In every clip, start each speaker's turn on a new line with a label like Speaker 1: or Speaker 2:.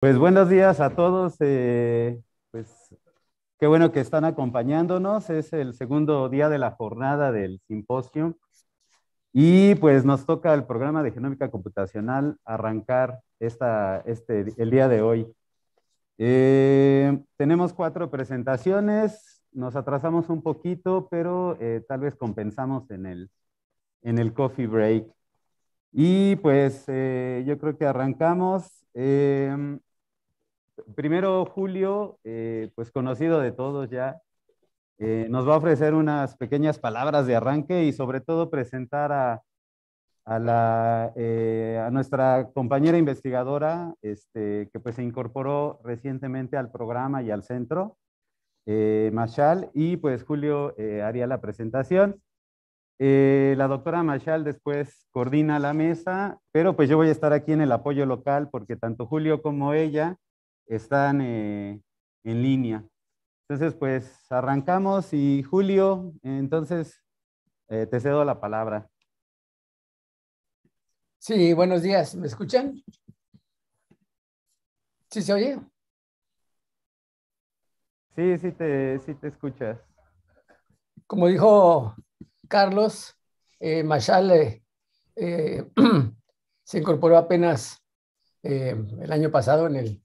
Speaker 1: Pues buenos días a todos. Eh, pues qué bueno que están acompañándonos. Es el segundo día de la jornada del simposio y pues nos toca el programa de genómica computacional arrancar esta, este, el día de hoy. Eh, tenemos cuatro presentaciones. Nos atrasamos un poquito, pero eh, tal vez compensamos en el, en el coffee break. Y pues yo creo que arrancamos. Em, primero Julio, eh, pues conocido de todos ya, eh, nos va a ofrecer unas pequeñas palabras de arranque y sobre todo presentar a, a, la, eh, a nuestra compañera investigadora este, que pues se incorporó recientemente al programa y al centro, Machal y pues Julio haría la presentación. la doctora Machal después coordina la mesa, pero pues yo voy a estar aquí en el apoyo local porque tanto Julio como ella están eh, en línea. Entonces, pues arrancamos y Julio, entonces eh, te cedo la palabra.
Speaker 2: Sí, buenos días. ¿Me escuchan? ¿Sí se oye?
Speaker 1: Sí, sí te, sí te escuchas.
Speaker 2: Como dijo Carlos, eh, eh se incorporó apenas el año pasado en el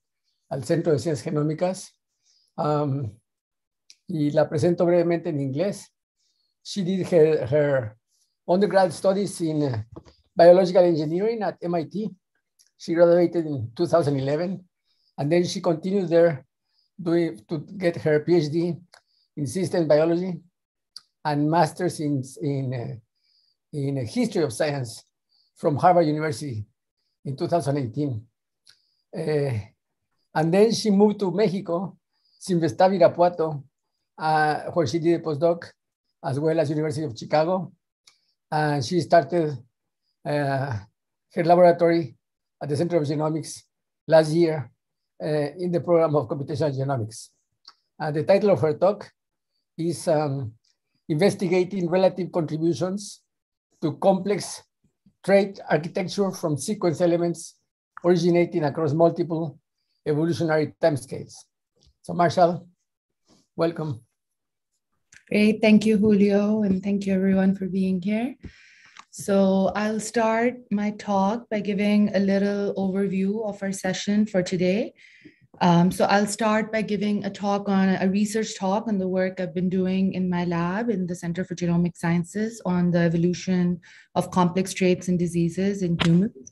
Speaker 2: al Centro de Ciencias Genómicas y la presento brevemente en inglés. She did her, undergrad studies in eh, biological engineering at MIT. She graduated in 2011 and then she continued there to get her PhD in system biology and master's in, in, eh, eh, history of science from Harvard University in 2018. And then she moved to Mexico, Simvesta Virapuato, uh, where she did a postdoc, as well as University of Chicago. And she started uh, her laboratory at the Center of Genomics last year uh, in the program of computational genomics. Uh, the title of her talk is um, Investigating Relative Contributions to Complex Trait Architecture from Sequence Elements Originating Across Multiple evolutionary timescales. So Marshall, welcome.
Speaker 3: Great, thank you, Julio, and thank you everyone for being here. So I'll start my talk by giving a little overview of our session for today. Um, so I'll start by giving a talk on a research talk on the work I've been doing in my lab in the Center for Genomic Sciences on the evolution of complex traits and diseases in humans.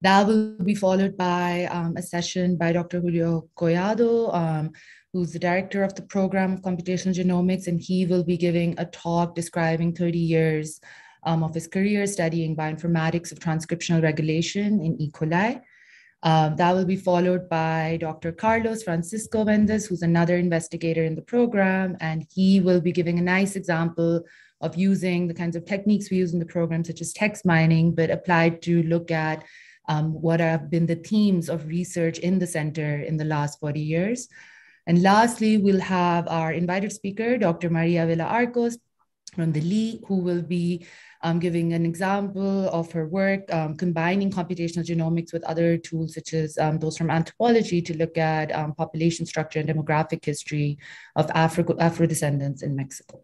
Speaker 3: That will be followed by um, a session by Dr. Julio Collado, um, who's the director of the program of computational genomics, and he will be giving a talk describing 30 years um, of his career studying bioinformatics of transcriptional regulation in E. coli. Um, that will be followed by Dr. Carlos Francisco Mendes, who's another investigator in the program, and he will be giving a nice example of using the kinds of techniques we use in the program, such as text mining, but applied to look at um, what have been the themes of research in the center in the last 40 years. And lastly, we'll have our invited speaker, Dr. Maria Villa Arcos from the Lee, who will be um, giving an example of her work um, combining computational genomics with other tools, such as um, those from anthropology, to look at um, population structure and demographic history of Afro, Afro descendants in Mexico.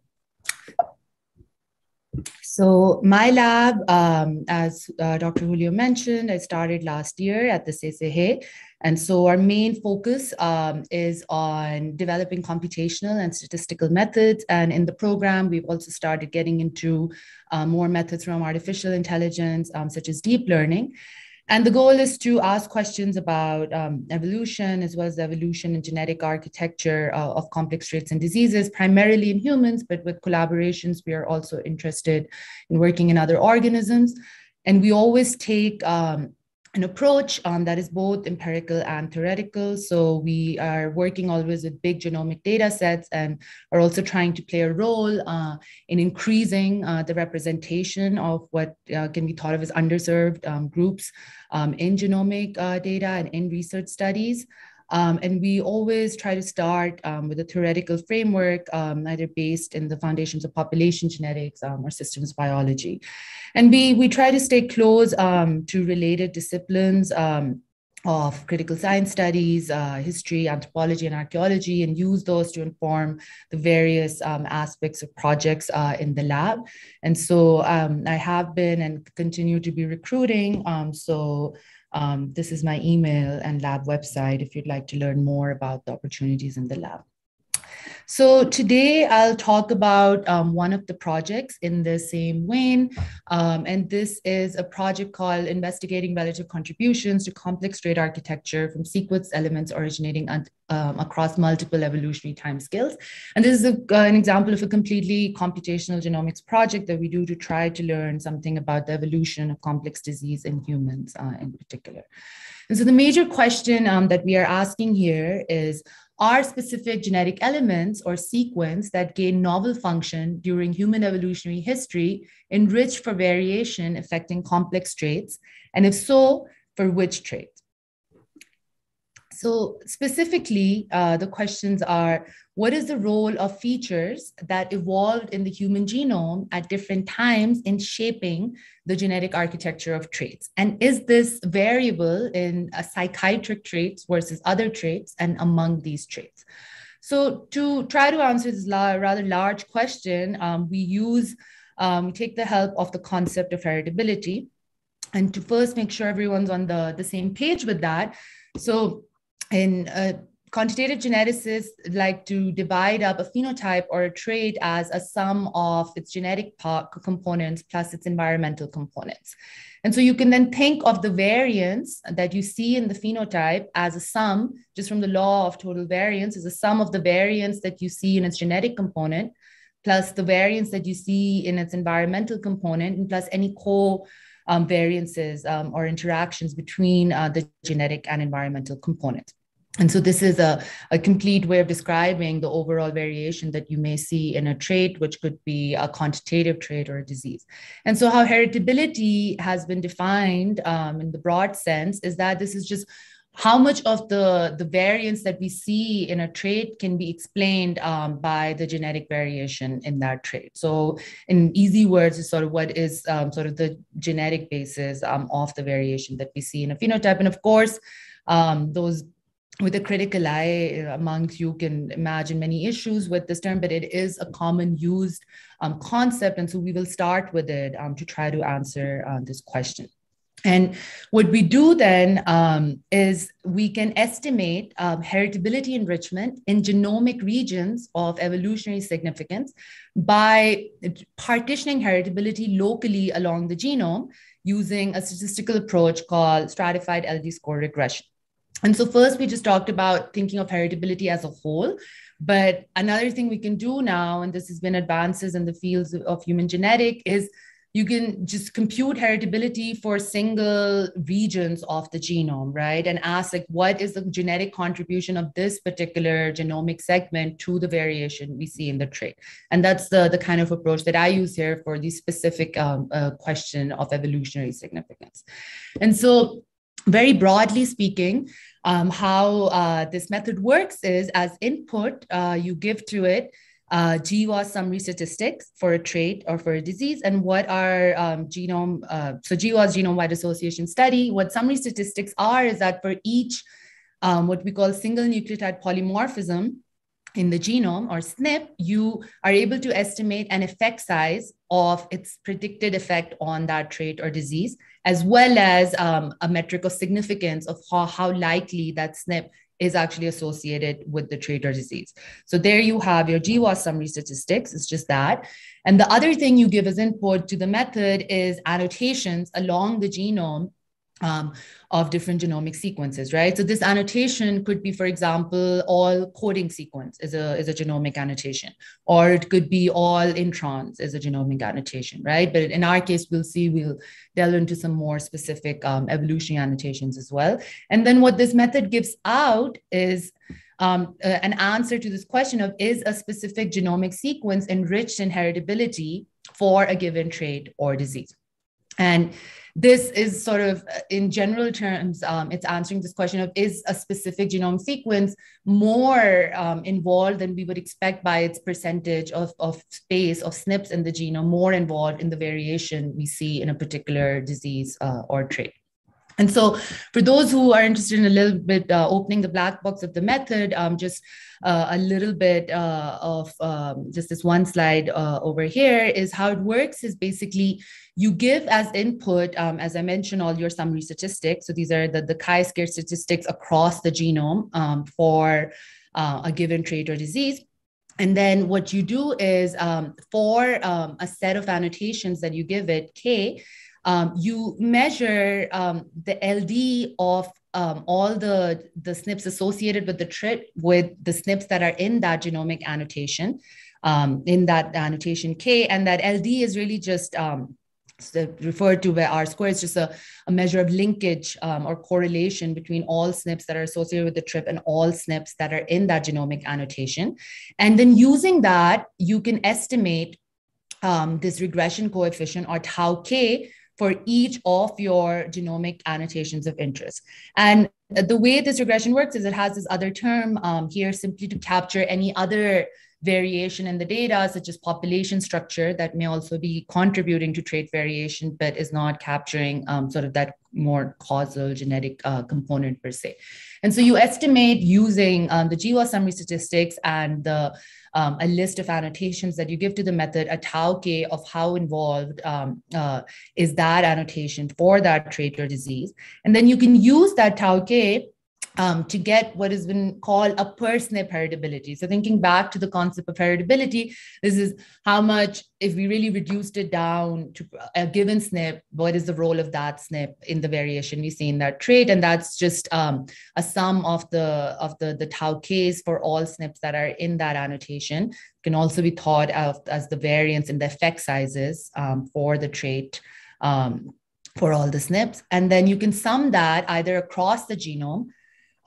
Speaker 3: So my lab, um, as uh, Dr. Julio mentioned, I started last year at the CSEH, and so our main focus um, is on developing computational and statistical methods. And in the program, we've also started getting into uh, more methods from artificial intelligence, um, such as deep learning. And the goal is to ask questions about um, evolution as well as evolution and genetic architecture uh, of complex traits and diseases, primarily in humans, but with collaborations, we are also interested in working in other organisms. And we always take um, an approach um, that is both empirical and theoretical. So we are working always with big genomic data sets and are also trying to play a role uh, in increasing uh, the representation of what uh, can be thought of as underserved um, groups um, in genomic uh, data and in research studies. Um, and we always try to start um, with a theoretical framework, um, either based in the foundations of population genetics um, or systems biology. And we, we try to stay close um, to related disciplines um, of critical science studies, uh, history, anthropology, and archaeology, and use those to inform the various um, aspects of projects uh, in the lab. And so um, I have been and continue to be recruiting. Um, so um, this is my email and lab website if you'd like to learn more about the opportunities in the lab. So today I'll talk about um, one of the projects in the same vein. Um, and this is a project called Investigating Relative Contributions to Complex Trait Architecture from Sequence Elements Originating um, Across Multiple Evolutionary Timescales. And this is a, uh, an example of a completely computational genomics project that we do to try to learn something about the evolution of complex disease in humans uh, in particular. And so the major question um, that we are asking here is, are specific genetic elements or sequence that gain novel function during human evolutionary history enriched for variation affecting complex traits? And if so, for which trait? So specifically, uh, the questions are, what is the role of features that evolved in the human genome at different times in shaping the genetic architecture of traits? And is this variable in uh, psychiatric traits versus other traits and among these traits? So to try to answer this rather large question, um, we use, um, we take the help of the concept of heritability. And to first make sure everyone's on the, the same page with that. So in quantitative geneticists like to divide up a phenotype or a trait as a sum of its genetic part components plus its environmental components. And so you can then think of the variance that you see in the phenotype as a sum, just from the law of total variance, is a sum of the variance that you see in its genetic component, plus the variance that you see in its environmental component, and plus any co um, variances um, or interactions between uh, the genetic and environmental components. And so this is a, a complete way of describing the overall variation that you may see in a trait, which could be a quantitative trait or a disease. And so how heritability has been defined um, in the broad sense is that this is just how much of the the variance that we see in a trait can be explained um, by the genetic variation in that trait so in easy words is sort of what is um, sort of the genetic basis um, of the variation that we see in a phenotype and of course um, those with a critical eye amongst you can imagine many issues with this term but it is a common used um, concept and so we will start with it um, to try to answer uh, this question and what we do then um, is we can estimate um, heritability enrichment in genomic regions of evolutionary significance by partitioning heritability locally along the genome using a statistical approach called stratified LD score regression. And so, first, we just talked about thinking of heritability as a whole. But another thing we can do now, and this has been advances in the fields of human genetic, is you can just compute heritability for single regions of the genome, right? And ask like, what is the genetic contribution of this particular genomic segment to the variation we see in the trait? And that's the, the kind of approach that I use here for the specific um, uh, question of evolutionary significance. And so very broadly speaking, um, how uh, this method works is as input uh, you give to it, uh, GWAS summary statistics for a trait or for a disease, and what are um, genome, uh, so GWAS genome-wide association study, what summary statistics are is that for each um, what we call single nucleotide polymorphism in the genome or SNP, you are able to estimate an effect size of its predicted effect on that trait or disease, as well as um, a metric of significance of how, how likely that SNP is actually associated with the traitor disease. So there you have your GWAS summary statistics. It's just that. And the other thing you give as input to the method is annotations along the genome um, of different genomic sequences, right? So this annotation could be, for example, all coding sequence is a, is a genomic annotation, or it could be all introns is a genomic annotation, right? But in our case, we'll see, we'll delve into some more specific um, evolutionary annotations as well. And then what this method gives out is um, uh, an answer to this question of is a specific genomic sequence enriched in heritability for a given trait or disease? And this is sort of uh, in general terms um, it's answering this question of is a specific genome sequence more um, involved than we would expect by its percentage of, of space of snps in the genome more involved in the variation we see in a particular disease uh, or trait and so, for those who are interested in a little bit uh, opening the black box of the method, um, just uh, a little bit uh, of um, just this one slide uh, over here is how it works is basically you give as input, um, as I mentioned, all your summary statistics. So, these are the, the chi square statistics across the genome um, for uh, a given trait or disease. And then what you do is um, for um, a set of annotations that you give it, K, um, you measure um, the LD of um, all the, the SNPs associated with the trip with the SNPs that are in that genomic annotation, um, in that annotation K, and that LD is really just um, uh, referred to by R squared is just a, a, measure of linkage um, or correlation between all SNPs that are associated with the TRIP and all SNPs that are in that genomic annotation. And then using that, you can estimate um, this regression coefficient or tau k, for each of your genomic annotations of interest. And the way this regression works is it has this other term um, here simply to capture any other variation in the data, such as population structure, that may also be contributing to trait variation, but is not capturing um, sort of that more causal genetic uh, component per se. And so you estimate using um, the GWAS summary statistics and the um, a list of annotations that you give to the method, a tau k of how involved um, uh, is that annotation for that trait or disease. And then you can use that tau k um, to get what has been called a personal heritability. So, thinking back to the concept of heritability, this is how much, if we really reduced it down to a given SNP, what is the role of that SNP in the variation we see in that trait? And that's just um, a sum of the of the the tau case for all SNPs that are in that annotation. It can also be thought of as the variance in the effect sizes um, for the trait um, for all the SNPs, and then you can sum that either across the genome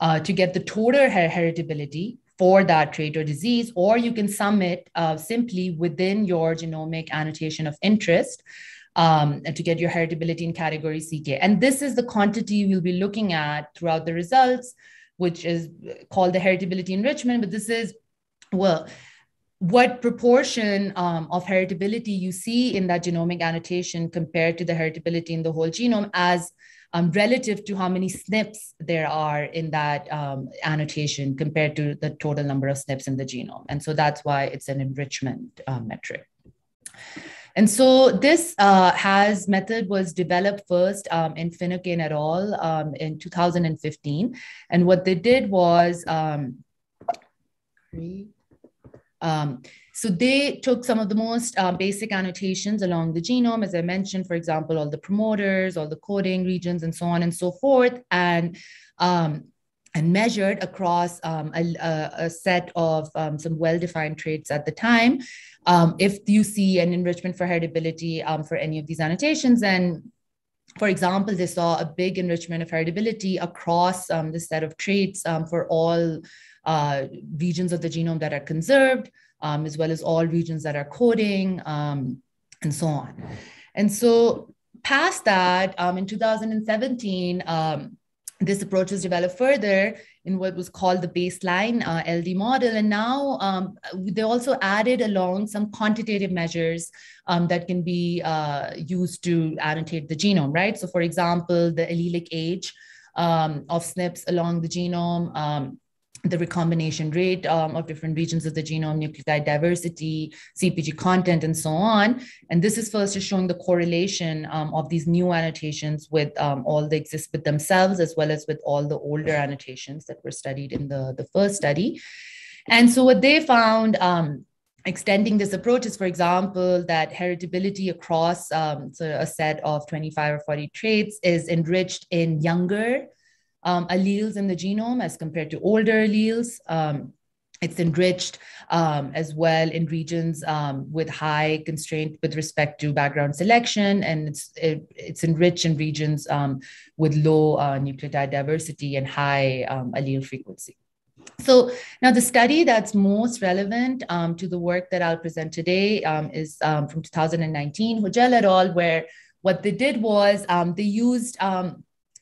Speaker 3: uh, to get the total her- heritability for that trait or disease, or you can sum it uh, simply within your genomic annotation of interest um, to get your heritability in category CK. And this is the quantity we'll be looking at throughout the results, which is called the heritability enrichment. But this is, well, what proportion um, of heritability you see in that genomic annotation compared to the heritability in the whole genome as um, relative to how many SNPs there are in that um, annotation compared to the total number of SNPs in the genome. And so that's why it's an enrichment uh, metric. And so this uh, has method was developed first um, in Finucane et al. Um, in 2015. And what they did was um, um so they took some of the most um, basic annotations along the genome, as I mentioned, for example, all the promoters, all the coding regions, and so on and so forth, and um, and measured across um, a, a, set of um, some well-defined traits at the time. Um, if you see an enrichment for heritability um, for any of these annotations, then for example, they saw a big enrichment of heritability across um, the set of traits um, for all uh, regions of the genome that are conserved um, as well as all regions that are coding um, and so on. And so past that, um, in 2017, um, this approach was developed further in what was called the baseline uh, LD model. And now um, they also added along some quantitative measures um, that can be uh, used to annotate the genome, right? So, for example, the allelic age um, of SNPs along the genome um, the recombination rate um, of different regions of the genome, nucleotide diversity, CPG content, and so on. And this is first is showing the correlation um, of these new annotations with um, all the exist with themselves, as well as with all the older annotations that were studied in the, the first study. And so what they found um, extending this approach is, for example, that heritability across um, so a set of 25 or 40 traits is enriched in younger um, alleles in the genome as compared to older alleles. Um, it's enriched um, as well in regions um, with high constraint with respect to background selection, and it's it, it's enriched in regions um, with low uh, nucleotide diversity and high um, allele frequency. So now the study that's most relevant um, to the work that I'll present today um, is from 2019, Hojel et al., where what they did was they used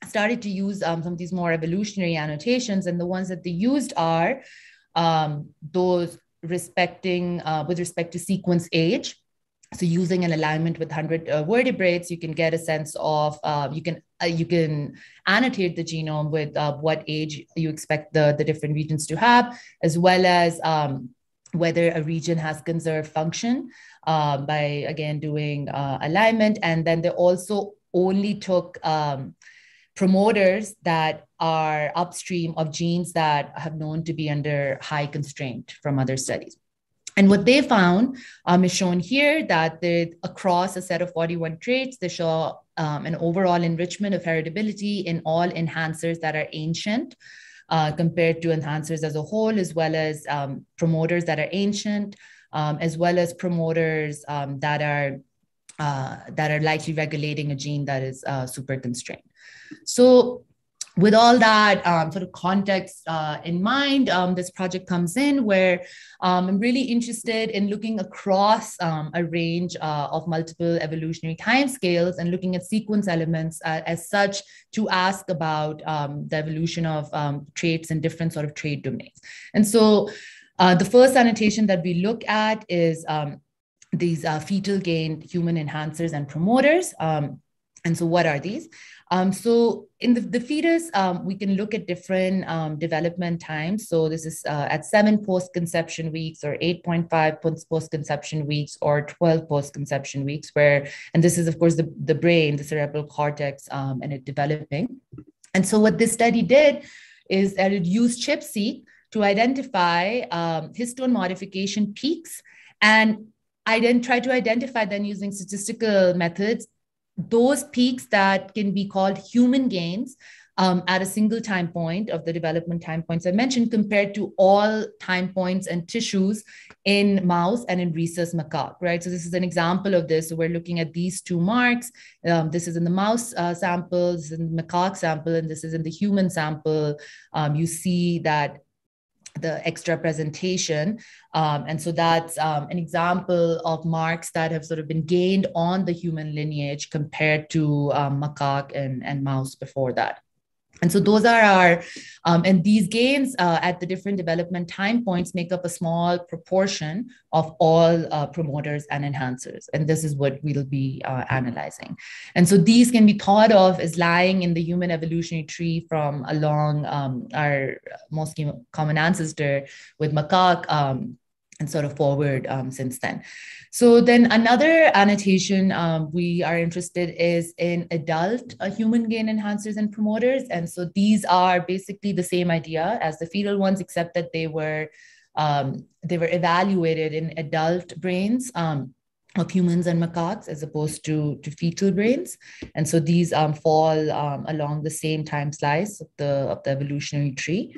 Speaker 3: started to use um, some of these more evolutionary annotations, and the ones that they used are um, those respecting uh, with respect to sequence age. So, using an alignment with hundred uh, vertebrates, you can get a sense of uh, you can uh, you can annotate the genome with uh, what age you expect the the different regions to have, as well as um, whether a region has conserved function um, by again doing uh, alignment, and then they also only took um, promoters that are upstream of genes that have known to be under high constraint from other studies. And what they found um, is shown here that across a set of 41 traits, they show um, an overall enrichment of heritability in all enhancers that are ancient uh, compared to enhancers as a whole, as well as um, promoters that are ancient, um, as well as promoters um, that are uh, that are likely regulating a gene that is uh, super constrained. So with all that um, sort of context uh, in mind, um, this project comes in where um, I'm really interested in looking across um, a range uh, of multiple evolutionary timescales and looking at sequence elements uh, as such to ask about um, the evolution of um, traits in different sort of trait domains. And so uh, the first annotation that we look at is these uh, fetal gain human enhancers and promoters. and so, what are these? Um, so in the, the fetus, um, we can look at different um, development times. So this is uh, at seven post-conception weeks or 8.5 post-conception weeks or 12 post-conception weeks where, and this is of course the, the brain, the cerebral cortex um, and it developing. And so what this study did is that it used ChIP-seq to identify um, histone modification peaks and I then try to identify then using statistical methods those peaks that can be called human gains um, at a single time point of the development time points I mentioned compared to all time points and tissues in mouse and in rhesus macaque, right? So this is an example of this. So we're looking at these two marks. Um, this is in the mouse uh, sample, this is in the macaque sample, and this is in the human sample. Um, you see that the extra presentation um, and so that's um, an example of marks that have sort of been gained on the human lineage compared to um, macaque and, and mouse before that. And so those are our, um, and these gains uh, at the different development time points make up a small proportion of all uh, promoters and enhancers. And this is what we'll be uh, analyzing. And so these can be thought of as lying in the human evolutionary tree from along um, our most common ancestor with macaque. Um, and sort of forward um, since then. So then another annotation um, we are interested is in adult uh, human gain enhancers and promoters. And so these are basically the same idea as the fetal ones, except that they were um, they were evaluated in adult brains um, of humans and macaques as opposed to, to fetal brains. And so these um, fall um, along the same time slice of the, of the evolutionary tree.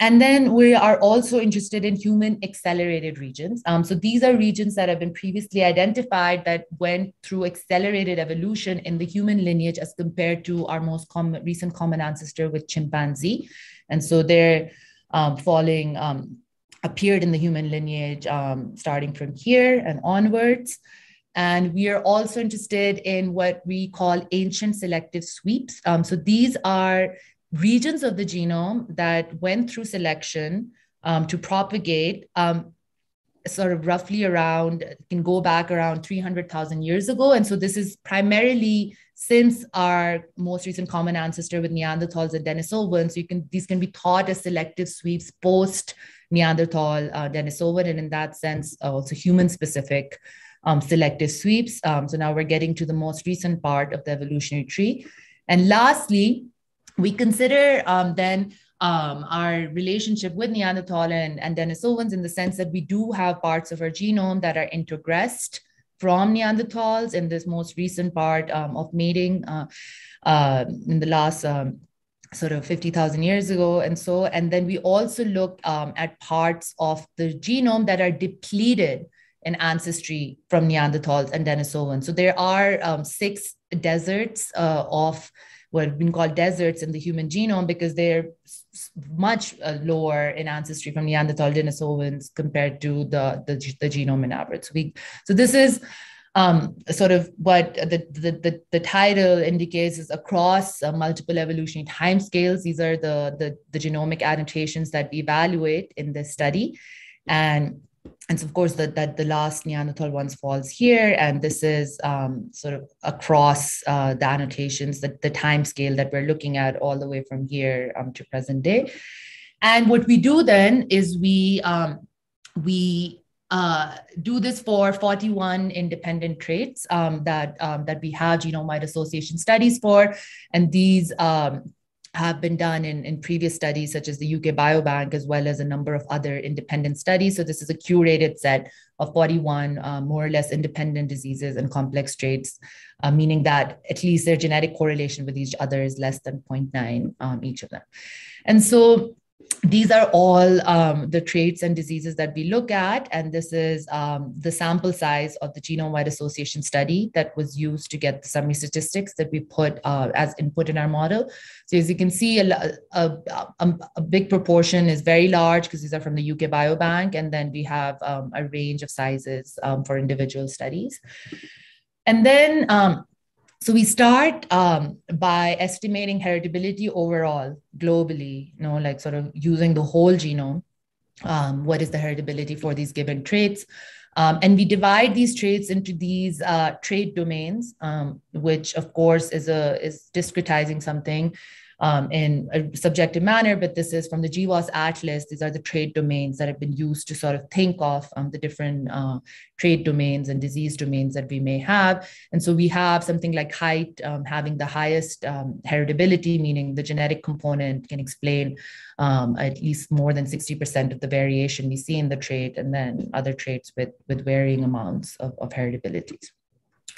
Speaker 3: And then we are also interested in human accelerated regions. Um, so these are regions that have been previously identified that went through accelerated evolution in the human lineage as compared to our most common, recent common ancestor with chimpanzee. And so they're um, falling, um, appeared in the human lineage um, starting from here and onwards. And we are also interested in what we call ancient selective sweeps. Um, so these are regions of the genome that went through selection um, to propagate um, sort of roughly around can go back around 300,000 years ago. And so this is primarily since our most recent common ancestor with Neanderthals and Denisovans. So you can these can be thought as selective sweeps post Neanderthal, uh, Denisovan, and in that sense uh, also human specific um, selective sweeps. Um, so now we're getting to the most recent part of the evolutionary tree. And lastly, we consider um, then um, our relationship with Neanderthal and, and Denisovans in the sense that we do have parts of our genome that are introgressed from Neanderthals in this most recent part um, of mating uh, uh, in the last um, sort of 50,000 years ago and so. And then we also looked um, at parts of the genome that are depleted in ancestry from Neanderthals and Denisovans. So there are six deserts uh, of what have been called deserts in the human genome because they're much uh, lower in ancestry from Neanderthal Denisovans compared to the, the, the genome in average. So, we, so this is um, sort of what the, the, the, the, title indicates is across uh, multiple evolutionary timescales. These are the, the, the genomic annotations that we evaluate in this study. And and so of course that that the last Neanderthal ones falls here, and this is um, sort of across uh, the annotations that the time scale that we're looking at all the way from here um, to present day. And what we do then is we um, we uh, do this for 41 independent traits um, that um, that we have genome-wide association studies for, and these um, have been done in, in previous studies, such as the UK Biobank, as well as a number of other independent studies. So, this is a curated set of 41 uh, more or less independent diseases and complex traits, uh, meaning that at least their genetic correlation with each other is less than 0.9, um, each of them. And so, these are all um, the traits and diseases that we look at. And this is um, the sample size of the genome wide association study that was used to get the summary statistics that we put uh, as input in our model. So, as you can see, a, a, a, a big proportion is very large because these are from the UK Biobank. And then we have um, a range of sizes um, for individual studies. And then um, so we start um, by estimating heritability overall, globally, you know, like sort of using the whole genome. Um, what is the heritability for these given traits? Um, and we divide these traits into these uh, trait domains, um, which of course is a is discretizing something um, in a subjective manner, but this is from the GWAS Atlas. These are the trade domains that have been used to sort of think of um, the different uh, trade domains and disease domains that we may have. And so we have something like height um, having the highest um, heritability, meaning the genetic component can explain um, at least more than 60% of the variation we see in the trait, and then other traits with, with varying amounts of, of heritabilities.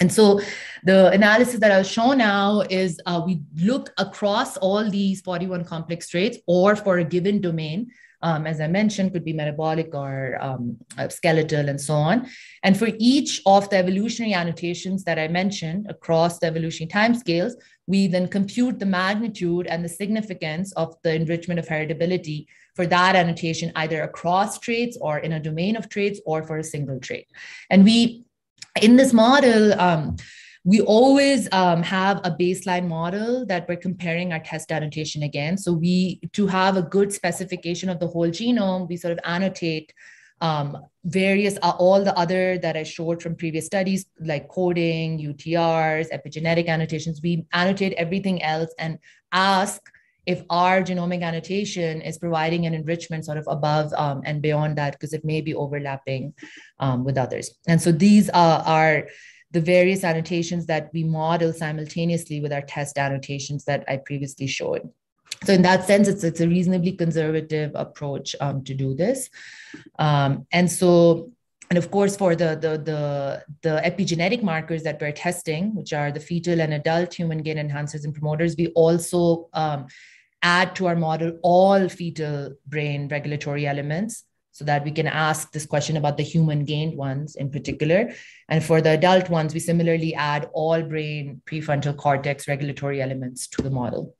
Speaker 3: And so the analysis that I'll show now is uh, we look across all these 41 complex traits or for a given domain, um, as I mentioned, could be metabolic or um, uh, skeletal and so on. And for each of the evolutionary annotations that I mentioned across the evolutionary timescales, we then compute the magnitude and the significance of the enrichment of heritability for that annotation, either across traits or in a domain of traits or for a single trait. And we in this model, um, we always um, have a baseline model that we're comparing our test annotation again. So we, to have a good specification of the whole genome, we sort of annotate um, various, uh, all the other that I showed from previous studies, like coding, UTRs, epigenetic annotations. We annotate everything else and ask if our genomic annotation is providing an enrichment sort of above um, and beyond that, because it may be overlapping um, with others. And so these are, are, the various annotations that we model simultaneously with our test annotations that I previously showed.
Speaker 2: So in that sense,
Speaker 3: it's, it's a reasonably conservative approach um, to do this. Um, and so and of course for the, the, the the epigenetic markers that we're testing which are the fetal and adult human gain enhancers and promoters we also um, add to our model all fetal brain regulatory elements so that we can ask this question about the human gained ones in particular and for the adult ones we similarly add all brain prefrontal cortex regulatory elements to the model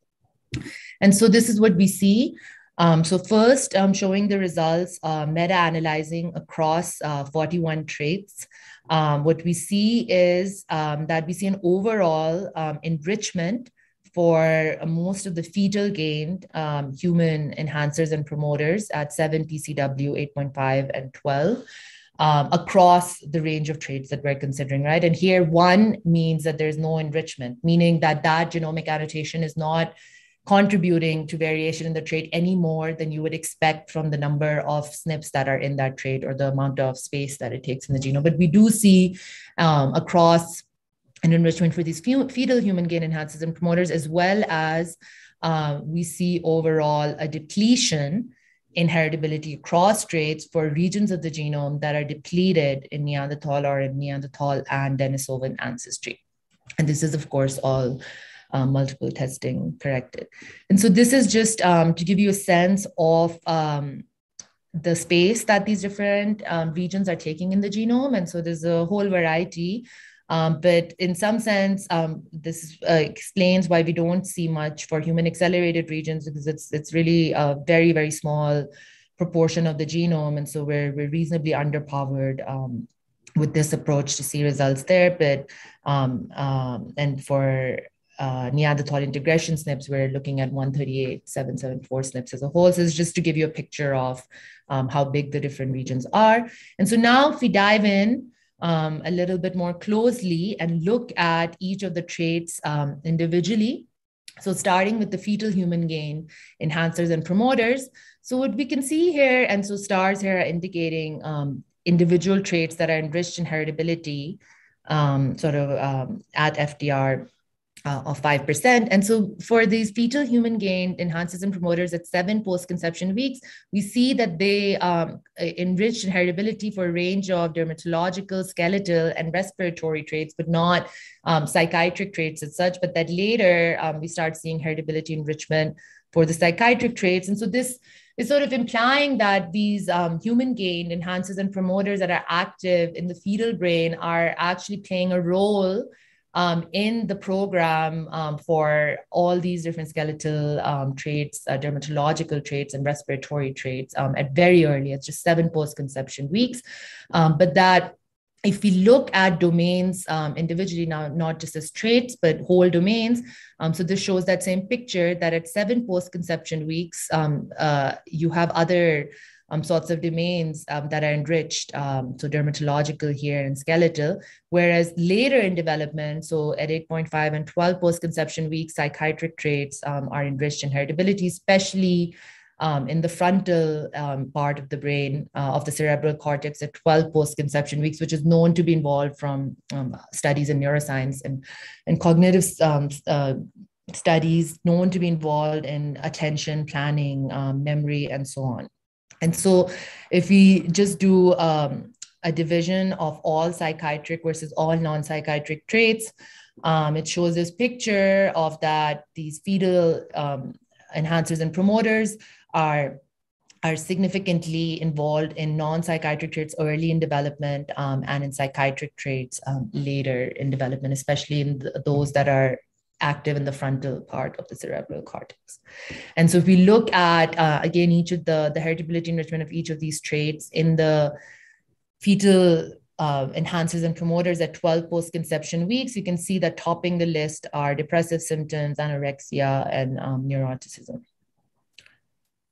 Speaker 3: and so this is what we see um, so first, I'm um, showing the results uh, meta-analyzing across uh, 41 traits. Um, what we see is um, that we see an overall um, enrichment for most of the fetal gained um, human enhancers and promoters at 7 PCW, 8.5, and 12. Um, across the range of traits that we're considering, right? And here, one means that there's no enrichment, meaning that that genomic annotation is not contributing to variation in the trait any more than you would expect from the number of SNPs that are in that trait or the amount of space that it takes in the genome. But we do see um, across an enrichment for these fetal human gain enhancers and promoters, as well as uh, we see overall a depletion in heritability across traits for regions of the genome that are depleted in Neanderthal or in Neanderthal and Denisovan ancestry. And this is, of course, all uh, multiple testing corrected. And so this is just um, to give you a sense of um, the space that these different um, regions are taking in the genome. And so there's a whole variety. Um, but in some sense, um, this uh, explains why we don't see much for human accelerated regions because it's it's really a very very small proportion of the genome, and so we're we're reasonably underpowered with this approach to see results there but um, um, and for uh, Neanderthal integration SNPs, we're looking at 138, 774 SNPs as a whole. So just to give you a picture of um, how big the different regions are. And so now if we dive in um, a little bit more closely and look at each of the traits um, individually, so starting with the fetal human gain enhancers and promoters. So what we can see here, and so stars here are indicating um, individual traits that are enriched in heritability, um, sort of um, at FDR uh, of 5%. And so for these fetal human gain enhancers and promoters at seven post conception weeks, we see that they um, enrich heritability for a range of dermatological, skeletal, and respiratory traits, but not um, psychiatric traits as such. But that later um, we start seeing heritability enrichment for the psychiatric traits. And so this is sort of implying that these um, human gain enhancers and promoters that are active in the fetal brain are actually playing a role um, in the program um, for all these different skeletal um, traits, uh, dermatological traits, and respiratory traits um, at very early, it's just seven post conception weeks. Um, but that if we look at domains um, individually now, not just as traits, but whole domains, so this shows that same picture that at seven post conception weeks, uh, you have other um, sorts of domains um, that are enriched, um, so dermatological here and skeletal. Whereas later in development, so at 8.5 and 12 post conception weeks, psychiatric traits um, are enriched in heritability, especially. Um, in the frontal um, part of the brain uh, of the cerebral cortex at 12 post conception weeks, which is known to be involved from studies in neuroscience and, and cognitive uh, studies known to be involved in attention, planning, um, memory, and so on. And so, if we just do um, a division of all psychiatric versus all non psychiatric traits, um, it shows this picture of that these fetal um, enhancers and promoters are are significantly involved in non-psychiatric traits early in development um, and in psychiatric traits um, later in development, especially in th- those that are active in the frontal part of the cerebral cortex. And so if we look at, uh, again, each of the, the heritability enrichment of each of these traits in the fetal uh, enhancers and promoters at 12 post-conception weeks, you can see that topping the list are depressive symptoms, anorexia, and um, neuroticism.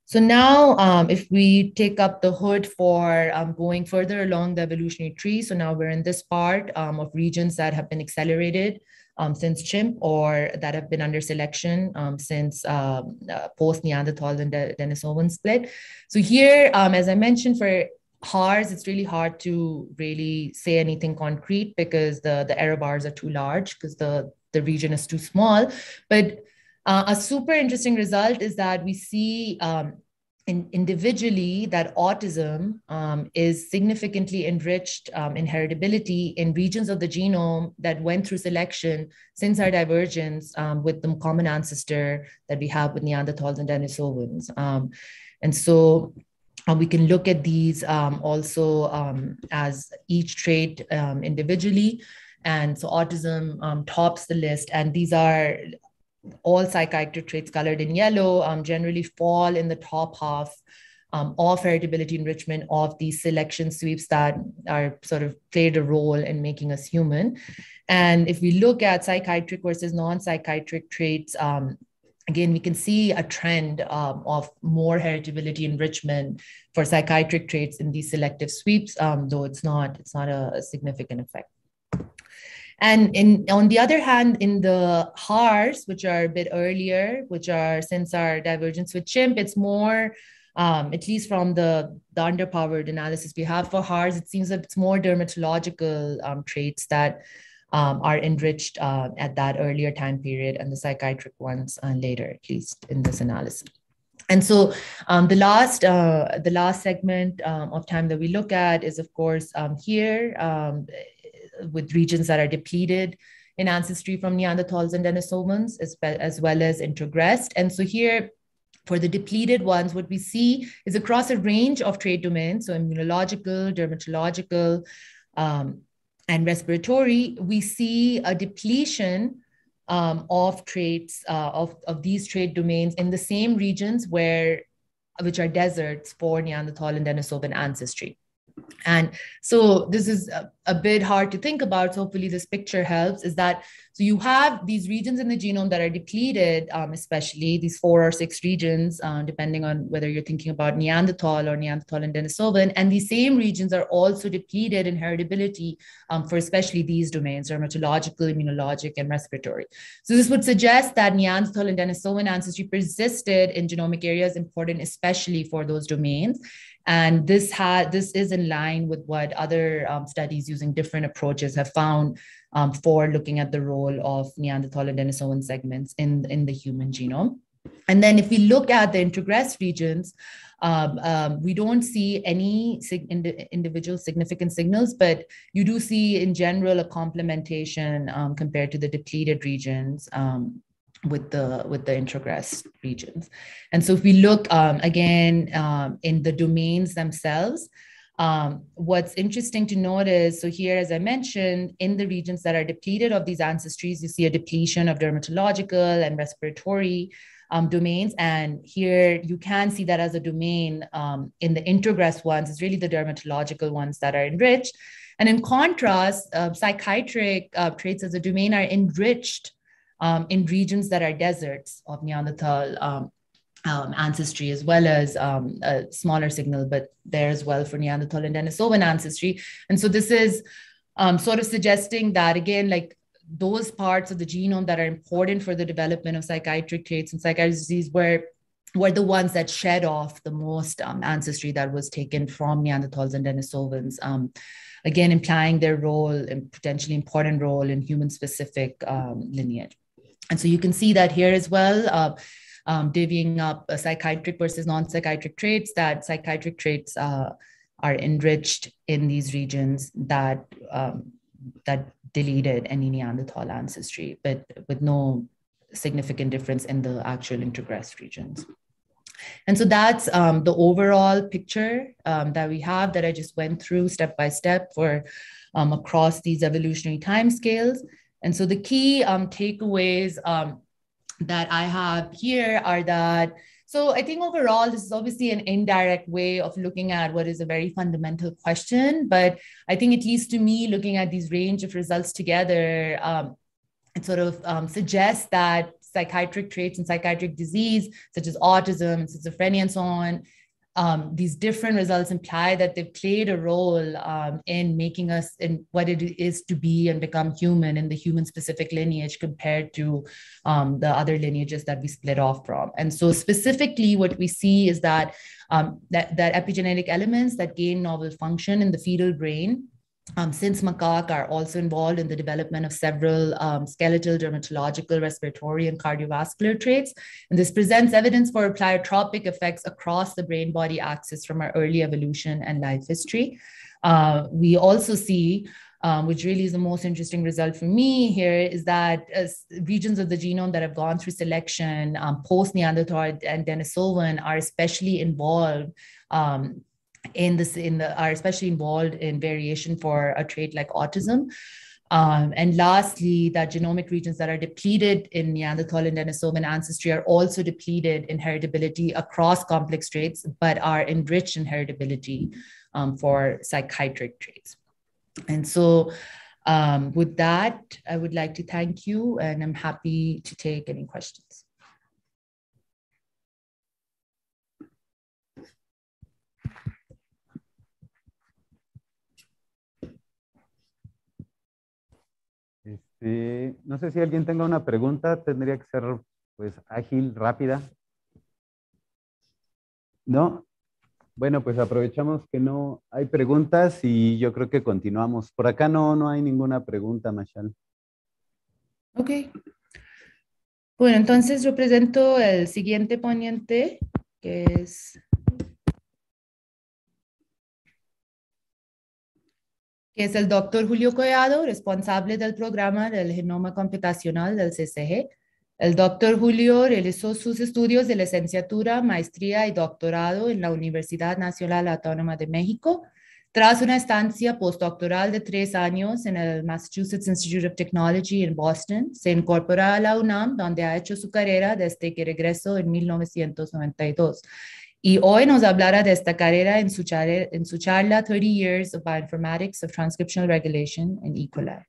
Speaker 3: So now um, if we take up the hood for um, going further along the evolutionary tree, so now we're in this part um, of regions that have been accelerated um, since chimp or that have been under selection um, since um, uh, post Neanderthal and De- Denisovan split. So, here, um, as I mentioned, for HARs, it's really hard to really say anything concrete because the, the error bars are too large because the, the region is too small. But uh, a super interesting result is that we see um, in, individually that autism um, is significantly enriched um, inheritability in regions of the genome that went through selection since our divergence um, with the common ancestor that we have with Neanderthals and Denisovans. Um, and so uh, we can look at these um, also um, as each trait individually. And so autism tops the list. And these are all psychiatric traits colored in yellow um, generally fall in the top half um, of heritability enrichment of these selection sweeps that are sort of played a role in making us human. And if we look at psychiatric versus non psychiatric traits, um, again, we can see a trend um, of more heritability enrichment for psychiatric traits in these selective sweeps, um, though it's not, it's not a significant effect. And in on the other hand, in the HARs, which are a bit earlier, which are since our divergence with chimp, it's more um, at least from the, the underpowered analysis we have for HARs, it seems that it's more dermatological um, traits that um, are enriched uh, at that earlier time period and the psychiatric ones uh, later, at least in this analysis. And so um, the last uh, the last segment um, of time that we look at is, of course, um, here um, with regions that are depleted in ancestry from Neanderthals and Denisovans, as, as well as introgressed. And so here, for the depleted ones, what we see is across a range of trade domains, so immunological, dermatological, um, and respiratory, we see a depletion um, of traits uh, of, of these trade domains in the same regions where which are deserts for Neanderthal and Denisovan ancestry and so this is a, a, bit hard to think about so hopefully this picture helps is that so you have these regions in the genome that are depleted um, especially these four or six regions uh, depending on whether you're thinking about neanderthal or neanderthal and denisovan and these same regions are also depleted in heritability um, for especially these domains dermatological immunologic and respiratory so this would suggest that neanderthal and denisovan ancestry persisted in genomic areas important especially for those domains and this had this is in line with what other um, studies using different approaches have found um, for looking at the role of Neanderthal and Denisovan segments in, in the human genome. And then if we look at the introgressed regions, um, um, we don't see any sig- ind- individual significant signals, but you do see in general a complementation um, compared to the depleted regions um, with the with the introgress regions and so if we look um, again um, in the domains themselves um, what's interesting to note is so here as i mentioned in the regions that are depleted of these ancestries you see a depletion of dermatological and respiratory um, domains and here you can see that as a domain um, in the introgress ones it's really the dermatological ones that are enriched and in contrast uh, psychiatric uh, traits as a domain are enriched um, in regions that are deserts of Neanderthal um, um, ancestry, as well as um, a smaller signal, but there as well for Neanderthal and Denisovan ancestry. And so this is um, sort of suggesting that, again, like those parts of the genome that are important for the development of psychiatric traits and psychiatric disease were were the ones that shed off the most um, ancestry that was taken from Neanderthals and Denisovans, um, again implying their role and potentially important role in human specific um, lineage. And so you can see that here as well. Uh, um, divvying up uh, psychiatric versus non-psychiatric traits that psychiatric traits uh, are enriched in these regions that um, that deleted any Neanderthal ancestry, but with no significant difference in the actual introgressed regions. And so that's um, the overall picture um, that we have that I just went through step by step for um, across these evolutionary timescales. And so the key um, takeaways um, that I have here are that. So I think overall, this is obviously an indirect way of looking at what is a very fundamental question. But I think, at least to me, looking at these range of results together, um, it sort of um, suggests that psychiatric traits and psychiatric disease, such as autism and schizophrenia and so on, um, these different results imply that they've played a role um, in making us in what it is to be and become human in the human specific lineage compared to um, the other lineages that we split off from and so specifically what we see is that um, that, that epigenetic elements that gain novel function in the fetal brain um, since macaque are also involved in the development of several um, skeletal, dermatological, respiratory, and cardiovascular traits. And this presents evidence for pleiotropic effects across the brain body axis from our early evolution and life history. Uh, we also see um, which really is the most interesting result for me here, is that uh, regions of the genome that have gone through selection um, post Neanderthal and Denisovan are especially involved um, in this in the are especially involved in variation for a trait like autism. Um, and lastly, that genomic regions that are depleted in Neanderthal and Denisovan ancestry are also depleted in heritability across complex traits, but are enriched in heritability um, for psychiatric traits. And so, um, with that, I would like to thank you, and I'm happy to take any questions.
Speaker 1: Sí, no sé si alguien tenga una pregunta, tendría que ser pues ágil, rápida. ¿No? Bueno, pues aprovechamos que no hay preguntas y yo creo que continuamos. Por acá no, no hay ninguna pregunta, Machal. Ok. Bueno,
Speaker 3: entonces yo presento el siguiente poniente, que es es el doctor Julio Collado, responsable del programa del genoma computacional del CCG. El doctor Julio realizó sus estudios de licenciatura, maestría y doctorado en la Universidad Nacional Autónoma de México, tras una estancia postdoctoral de tres años en el Massachusetts Institute of Technology en Boston, se incorpora a la UNAM, donde ha hecho su carrera desde que regresó en 1992. Y hoy nos hablará de esta carrera en su, charla, 30 Years of Bioinformatics of Transcriptional Regulation
Speaker 4: en ECOLAB.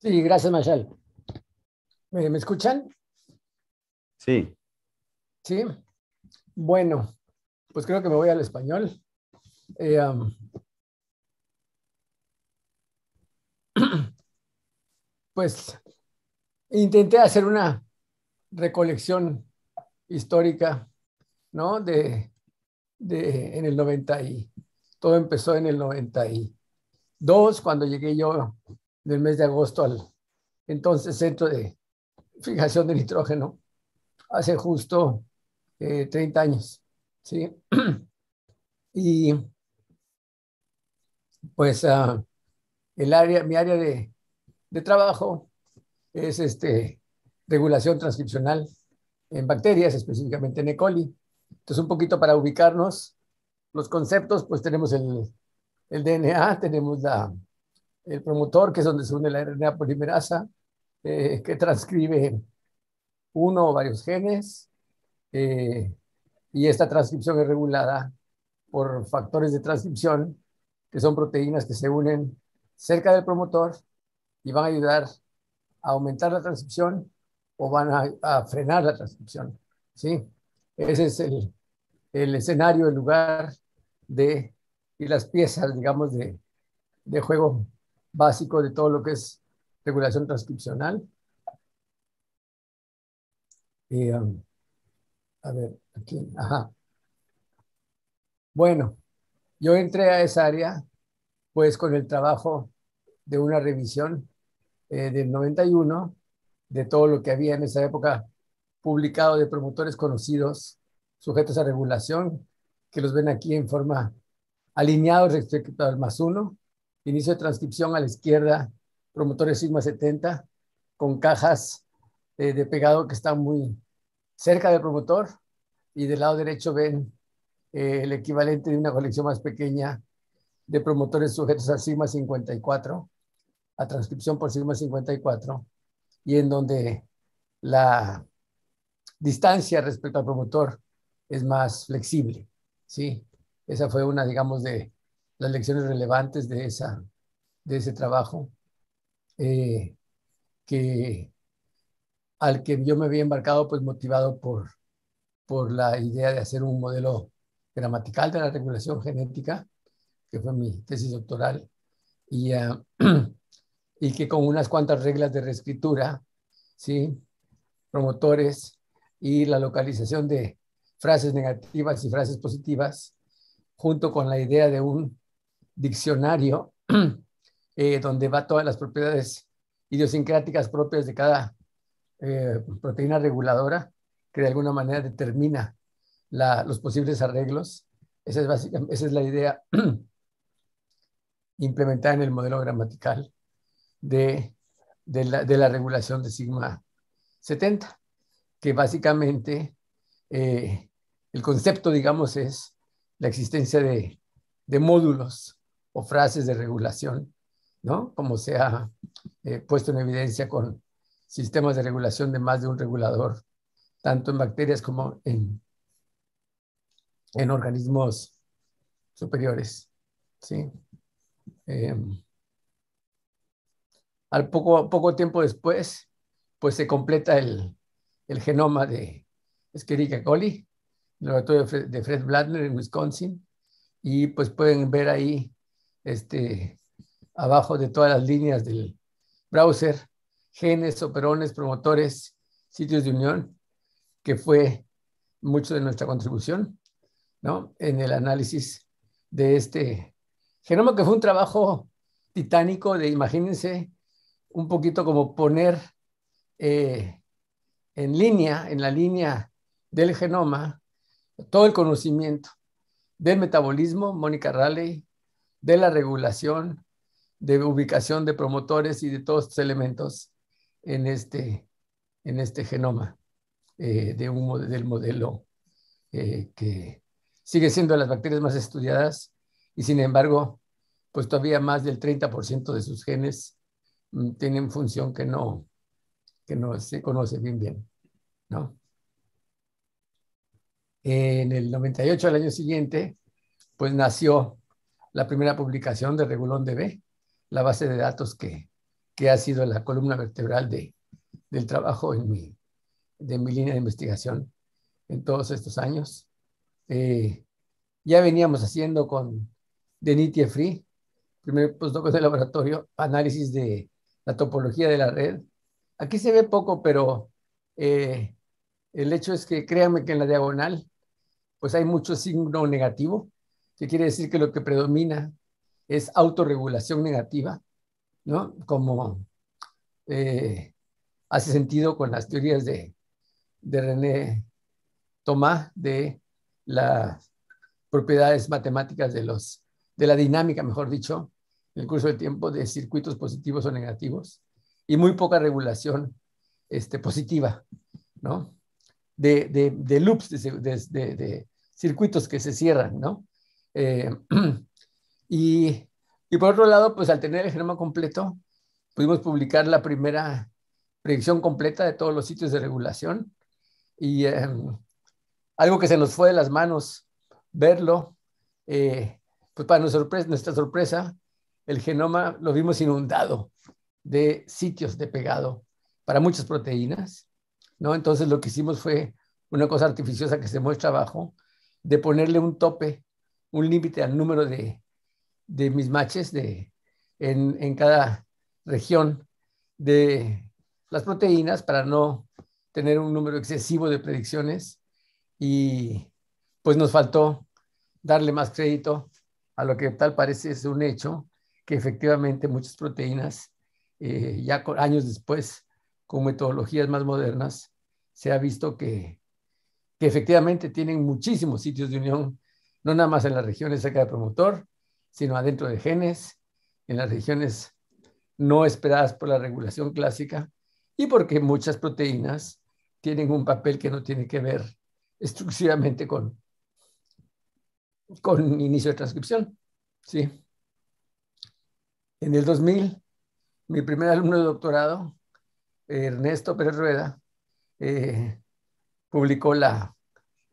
Speaker 2: Sí, gracias, Michelle. ¿Me, escuchan? Sí. Sí. Bueno, pues creo que me voy al español. Eh, um, pues intenté hacer una recolección histórica, ¿no? De, de, en el 90 y todo empezó en el 92, cuando llegué yo del mes de agosto al entonces centro de fijación de nitrógeno, hace justo eh, 30 años, ¿sí? Y pues ah, el área, mi área de, de trabajo es este, regulación transcripcional en bacterias, específicamente en E. coli. Entonces, un poquito para ubicarnos, los conceptos, pues tenemos el, el DNA, tenemos la, el promotor, que es donde se une la RNA polimerasa, eh, que transcribe uno o varios genes, eh, y esta transcripción es regulada por factores de transcripción, que son proteínas que se unen cerca del promotor y van a ayudar a aumentar la transcripción o van a, frenar la transcripción. ¿sí? Ese es el, escenario, el lugar de, y las piezas, digamos, de, juego básico de todo lo que es regulación transcripcional. Y, um, a ver, aquí, ajá. Bueno, yo entré a esa área pues con el trabajo de una revisión eh, del 91 de todo lo que había en esa época publicado de promotores conocidos sujetos a regulación, que los ven aquí en forma alineados respecto al más uno, inicio de transcripción a la izquierda, promotores sigma 70, con cajas eh, de pegado que están muy cerca del promotor, y del lado derecho ven eh, el equivalente de una colección más pequeña de promotores sujetos a sigma 54, a transcripción por sigma 54, y en donde la distancia respecto al promotor es más flexible. ¿sí? Esa fue una, digamos, de las lecciones relevantes de, esa, de ese trabajo, eh, que, al que yo me había embarcado, pues motivado por, por la idea de hacer un modelo gramatical de la regulación genética, que fue mi tesis doctoral, y y que con unas cuantas reglas de reescritura, ¿sí? promotores y la localización de frases negativas y frases positivas, junto con la idea de un diccionario eh, donde va todas las propiedades idiosincráticas propias de cada eh, proteína reguladora, que de alguna manera determina los posibles arreglos. Esa es, esa es la idea implementada en el modelo gramatical de, de, la, regulación de sigma 70, que básicamente eh, el concepto, digamos, es la existencia de, módulos o frases de regulación, ¿no? Como se ha eh, puesto en evidencia con sistemas de regulación de más de un regulador, tanto en bacterias como en, en organismos superiores, ¿sí? Em, al poco, poco tiempo después, pues se completa el, genoma de Escherichia coli, el laboratorio de Fred Blattner en Wisconsin, y pues pueden ver ahí, este, abajo de todas las líneas del browser, genes, operones, promotores, sitios de unión, que fue mucho de nuestra contribución, ¿no? En el análisis de este genoma, que fue un trabajo titánico de, imagínense, un poquito como poner eh, en línea, en la línea del genoma, todo el conocimiento del metabolismo, Mónica Raleigh, de la regulación, de ubicación de promotores y de todos estos elementos en este, en este genoma eh, de un, del modelo eh, que sigue siendo de las bacterias más estudiadas y sin embargo, pues todavía más del 30% de sus genes Mm, tienen función que no, que no se conoce bien bien. ¿no? En el 98, al año siguiente, pues nació la primera publicación de Regulón DB, la base de datos que, que ha sido la columna vertebral de, del trabajo en mi, de mi línea de investigación en todos estos años. Eh, ya veníamos haciendo con Denitie Free, primer postdoc del laboratorio, análisis de la topología de la red. Aquí se ve poco, pero eh, el hecho es que créanme que en la diagonal pues hay mucho signo negativo, que quiere decir que lo que predomina es autorregulación negativa, ¿no? Como eh, hace sentido con las teorías de, René Tomás de las propiedades matemáticas de, los, de la dinámica, mejor dicho, en el curso del tiempo de circuitos positivos o negativos y muy poca regulación este, positiva, ¿no? De, de, loops, de, de, circuitos que se cierran, ¿no? Eh, y, y, por otro lado, pues al tener el genoma completo, pudimos publicar la primera predicción completa de todos los sitios de regulación y em, algo que se nos fue de las manos verlo, eh, pues para nuestra sorpresa, nuestra sorpresa el genoma lo vimos inundado de sitios de pegado para muchas proteínas, ¿no? Entonces lo que hicimos fue una cosa artificiosa que se muestra abajo, de ponerle un tope, un límite al número de, de de, en, en cada región de las proteínas para no tener un número excesivo de predicciones y pues nos faltó darle más crédito a lo que tal parece es un hecho, que efectivamente muchas proteínas, eh, ya años después, con metodologías más modernas, se ha visto que, que efectivamente tienen muchísimos sitios de unión, no nada más en las regiones cerca del promotor, sino adentro de genes, en las regiones no esperadas por la regulación clásica y porque muchas proteínas tienen un papel que no tiene que ver exclusivamente con, con inicio de transcripción. Sí. En el 2000, mi primer alumno de doctorado, Ernesto Pérez Rueda, eh, publicó el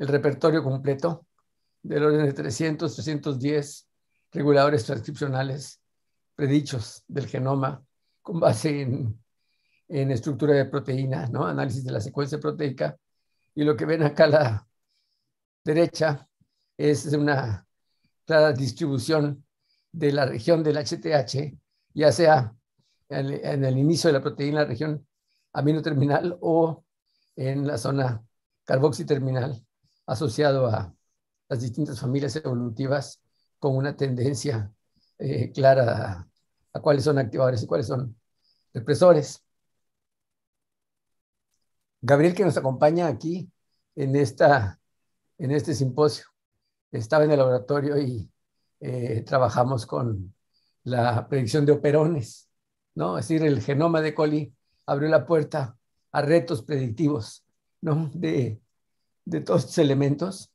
Speaker 2: repertorio completo del orden de 300, 310 reguladores transcripcionales predichos del genoma con base en, estructura de proteínas, ¿no? análisis de la secuencia proteica. Y lo que ven acá a la derecha es una clara distribución de la región del HTH, ya sea en el inicio de la proteína, la región amino aminoterminal o en la zona carboxiterminal, asociado a las distintas familias evolutivas con una tendencia eh, clara a, cuáles son activadores y cuáles son represores. Gabriel, que nos acompaña aquí en, esta, en este simposio, estaba en el laboratorio y eh, trabajamos con la predicción de operones, ¿no? Es decir, el genoma de Coli abrió la puerta a retos predictivos, ¿no? De, de todos estos elementos.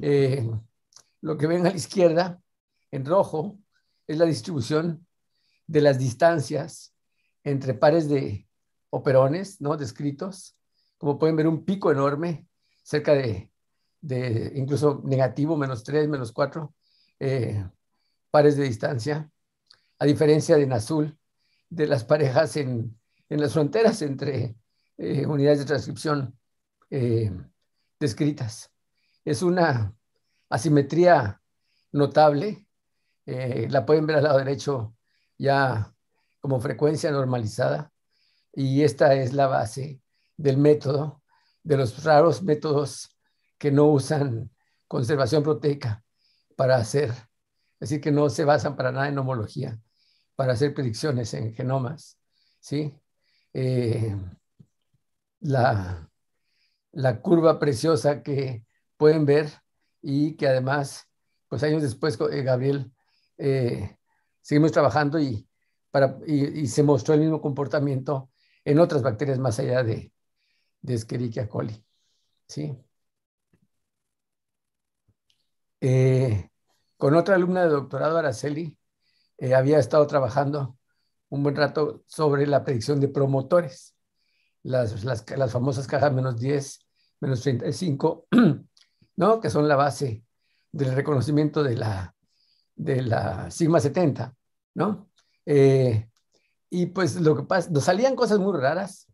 Speaker 2: Eh, lo que ven a la izquierda, en rojo, es la distribución de las distancias entre pares de operones, ¿no? Descritos. Como pueden ver, un pico enorme, cerca de, de incluso negativo, menos 3, menos 4, eh, pares de distancia, a diferencia de en azul, de las parejas en, las fronteras entre eh, unidades de transcripción eh, descritas. Es una asimetría notable, la pueden ver al lado derecho ya como frecuencia normalizada, y esta es la base del método, de los raros métodos que no usan conservación proteica para hacer, decir, que no se basan para nada en homología, para hacer predicciones en genomas, ¿sí? Eh, la, curva preciosa que pueden ver y que además, pues años después, eh, Gabriel, eh, seguimos trabajando y, para, se mostró el mismo comportamiento en otras bacterias más allá de, de Escherichia coli. ¿sí? Con otra alumna de doctorado, Araceli, eh, había estado trabajando un buen rato sobre la predicción de promotores, las, famosas cajas menos 10, menos 35, ¿no? que son la base del reconocimiento de la, de la sigma 70, ¿no? Eh, y pues lo que pasa, nos salían cosas muy raras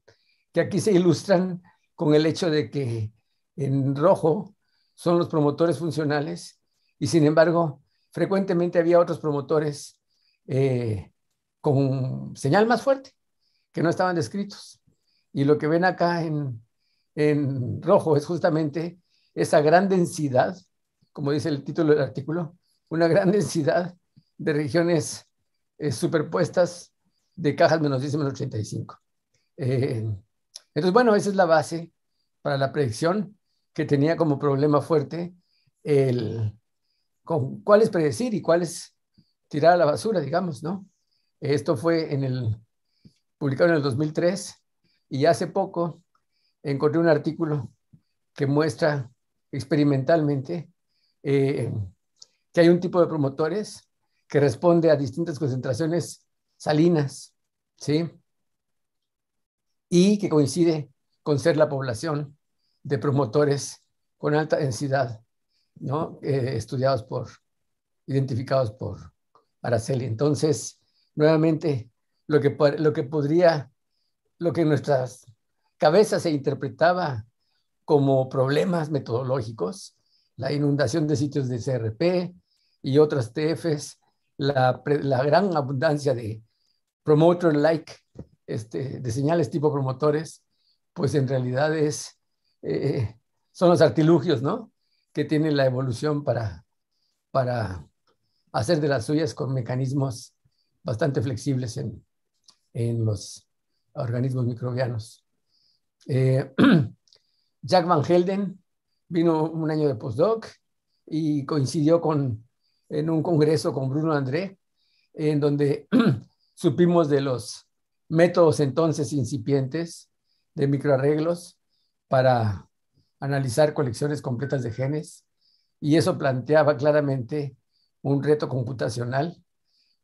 Speaker 2: que aquí se ilustran con el hecho de que en rojo son los promotores funcionales y sin embargo, frecuentemente había otros promotores eh, con señal más fuerte, que no estaban descritos. Y lo que ven acá en, en rojo es justamente esa gran densidad, como dice el título del artículo, una gran densidad de regiones eh, superpuestas de cajas menos 10 menos 85. Eh, entonces, bueno, esa es la base para la predicción que tenía como problema fuerte el, ¿Cuál cuáles predecir y cuáles tirar a la basura, digamos, ¿no? Esto fue en el, publicado en el 2003 y hace poco encontré un artículo que muestra experimentalmente eh, que hay un tipo de promotores que responde a distintas concentraciones salinas, ¿sí? Y que coincide con ser la población de promotores con alta densidad ¿no? Eh, estudiados por, identificados por Araceli. Entonces, nuevamente, lo que, lo que podría, lo que en nuestras cabezas se interpretaba como problemas metodológicos, la inundación de sitios de CRP y otras TFs, la, gran abundancia de promoter-like, este, de señales tipo promotores, pues en realidad es, eh, son los artilugios, ¿no? que tiene la evolución para, para hacer de las suyas con mecanismos bastante flexibles en, los organismos microbianos. Eh, Jack Van Helden vino un año de postdoc y coincidió en un congreso con Bruno André, en donde supimos de los métodos entonces incipientes de microarreglos para analizar colecciones completas de genes y eso planteaba claramente un reto computacional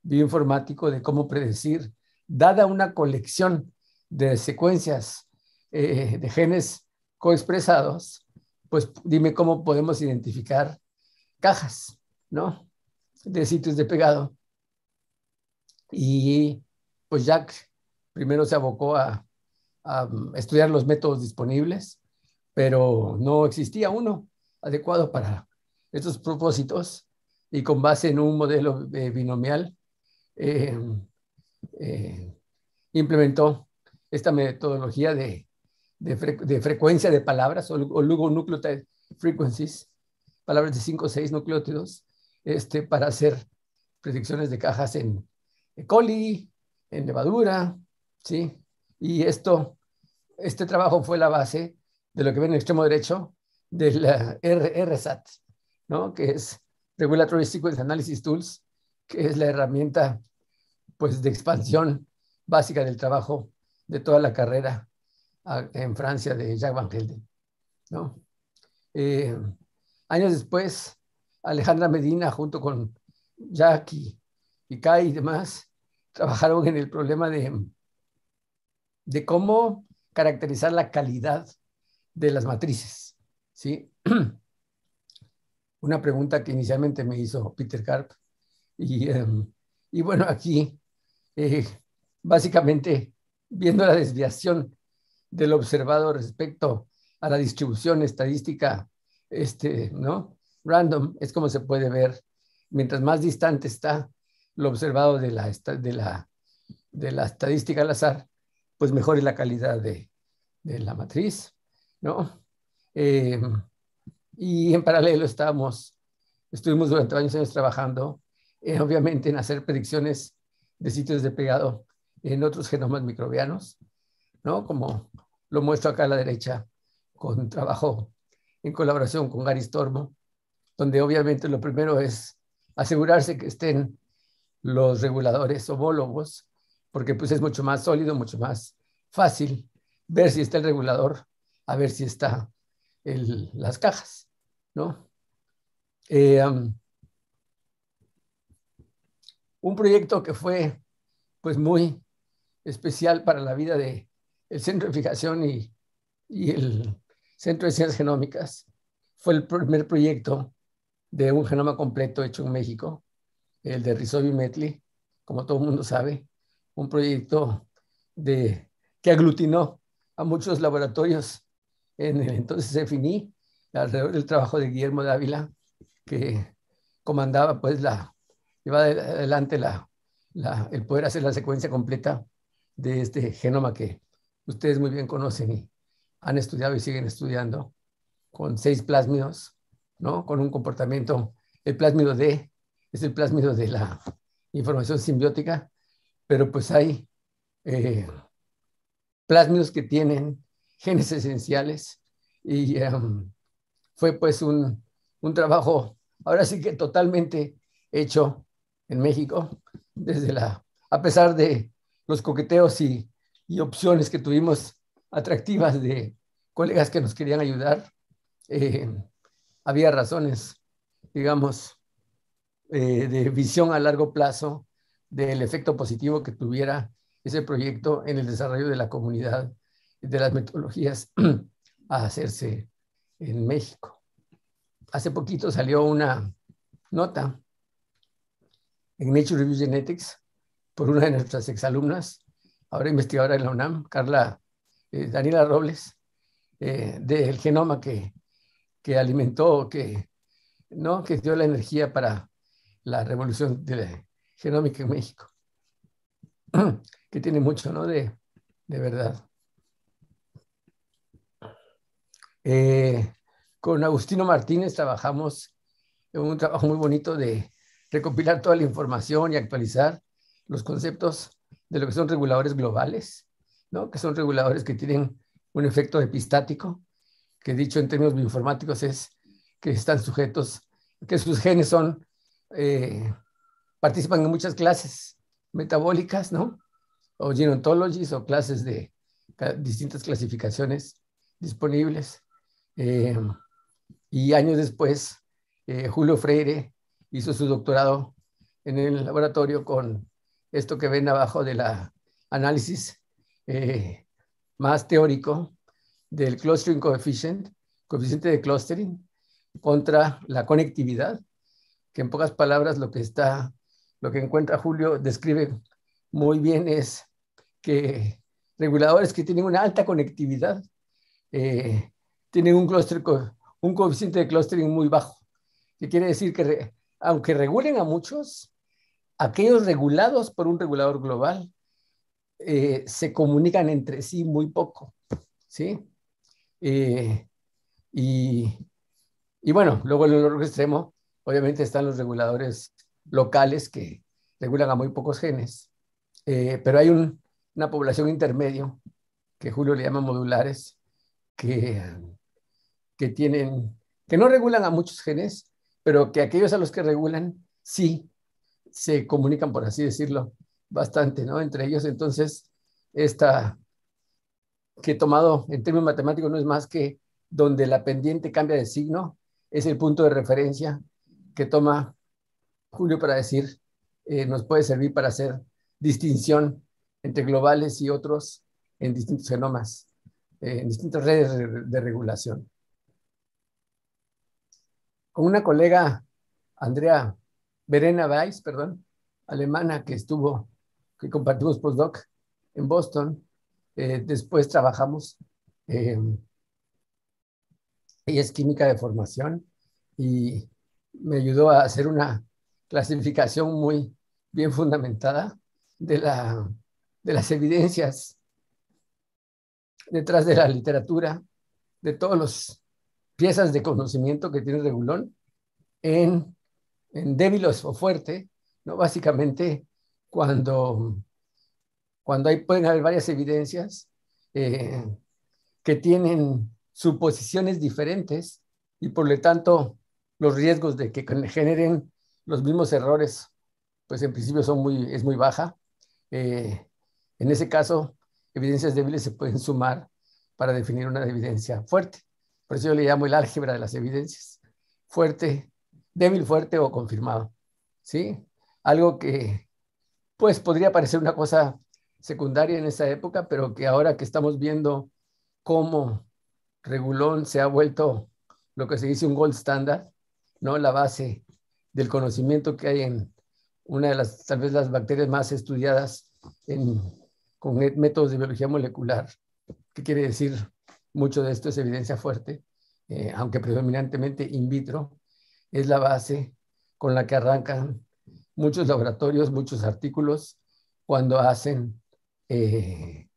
Speaker 2: bioinformático de cómo predecir, dada una colección de secuencias eh, de genes coexpresados, pues dime cómo podemos identificar cajas, ¿no? De sitios de pegado. Y pues Jack primero se abocó a mm, estudiar los métodos disponibles, pero no existía uno adecuado para estos propósitos y con base en un modelo eh, binomial eh, eh, implementó esta metodología de, frecuencia de palabras o, luego nucleotide frequencies, palabras de 5 o 6 nucleótidos, este, para hacer predicciones de cajas en E. coli, en levadura, ¿sí? Y esto, este trabajo fue la base de lo que ven en el extremo derecho, de la RSAT, ¿no? que es Regulatory Sequence Analysis Tools, que es la herramienta pues, de expansión básica del trabajo de toda la carrera en Francia de Jacques Van Helden. Eh, años después, Alejandra Medina, junto con Jackie y Kai y demás, trabajaron en el problema de, de cómo caracterizar la calidad de las matrices. ¿sí? Una pregunta que inicialmente me hizo Peter Karp. Y, em, y bueno, aquí, eh, básicamente, viendo la desviación del observado respecto a la distribución estadística este, ¿no? random, es como se puede ver, mientras más distante está lo observado de la, de de la estadística al azar, pues mejor es la calidad de la matriz. Eh, y en paralelo estábamos, estuvimos durante varios años trabajando, eh, obviamente, en hacer predicciones de sitios de pegado en otros genomas microbianos, ¿no? Como lo muestro acá a la derecha, con trabajo en colaboración con Gary Stormo, donde obviamente lo primero es asegurarse que estén los reguladores homólogos, porque pues es mucho más sólido, mucho más fácil ver si está el regulador a ver si está en las cajas, ¿no? Eh, um, un proyecto que fue pues muy especial para la vida del el Centro de Fijación y,
Speaker 4: y el
Speaker 2: Centro de Ciencias Genómicas. Fue el primer proyecto de un genoma completo hecho en México, el de Rizobi Metli, como todo el mundo sabe, un proyecto de, que aglutinó a muchos laboratorios en entonces FINI, alrededor del trabajo de Guillermo de Ávila que comandaba, pues, la, llevaba adelante la, el poder hacer la secuencia completa de este genoma que ustedes muy bien conocen y han estudiado y siguen estudiando, con seis plásmidos, ¿no? Con un comportamiento, el plásmido D es el plásmido de la información simbiótica, pero pues hay eh, plásmidos que tienen genes esenciales y em, fue pues un, trabajo, ahora sí que totalmente hecho en México, desde la, a pesar de los coqueteos y, opciones que tuvimos atractivas de colegas que nos querían ayudar, em, había razones, digamos, eh, de visión a largo plazo del efecto positivo que tuviera ese proyecto en el desarrollo de la comunidad de las metodologías a hacerse en México. Hace poquito salió una nota en Nature Review Genetics por una de nuestras exalumnas, ahora investigadora en la UNAM, Carla eh, Daniela Robles, eh, del genoma que, que alimentó, que, ¿no? que dio la energía para la revolución de genómica en México, que tiene mucho de verdad. Eh, con Agustino Martínez trabajamos en un trabajo muy bonito de recopilar toda la información y actualizar los conceptos de lo que son reguladores globales, ¿no? que son reguladores que tienen un efecto epistático, que dicho en términos bioinformáticos es que están sujetos, que sus genes son, eh, participan en muchas clases metabólicas, ¿no? O genontologies o clases de distintas clasificaciones disponibles. Eh, y años después, eh, Julio Freire hizo su doctorado en el laboratorio con esto que ven abajo del análisis eh, más teórico del clustering coefficient, coeficiente de clustering, contra la conectividad, que en pocas palabras lo que está, lo que encuentra Julio describe muy bien es que reguladores que tienen una alta conectividad eh, tienen un, cluster, un coeficiente de clustering muy bajo, que quiere decir que aunque regulen a muchos, aquellos regulados por un regulador global eh, se comunican entre sí muy poco, ¿sí? Eh, y, bueno, luego en el otro extremo, obviamente están los reguladores locales que regulan a muy pocos genes, eh, pero hay una población intermedio que Julio le llama modulares, que que tienen, que no regulan a muchos genes, pero que aquellos a los que regulan sí se comunican, por así decirlo, bastante, ¿no? Entre ellos, entonces, esta que he tomado en términos matemáticos no es más que donde la pendiente cambia de signo, es el punto de referencia que toma Julio para decir, eh, nos puede servir para hacer distinción entre globales y otros en distintos genomas, eh, en distintas redes de regulación con una colega, Andrea Verena Weiss, perdón, alemana que estuvo, que compartimos postdoc en Boston. Eh, después trabajamos. Eh, ella es química de formación y me ayudó a hacer una clasificación muy bien fundamentada de, de las evidencias detrás de la literatura, de todos los piezas de conocimiento que tiene Regulón en, en débil o fuerte, ¿no? Básicamente, cuando, cuando hay, pueden haber varias evidencias eh, que tienen suposiciones diferentes y por lo tanto los riesgos de que generen los mismos errores, pues en principio son muy, es muy baja. Eh, en ese caso, evidencias débiles se pueden sumar para definir una evidencia fuerte. Por eso yo le llamo el álgebra de las evidencias. Fuerte, débil, fuerte o confirmado. ¿Sí? Algo que, pues, podría parecer una cosa secundaria en esa época, pero que ahora que estamos viendo cómo Regulón se ha vuelto lo que se dice un gold standard, ¿no? La base del conocimiento que hay en una de las, tal vez las bacterias más estudiadas en, con métodos de biología molecular. ¿Qué quiere decir? mucho de esto es evidencia fuerte, eh, aunque predominantemente in vitro, es la base con la que arrancan muchos laboratorios, muchos artículos, cuando hacen eh,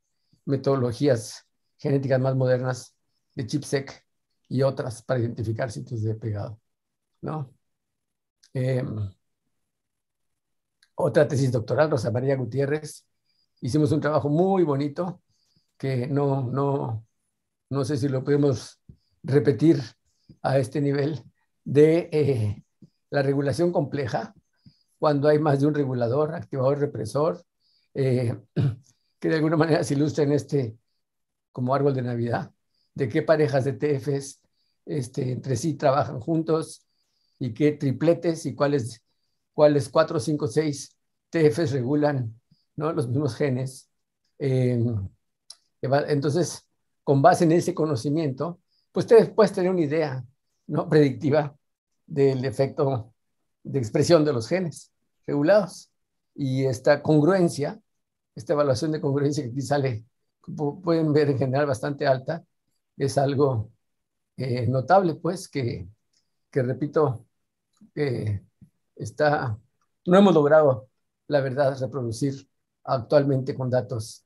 Speaker 2: metodologías genéticas más modernas de ChipSec y otras para identificar sitios de pegado. ¿no? Eh, otra tesis doctoral, Rosa María Gutiérrez, hicimos un trabajo muy bonito que no, no, no sé si lo podemos repetir a este nivel, de eh, la regulación compleja, cuando hay más de un regulador, activador, represor, eh, que de alguna manera se ilustra en este como árbol de Navidad, de qué parejas de TFs este, entre sí trabajan juntos y qué tripletes y cuáles, cuáles cuatro, cinco, seis TFs regulan ¿no? los mismos genes. Eh, entonces, con base en ese conocimiento, pues ustedes pueden tener una idea ¿no? predictiva del efecto de expresión de los genes regulados. Y esta congruencia, esta evaluación de congruencia que aquí sale, pueden ver en general bastante alta, es algo eh, notable, pues, que, repito, está, no hemos logrado, la verdad, reproducir actualmente con datos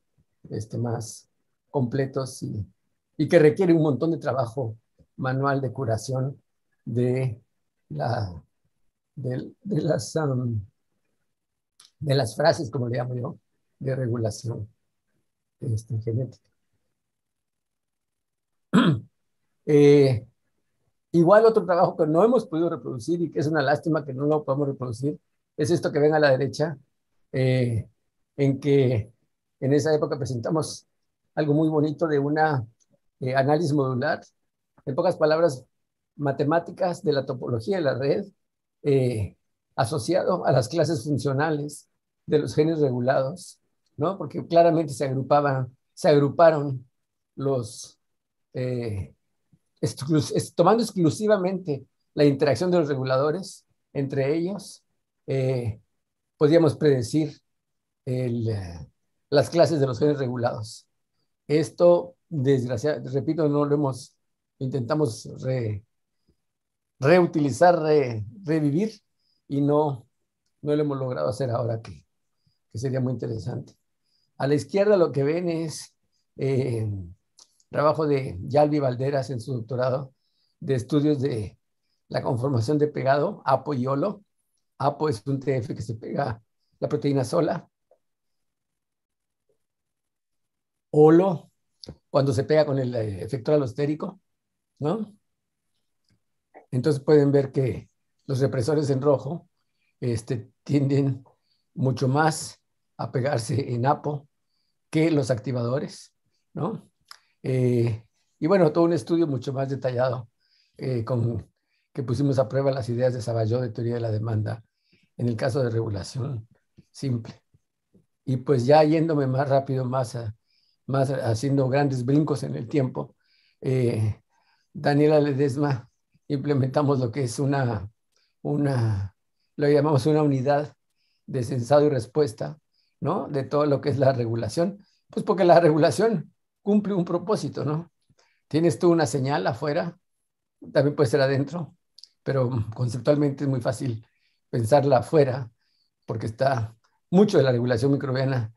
Speaker 2: este, más, completos y, que requiere un montón de trabajo manual de curación de, um, las, frases, como le llamo yo, de regulación este, genética. Eh, igual otro trabajo que no hemos podido reproducir y que es una lástima que no lo podamos reproducir, es esto que ven a la derecha, eh, en que en esa época presentamos algo muy bonito de un eh, análisis modular. En pocas palabras, matemáticas de la topología de la red eh, asociado a las clases funcionales de los genes regulados, ¿no? Porque claramente se agrupaban, se agruparon los eh, tomando exclusivamente la interacción de los reguladores entre ellos, eh, podíamos predecir las clases de los genes regulados. Esto, desgraciadamente, repito, no lo hemos, intentamos reutilizar, revivir y no, no lo hemos logrado hacer ahora que, que sería muy interesante. A la izquierda lo que ven es eh, trabajo de Yalvi Valderas en su doctorado de estudios de la conformación de pegado, APO y OLO. APO es un TF que se pega la proteína sola lo cuando se pega con el eh, efecto alostérico, ¿no? Entonces pueden ver que los represores en rojo este, tienden mucho más a pegarse en APO que los activadores, ¿no? Eh, y bueno, todo un estudio mucho más detallado eh, con, que pusimos a prueba las ideas de Saballó de teoría de la demanda en el caso de regulación simple. Y pues ya yéndome más rápido, más a, más haciendo grandes brincos en el tiempo. Eh, Daniela Ledesma, implementamos lo que es una, una, lo llamamos una unidad de sensado y respuesta, ¿no? De todo lo que es la regulación, pues porque la regulación cumple un propósito, ¿no? Tienes tú una señal afuera, también puede ser adentro, pero conceptualmente es muy fácil pensarla afuera, porque está, mucho de la regulación microbiana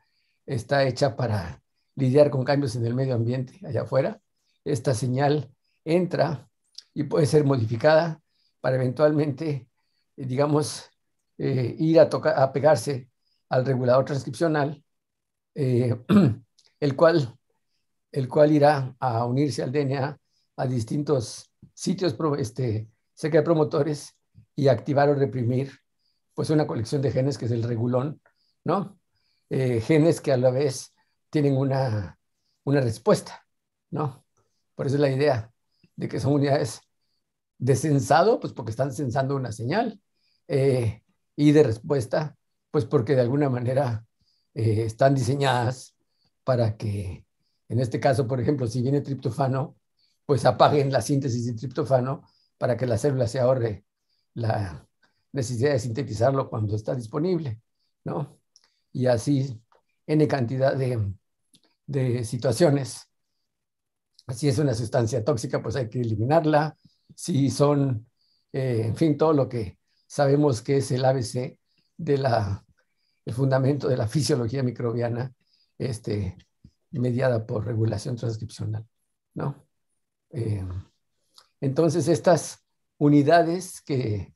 Speaker 2: está hecha para lidiar con cambios en el medio ambiente allá afuera, esta señal entra y puede ser modificada para eventualmente, eh, digamos, eh, ir a, tocar, a pegarse al regulador transcripcional, eh, el, cual, el cual irá a unirse al DNA a distintos sitios este, cerca de promotores y activar o reprimir pues una colección de genes que es el regulón, ¿no? genes que a la vez tienen una, respuesta, ¿no? Por eso es la idea de que son unidades de sensado, pues porque están sensando una señal, eh, y de respuesta, pues porque de alguna manera eh, están diseñadas para que, en este caso, por ejemplo, si viene triptofano, pues apaguen la síntesis de triptofano para que la célula se ahorre la necesidad de sintetizarlo cuando está disponible, ¿no? Y así, N cantidad de de situaciones. Si es una sustancia tóxica, pues hay que eliminarla. Si son, eh, en fin, todo lo que sabemos que es el ABC de la, el fundamento de la fisiología microbiana, este, mediada por regulación transcripcional, ¿no? Eh, entonces, estas unidades que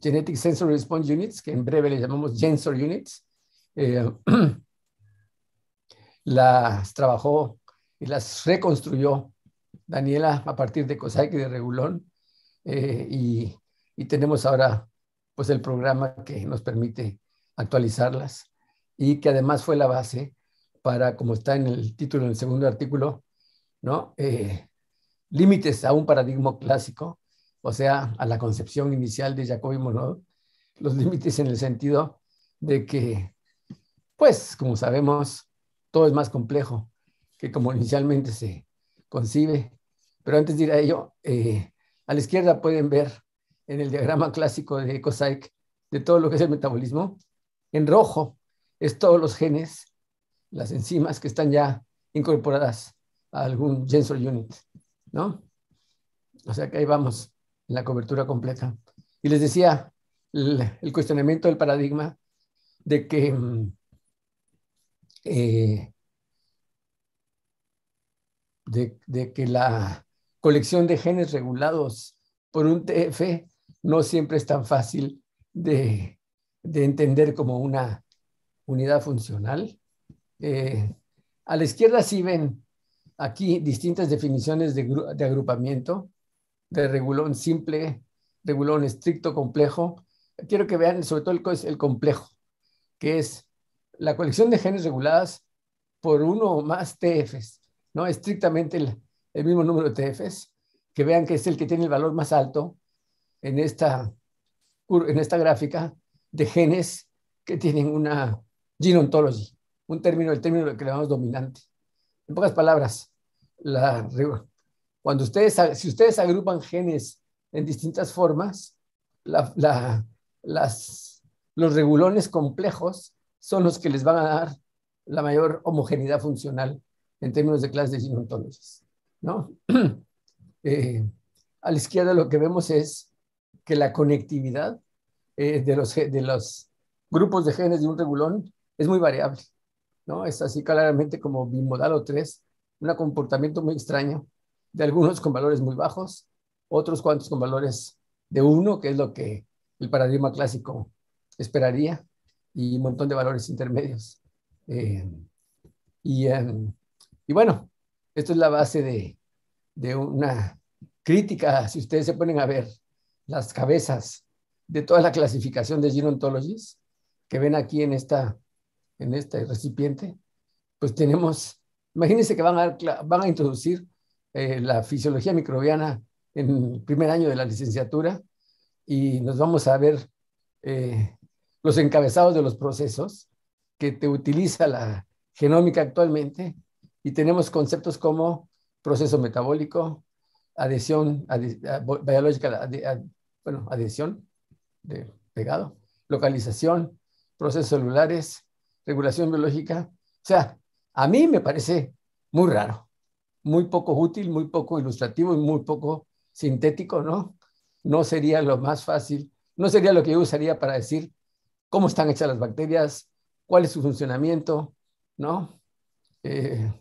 Speaker 2: Genetic sensor Response Units, que en breve le llamamos Gensor Units, eh, las trabajó y las reconstruyó Daniela a partir de COSAIC y de Regulón. Eh, y, y, tenemos ahora pues el programa que nos permite actualizarlas y que además fue la base para, como está en el título, en el segundo artículo, ¿no? Eh, límites a un paradigma clásico, o sea, a la concepción inicial de Jacobi Monod, los límites en el sentido de que, pues, como sabemos, todo es más complejo que como inicialmente se concibe. Pero antes de ir a ello, eh, a la izquierda pueden ver en el diagrama clásico de Ecosaic de todo lo que es el metabolismo. En rojo es todos los genes, las enzimas que están ya incorporadas a algún gensor unit, ¿no? O sea que ahí vamos en la cobertura completa. Y les decía el, cuestionamiento del paradigma de que mm, eh, de, que la colección de genes regulados por un TF no siempre es tan fácil de, entender como una unidad funcional. Eh, a la izquierda si ven aquí distintas definiciones de, agrupamiento, de regulón simple, regulón estricto, complejo. Quiero que vean sobre todo el complejo, que es la colección de genes reguladas por uno o más TFs, no estrictamente el, mismo número de TFs, que vean que es el que tiene el valor más alto en esta, en esta gráfica de genes que tienen una gene ontology, un término, el término que le llamamos dominante. En pocas palabras, cuando ustedes, si ustedes agrupan genes en distintas formas, los regulones complejos son los que les van a dar la mayor homogeneidad funcional en términos de clases de ¿no? Eh, a la izquierda lo que vemos es que la conectividad eh, de, los, de los grupos de genes de un regulón es muy variable. ¿no? Es así claramente como bimodal o tres, un comportamiento muy extraño de algunos con valores muy bajos, otros cuantos con valores de uno, que es lo que el paradigma clásico esperaría, y un montón de valores intermedios. Eh, eh, y, bueno, esto es la base de, una crítica, si ustedes se ponen a ver las cabezas de toda la clasificación de gerontologies que ven aquí en, esta, en este recipiente, pues tenemos, imagínense que van a, van a introducir eh, la fisiología microbiana en el primer año de la licenciatura y nos vamos a ver eh, los encabezados de los procesos que te utiliza la genómica actualmente y tenemos conceptos como proceso metabólico, adhesión, biológica, bueno, adhesión de pegado, localización, procesos celulares, regulación biológica. O sea, a mí me parece muy raro, muy poco útil, muy poco ilustrativo y muy poco sintético, ¿no? No sería lo más fácil, no sería lo que yo usaría para decir cómo están hechas las bacterias, cuál es su funcionamiento, eh,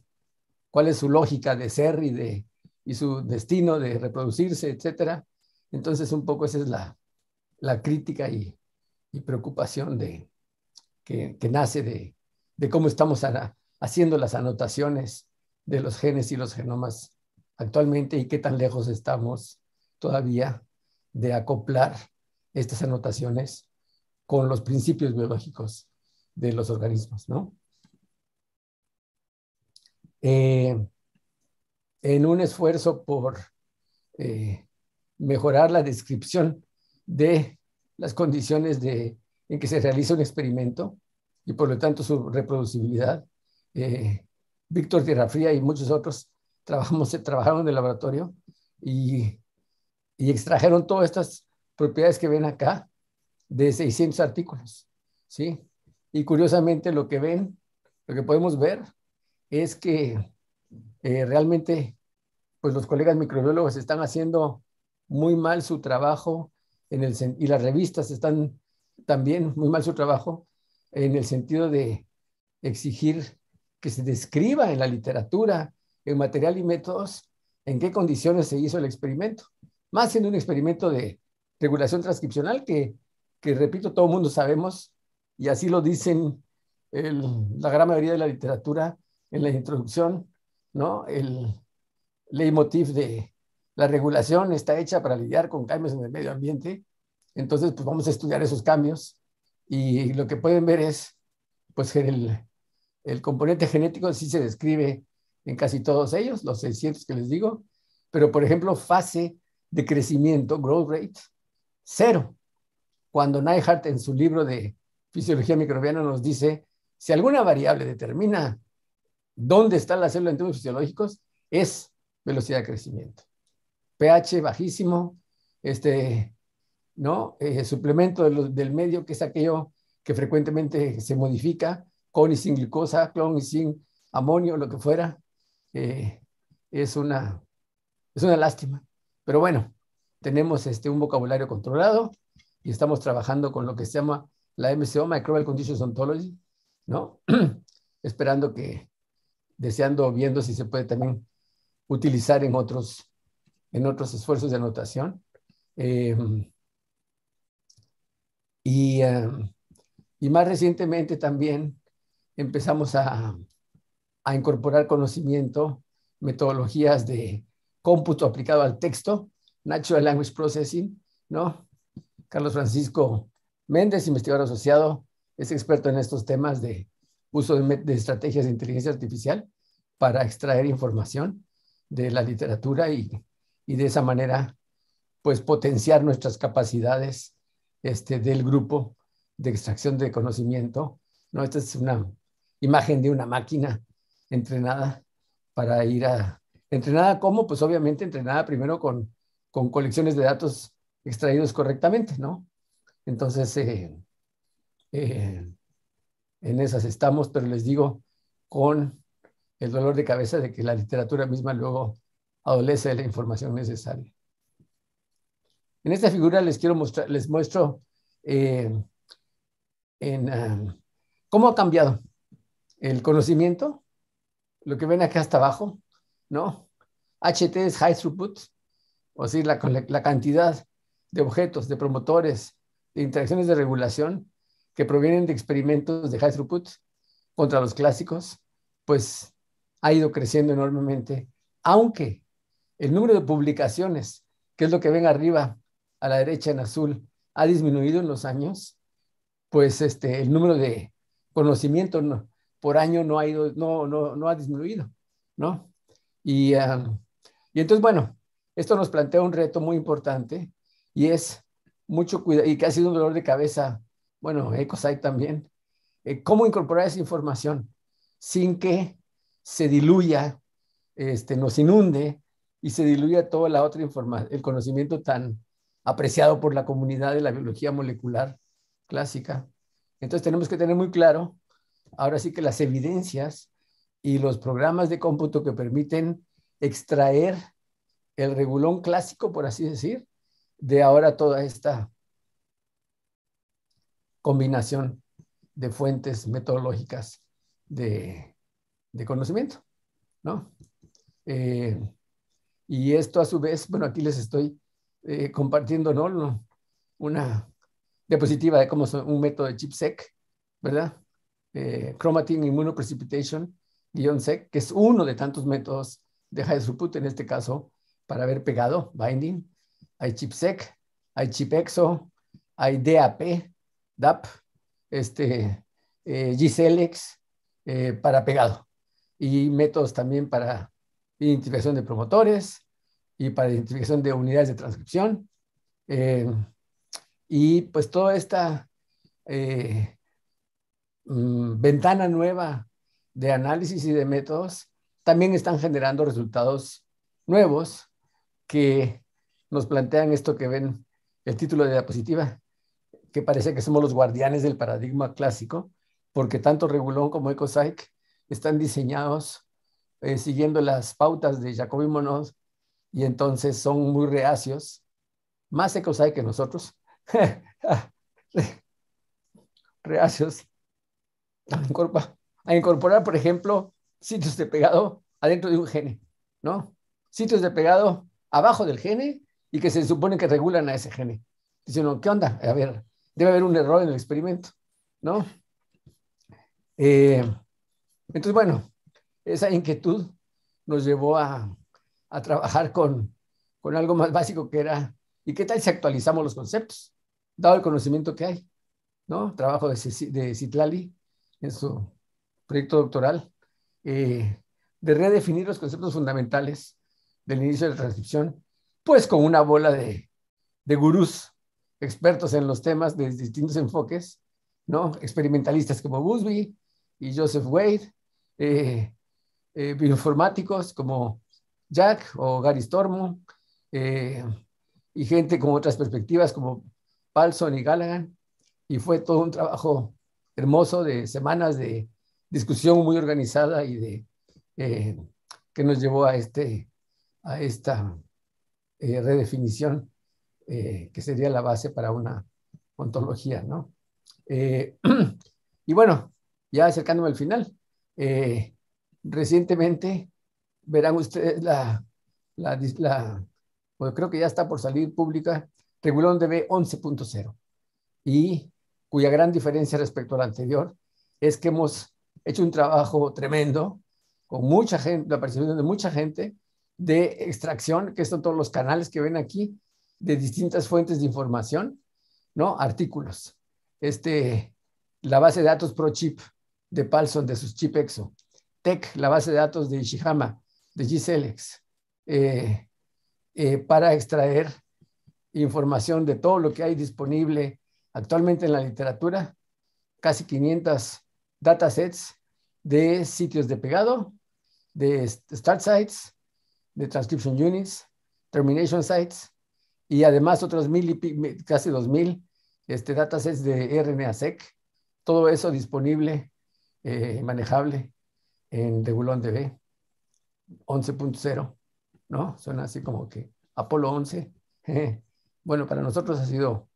Speaker 2: cuál es su lógica de ser y, y su destino de reproducirse, etc. Entonces, un poco esa es la, crítica y, preocupación que, nace de, cómo estamos haciendo las anotaciones de los genes y los genomas actualmente y qué tan lejos estamos todavía de acoplar estas anotaciones con los principios biológicos de los organismos, ¿no? Eh, en un esfuerzo por eh, mejorar la descripción de las condiciones en que se realiza un experimento y por lo tanto su reproducibilidad, eh, Víctor Tierrafría y muchos otros trabajamos, trabajaron en el laboratorio y extrajeron todas estas propiedades que ven acá de 600 artículos, ¿sí? Y curiosamente lo que ven, lo que podemos ver es que eh, realmente pues los colegas microbiólogos están haciendo muy mal su trabajo en el, y las revistas están también muy mal su trabajo en el sentido de exigir que se describa en la literatura, en material y métodos, en qué condiciones se hizo el experimento. Más en un experimento de regulación transcripcional que que repito, todo el mundo sabemos, y así lo dicen la gran mayoría de la literatura en la introducción, ¿no? El leitmotiv de la regulación está hecha para lidiar con cambios en el medio ambiente, entonces pues vamos a estudiar esos cambios y lo que pueden ver es pues el, el componente genético sí se describe en casi todos ellos, los 600 que les digo, pero por ejemplo fase de crecimiento, growth rate, cero cuando Neihart en su libro de fisiología microbiana nos dice, si alguna variable determina dónde está la célula en términos fisiológicos, es velocidad de crecimiento. pH bajísimo, este, ¿no? Eh, suplemento del medio, que es aquello que frecuentemente se modifica, con y sin glucosa, clon y sin amonio, lo que fuera, eh, es, una, es una lástima. Pero bueno, tenemos este, un vocabulario controlado, y estamos trabajando con lo que se llama la MCO, Microbial Conditions Ontology, ¿no? Esperando que, deseando, viendo si se puede también utilizar en otros, en otros esfuerzos de anotación. Em, em, y, más recientemente también empezamos a, a incorporar conocimiento, metodologías de cómputo aplicado al texto, Natural Language Processing, ¿no? Carlos Francisco Méndez, investigador asociado, es experto en estos temas de uso de, estrategias de inteligencia artificial para extraer información de la literatura y, de esa manera pues potenciar nuestras capacidades este, del grupo de extracción de conocimiento. ¿no? Esta es una imagen de una máquina entrenada para ir a... Entrenada cómo? pues obviamente entrenada primero con, con colecciones de datos extraídos correctamente, ¿no? Entonces, eh, eh, en esas estamos, pero les digo, con el dolor de cabeza de que la literatura misma luego adolece de la información necesaria. En esta figura les quiero mostrar, les muestro eh, en, um, cómo ha cambiado el conocimiento, lo que ven acá hasta abajo, ¿no? HT es High Throughput, o sea, la, la cantidad de objetos, de promotores, de interacciones de regulación que provienen de experimentos de high throughput contra los clásicos, pues ha ido creciendo enormemente, aunque el número de publicaciones, que es lo que ven arriba a la derecha en azul, ha disminuido en los años, pues este, el número de conocimiento por año no ha, ido, no, no, no ha disminuido, ¿no? Y, ah, y entonces, bueno, esto nos plantea un reto muy importante y es mucho cuidado, y que ha sido un dolor de cabeza, bueno, ecos también, eh, cómo incorporar esa información sin que se diluya, este, nos inunde y se diluya toda la otra información, el conocimiento tan apreciado por la comunidad de la biología molecular clásica. Entonces tenemos que tener muy claro, ahora sí que las evidencias y los programas de cómputo que permiten extraer el regulón clásico, por así decir, de ahora toda esta combinación de fuentes metodológicas de, conocimiento, ¿no? Eh, y esto a su vez, bueno, aquí les estoy eh, compartiendo, ¿no? Una diapositiva de cómo son un método de ChIP-Seq, ¿verdad? Eh, Chromatin Immunoprecipitation, guión SEC, que es uno de tantos métodos de high throughput, en este caso, para haber pegado, binding, hay ChipSec, hay ChipExo, hay DAP, DAP, este, eh, eh, para pegado y métodos también para identificación de promotores y para identificación de unidades de transcripción. Eh, y pues toda esta eh, mm, ventana nueva de análisis y de métodos también están generando resultados nuevos que nos plantean esto que ven, el título de la diapositiva, que parece que somos los guardianes del paradigma clásico, porque tanto Regulón como EcoSaic están diseñados eh, siguiendo las pautas de Jacobi Monod y entonces son muy reacios, más EcoSaic que nosotros, reacios a incorporar, a incorporar, por ejemplo, sitios de pegado adentro de un gene, ¿no? Sitios de pegado abajo del gene que se supone que regulan a ese gene. Dicen, no, ¿qué onda? A ver, debe haber un error en el experimento, ¿no? Eh, entonces, bueno, esa inquietud nos llevó a, a trabajar con, con algo más básico que era, ¿y qué tal si actualizamos los conceptos? Dado el conocimiento que hay, ¿no? Trabajo de, de Citlali en su proyecto doctoral, eh, de redefinir los conceptos fundamentales del inicio de la transcripción pues con una bola de, de gurús expertos en los temas de distintos enfoques, ¿no? Experimentalistas como Busby y Joseph Wade, eh, eh, bioinformáticos como Jack o Gary Stormo, eh, y gente con otras perspectivas como Paulson y Gallagher. Y fue todo un trabajo hermoso de semanas de discusión muy organizada y de que nos llevó a, este, a esta eh, redefinición eh, que sería la base para una ontología, ¿no? Eh, y bueno, ya acercándome al final, recientemente verán ustedes la, la, pues creo que ya está por salir pública, Regulón DB 11.0, y cuya gran diferencia respecto al anterior es que hemos hecho un trabajo tremendo con mucha gente, la participación de mucha gente, de extracción, que son todos los canales que ven aquí, de distintas fuentes de información, ¿no? Artículos. Este, la base de datos ProChip de Palson, de sus chip EXO. la base de datos de Ishihama, de Giselex, eh, eh, para extraer información de todo lo que hay disponible actualmente en la literatura, casi 500 datasets de sitios de pegado, de start sites, de transcription units, termination sites, y además otros mil y casi dos mil este, datasets de RNA-seq. Todo eso disponible, eh, manejable en Debulon DB 11.0, ¿no? Suena así como que Apolo 11. Bueno, para nosotros ha sido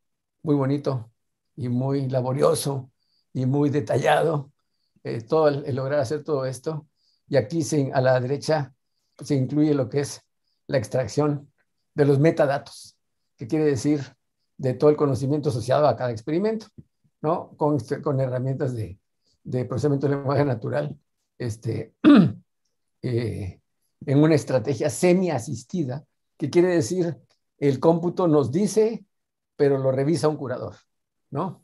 Speaker 2: muy bonito y muy laborioso y muy detallado eh, todo el, lograr hacer todo esto. Y aquí a la derecha se incluye lo que es la extracción de los metadatos, que quiere decir de todo el conocimiento asociado a cada experimento, ¿no? Con, este, herramientas de, de procesamiento de lenguaje natural, este, eh, en una estrategia semi-asistida, que quiere decir el cómputo nos dice, pero lo revisa un curador, ¿no?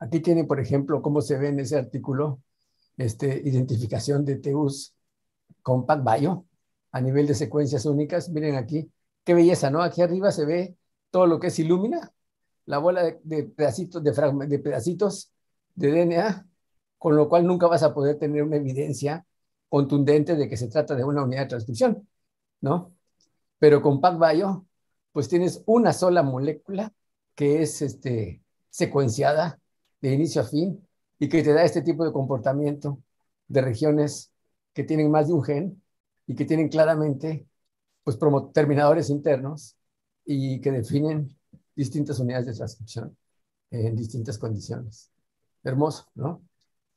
Speaker 2: Aquí tiene, por ejemplo, cómo se ve en ese artículo este, identificación de TUs con PacBio a nivel de secuencias únicas. Miren aquí, qué belleza, ¿no? Aquí arriba se ve todo lo que es ilumina, la bola de, pedacitos, de, de pedacitos de DNA, con lo cual nunca vas a poder tener una evidencia contundente de que se trata de una unidad de transcripción, ¿no? Pero con PacBio, pues tienes una sola molécula que es este, secuenciada de inicio a fin y que te da este tipo de comportamiento de regiones que tienen más de un gen y que tienen claramente pues terminadores internos y que definen distintas unidades de transcripción en distintas condiciones. Hermoso, ¿no?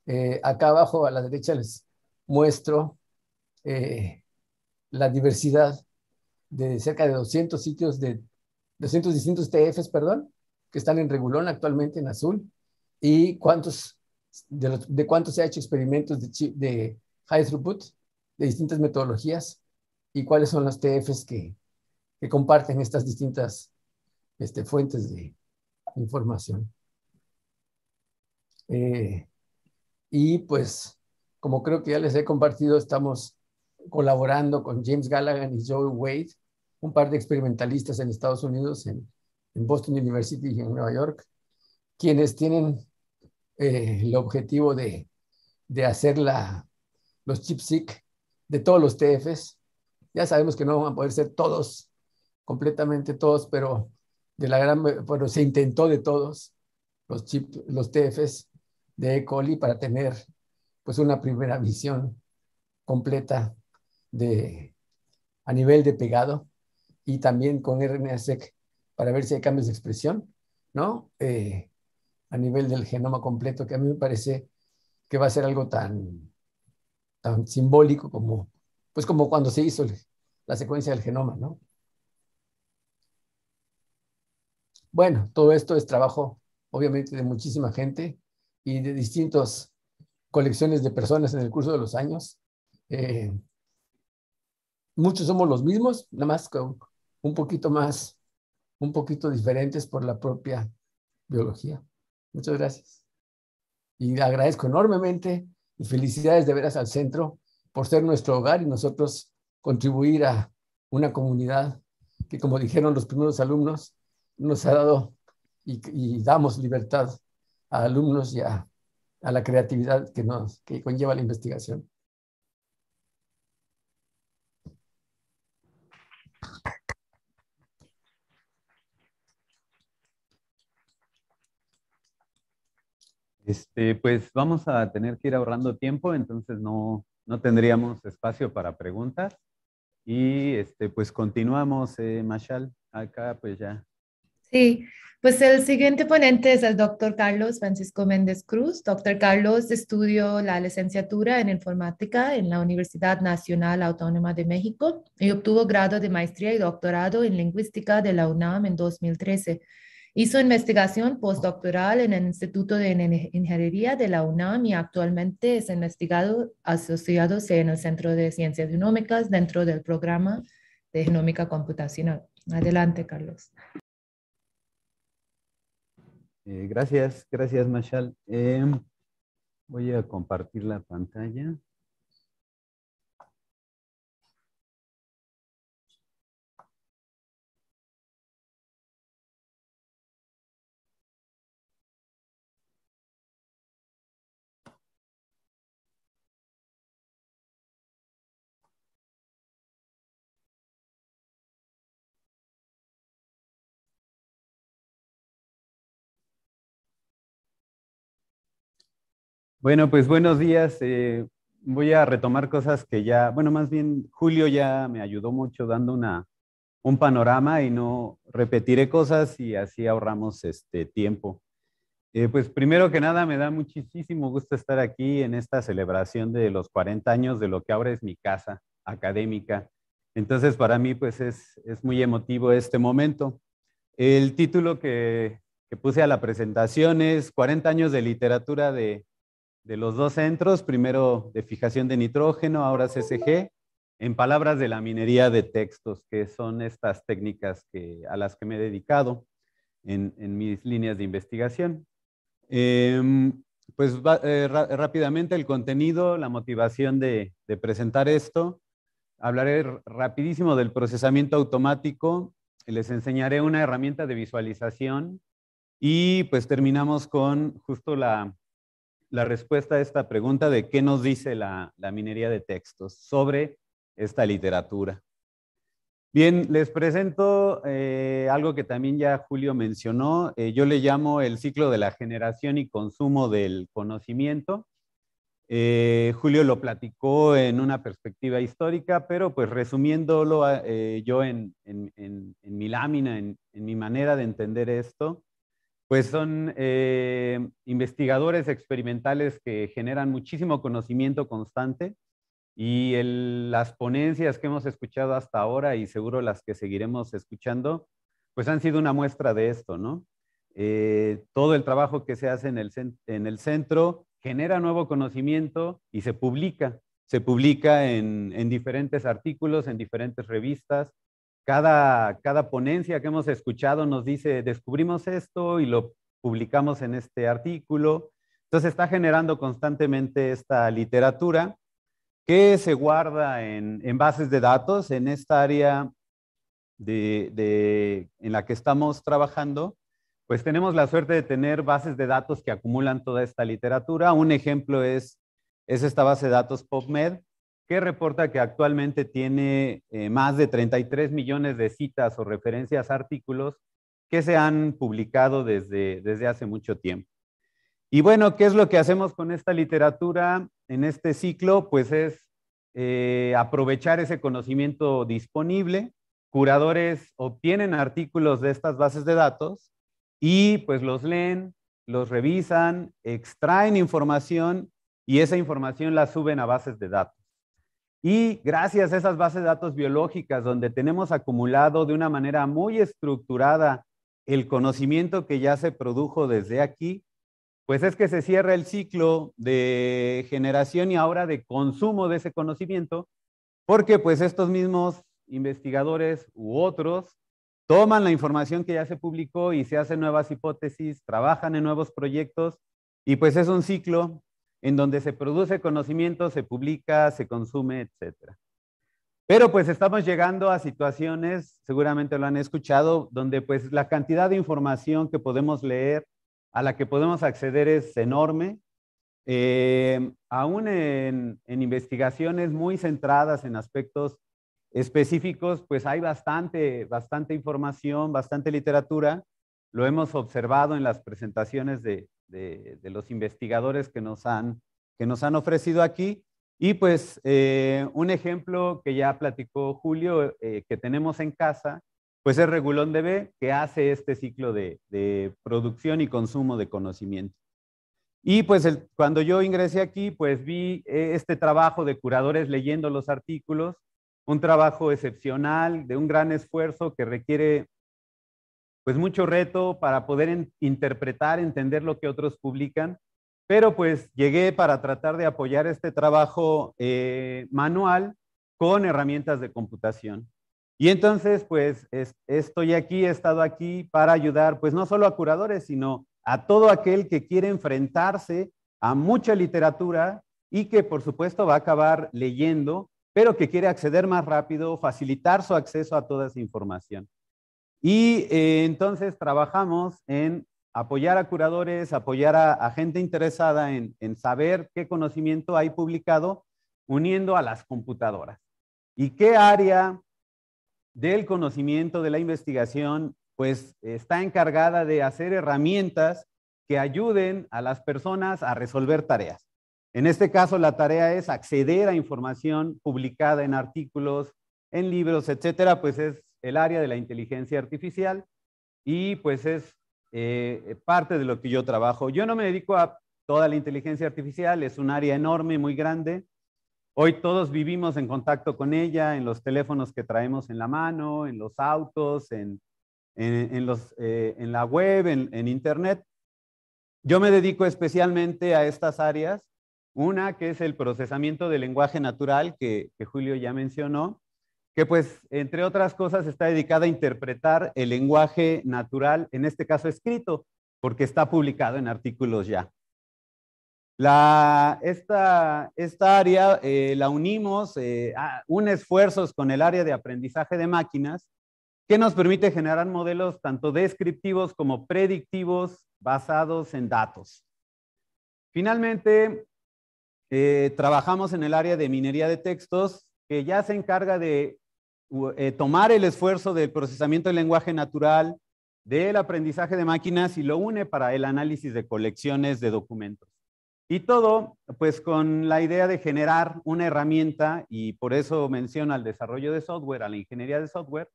Speaker 2: Eh, acá abajo a la derecha les muestro eh, la diversidad de cerca de 200 sitios de 200 distintos TFs, perdón, que están en regulón actualmente en azul y cuántos de, cuántos cuánto se ha hecho experimentos de, de high throughput, de distintas metodologías, y cuáles son las TFs que, comparten estas distintas este, fuentes de información. Eh, y pues, como creo que ya les he compartido, estamos colaborando con James Gallagher y Joe Wade, un par de experimentalistas en Estados Unidos, en Boston University y en Nueva York, quienes tienen eh, el objetivo de, de hacer la, los chipsic de todos los TFs. Ya sabemos que no van a poder ser todos, completamente todos, pero de la gran, bueno, se intentó de todos los chips, los TFs de E. coli para tener pues una primera visión completa de, a nivel de pegado y también con RNA-seq para ver si hay cambios de expresión, ¿no? Eh, a nivel del genoma completo, que a mí me parece que va a ser algo tan, tan simbólico como, pues como cuando se hizo la secuencia del genoma, ¿no? Bueno, todo esto es trabajo, obviamente, de muchísima gente y de distintas colecciones de personas en el curso de los años. Eh, muchos somos los mismos, nada más con un poquito más, un poquito diferentes por la propia biología. Muchas gracias. Y agradezco enormemente y felicidades de veras al centro por ser nuestro hogar y nosotros contribuir a una comunidad que, como dijeron los primeros alumnos, nos ha dado y, damos libertad a alumnos y a, a la creatividad que, nos, que conlleva la investigación.
Speaker 1: Este, pues vamos a tener que ir ahorrando tiempo, entonces no, no tendríamos espacio para preguntas. Y este, pues continuamos, eh, Mashal, acá pues ya.
Speaker 3: Sí, pues el siguiente ponente es el doctor Carlos Francisco Méndez Cruz. Doctor Carlos estudió la licenciatura en informática en la Universidad Nacional Autónoma de México y obtuvo grado de maestría y doctorado en lingüística de la UNAM en 2013. Hizo investigación postdoctoral en el Instituto de Ingeniería de la UNAM y actualmente es investigado asociado en el Centro de Ciencias Genómicas dentro del programa de Genómica Computacional. Adelante,
Speaker 5: Carlos.
Speaker 1: Eh, gracias, gracias, Mashal. Em, voy a compartir la pantalla. Bueno, pues buenos días. Eh, voy a retomar cosas que ya, bueno, más bien Julio ya me ayudó mucho dando una, un panorama y no repetiré cosas y así ahorramos este tiempo. Eh, pues primero que nada, me da muchísimo gusto estar aquí en esta celebración de los 40 años de lo que ahora es mi casa académica. Entonces, para mí, pues es, muy emotivo este momento. El título que, que, puse a la presentación es 40 años de literatura de de los dos centros, primero de fijación de nitrógeno, ahora CSG, en palabras de la minería de textos, que son estas técnicas que, a las que me he dedicado en, mis líneas de investigación. Em, pues eh, rápidamente el contenido, la motivación de presentar esto. Hablaré rapidísimo del procesamiento automático. Les enseñaré una herramienta de visualización y pues terminamos con justo la, la respuesta a esta pregunta de qué nos dice la, minería de textos sobre esta literatura. Bien, les presento eh, algo que también ya Julio mencionó. Eh, yo le llamo el ciclo de la generación y consumo del conocimiento. Eh, Julio lo platicó en una perspectiva histórica, pero pues resumiéndolo yo en mi lámina, en mi manera de entender esto, pues son eh, investigadores experimentales que generan muchísimo conocimiento constante y las ponencias que hemos escuchado hasta ahora y seguro las que seguiremos escuchando, pues han sido una muestra de esto, ¿no? Eh, todo el trabajo que se hace en el, centro genera nuevo conocimiento y se publica. Se publica en diferentes artículos, en diferentes revistas, cada, cada ponencia que hemos escuchado nos dice, descubrimos esto y lo publicamos en este artículo. Entonces está generando constantemente esta literatura que se guarda en, bases de datos, en esta área de, en la que estamos trabajando. Pues tenemos la suerte de tener bases de datos que acumulan toda esta literatura. Un ejemplo es, es esta base de datos PubMed, que reporta que actualmente tiene eh, más de 33 millones de citas o referencias a artículos que se han publicado desde, desde hace mucho tiempo. Y bueno, ¿qué es lo que hacemos con esta literatura en este ciclo? Pues es eh, aprovechar ese conocimiento disponible. Curadores obtienen artículos de estas bases de datos y pues los leen, los revisan, extraen información y esa información la suben a bases de datos. Y gracias a esas bases de datos biológicas, donde tenemos acumulado de una manera muy estructurada el conocimiento que ya se produjo desde aquí, pues es que se cierra el ciclo de generación y ahora de consumo de ese conocimiento, porque pues estos mismos investigadores u otros toman la información que ya se publicó y se hacen nuevas hipótesis, trabajan en nuevos proyectos y pues es un ciclo en donde se produce conocimiento, se publica, se consume, etc. Pero pues estamos llegando a situaciones, seguramente lo han escuchado, donde pues la cantidad de información que podemos leer, a la que podemos acceder es enorme, eh, aún en investigaciones muy centradas en aspectos específicos, pues hay bastante, bastante información, bastante literatura. Lo hemos observado en las presentaciones de, de, los investigadores que nos han, que nos han ofrecido aquí. Y pues eh, un ejemplo que ya platicó Julio, eh, que tenemos en casa, pues es Regulón de B, que hace este ciclo de, producción y consumo de conocimiento. Y pues cuando yo ingresé aquí, pues vi eh, este trabajo de curadores leyendo los artículos, un trabajo excepcional, de un gran esfuerzo que requiere pues mucho reto para poder interpretar, entender lo que otros publican, pero pues llegué para tratar de apoyar este trabajo eh, manual con herramientas de computación. Y entonces, pues estoy aquí, he estado aquí para ayudar, pues no solo a curadores, sino a todo aquel que quiere enfrentarse a mucha literatura y que por supuesto va a acabar leyendo, pero que quiere acceder más rápido, facilitar su acceso a toda esa información. Y eh, entonces trabajamos en apoyar a curadores, apoyar a, gente interesada en, en, saber qué conocimiento hay publicado uniendo a las computadoras. ¿Y qué área del conocimiento, de la investigación, pues está encargada de hacer herramientas que ayuden a las personas a resolver tareas? En este caso, la tarea es acceder a información publicada en artículos, en libros, etcétera, pues es el área de la inteligencia artificial y pues es eh, parte de lo que yo trabajo. Yo no me dedico a toda la inteligencia artificial, es un área enorme, muy grande. Hoy todos vivimos en contacto con ella, en los teléfonos que traemos en la mano, en los autos, en, eh, la web, en Internet. Yo me dedico especialmente a estas áreas. Una que es el procesamiento del lenguaje natural que Julio ya mencionó, que pues, entre otras cosas, está dedicada a interpretar el lenguaje natural, en este caso escrito, porque está publicado en artículos ya. esta, área eh, la unimos, eh, a, un esfuerzos con el área de aprendizaje de máquinas, que nos permite generar modelos tanto descriptivos como predictivos basados en datos. Finalmente, eh, trabajamos en el área de minería de textos, que ya se encarga de eh, tomar el esfuerzo del procesamiento del lenguaje natural, del aprendizaje de máquinas y lo une para el análisis de colecciones de documentos. Y todo, pues, con la idea de generar una herramienta, y por eso menciona al desarrollo de software, a la ingeniería de software,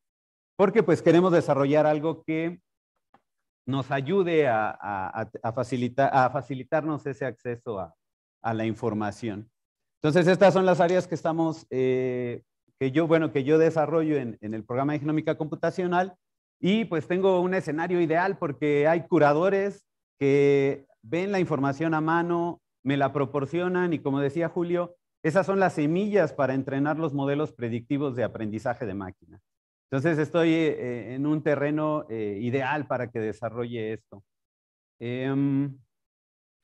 Speaker 1: porque pues queremos desarrollar algo que nos ayude a, facilitar, a facilitarnos ese acceso a, la información. Entonces, estas son las áreas que estamos eh, que yo, bueno, que yo desarrollo en, el programa de genómica computacional y pues tengo un escenario ideal porque hay curadores que ven la información a mano, me la proporcionan y como decía Julio, esas son las semillas para entrenar los modelos predictivos de aprendizaje de máquina. Entonces estoy eh, en un terreno eh, ideal para que desarrolle esto. Em,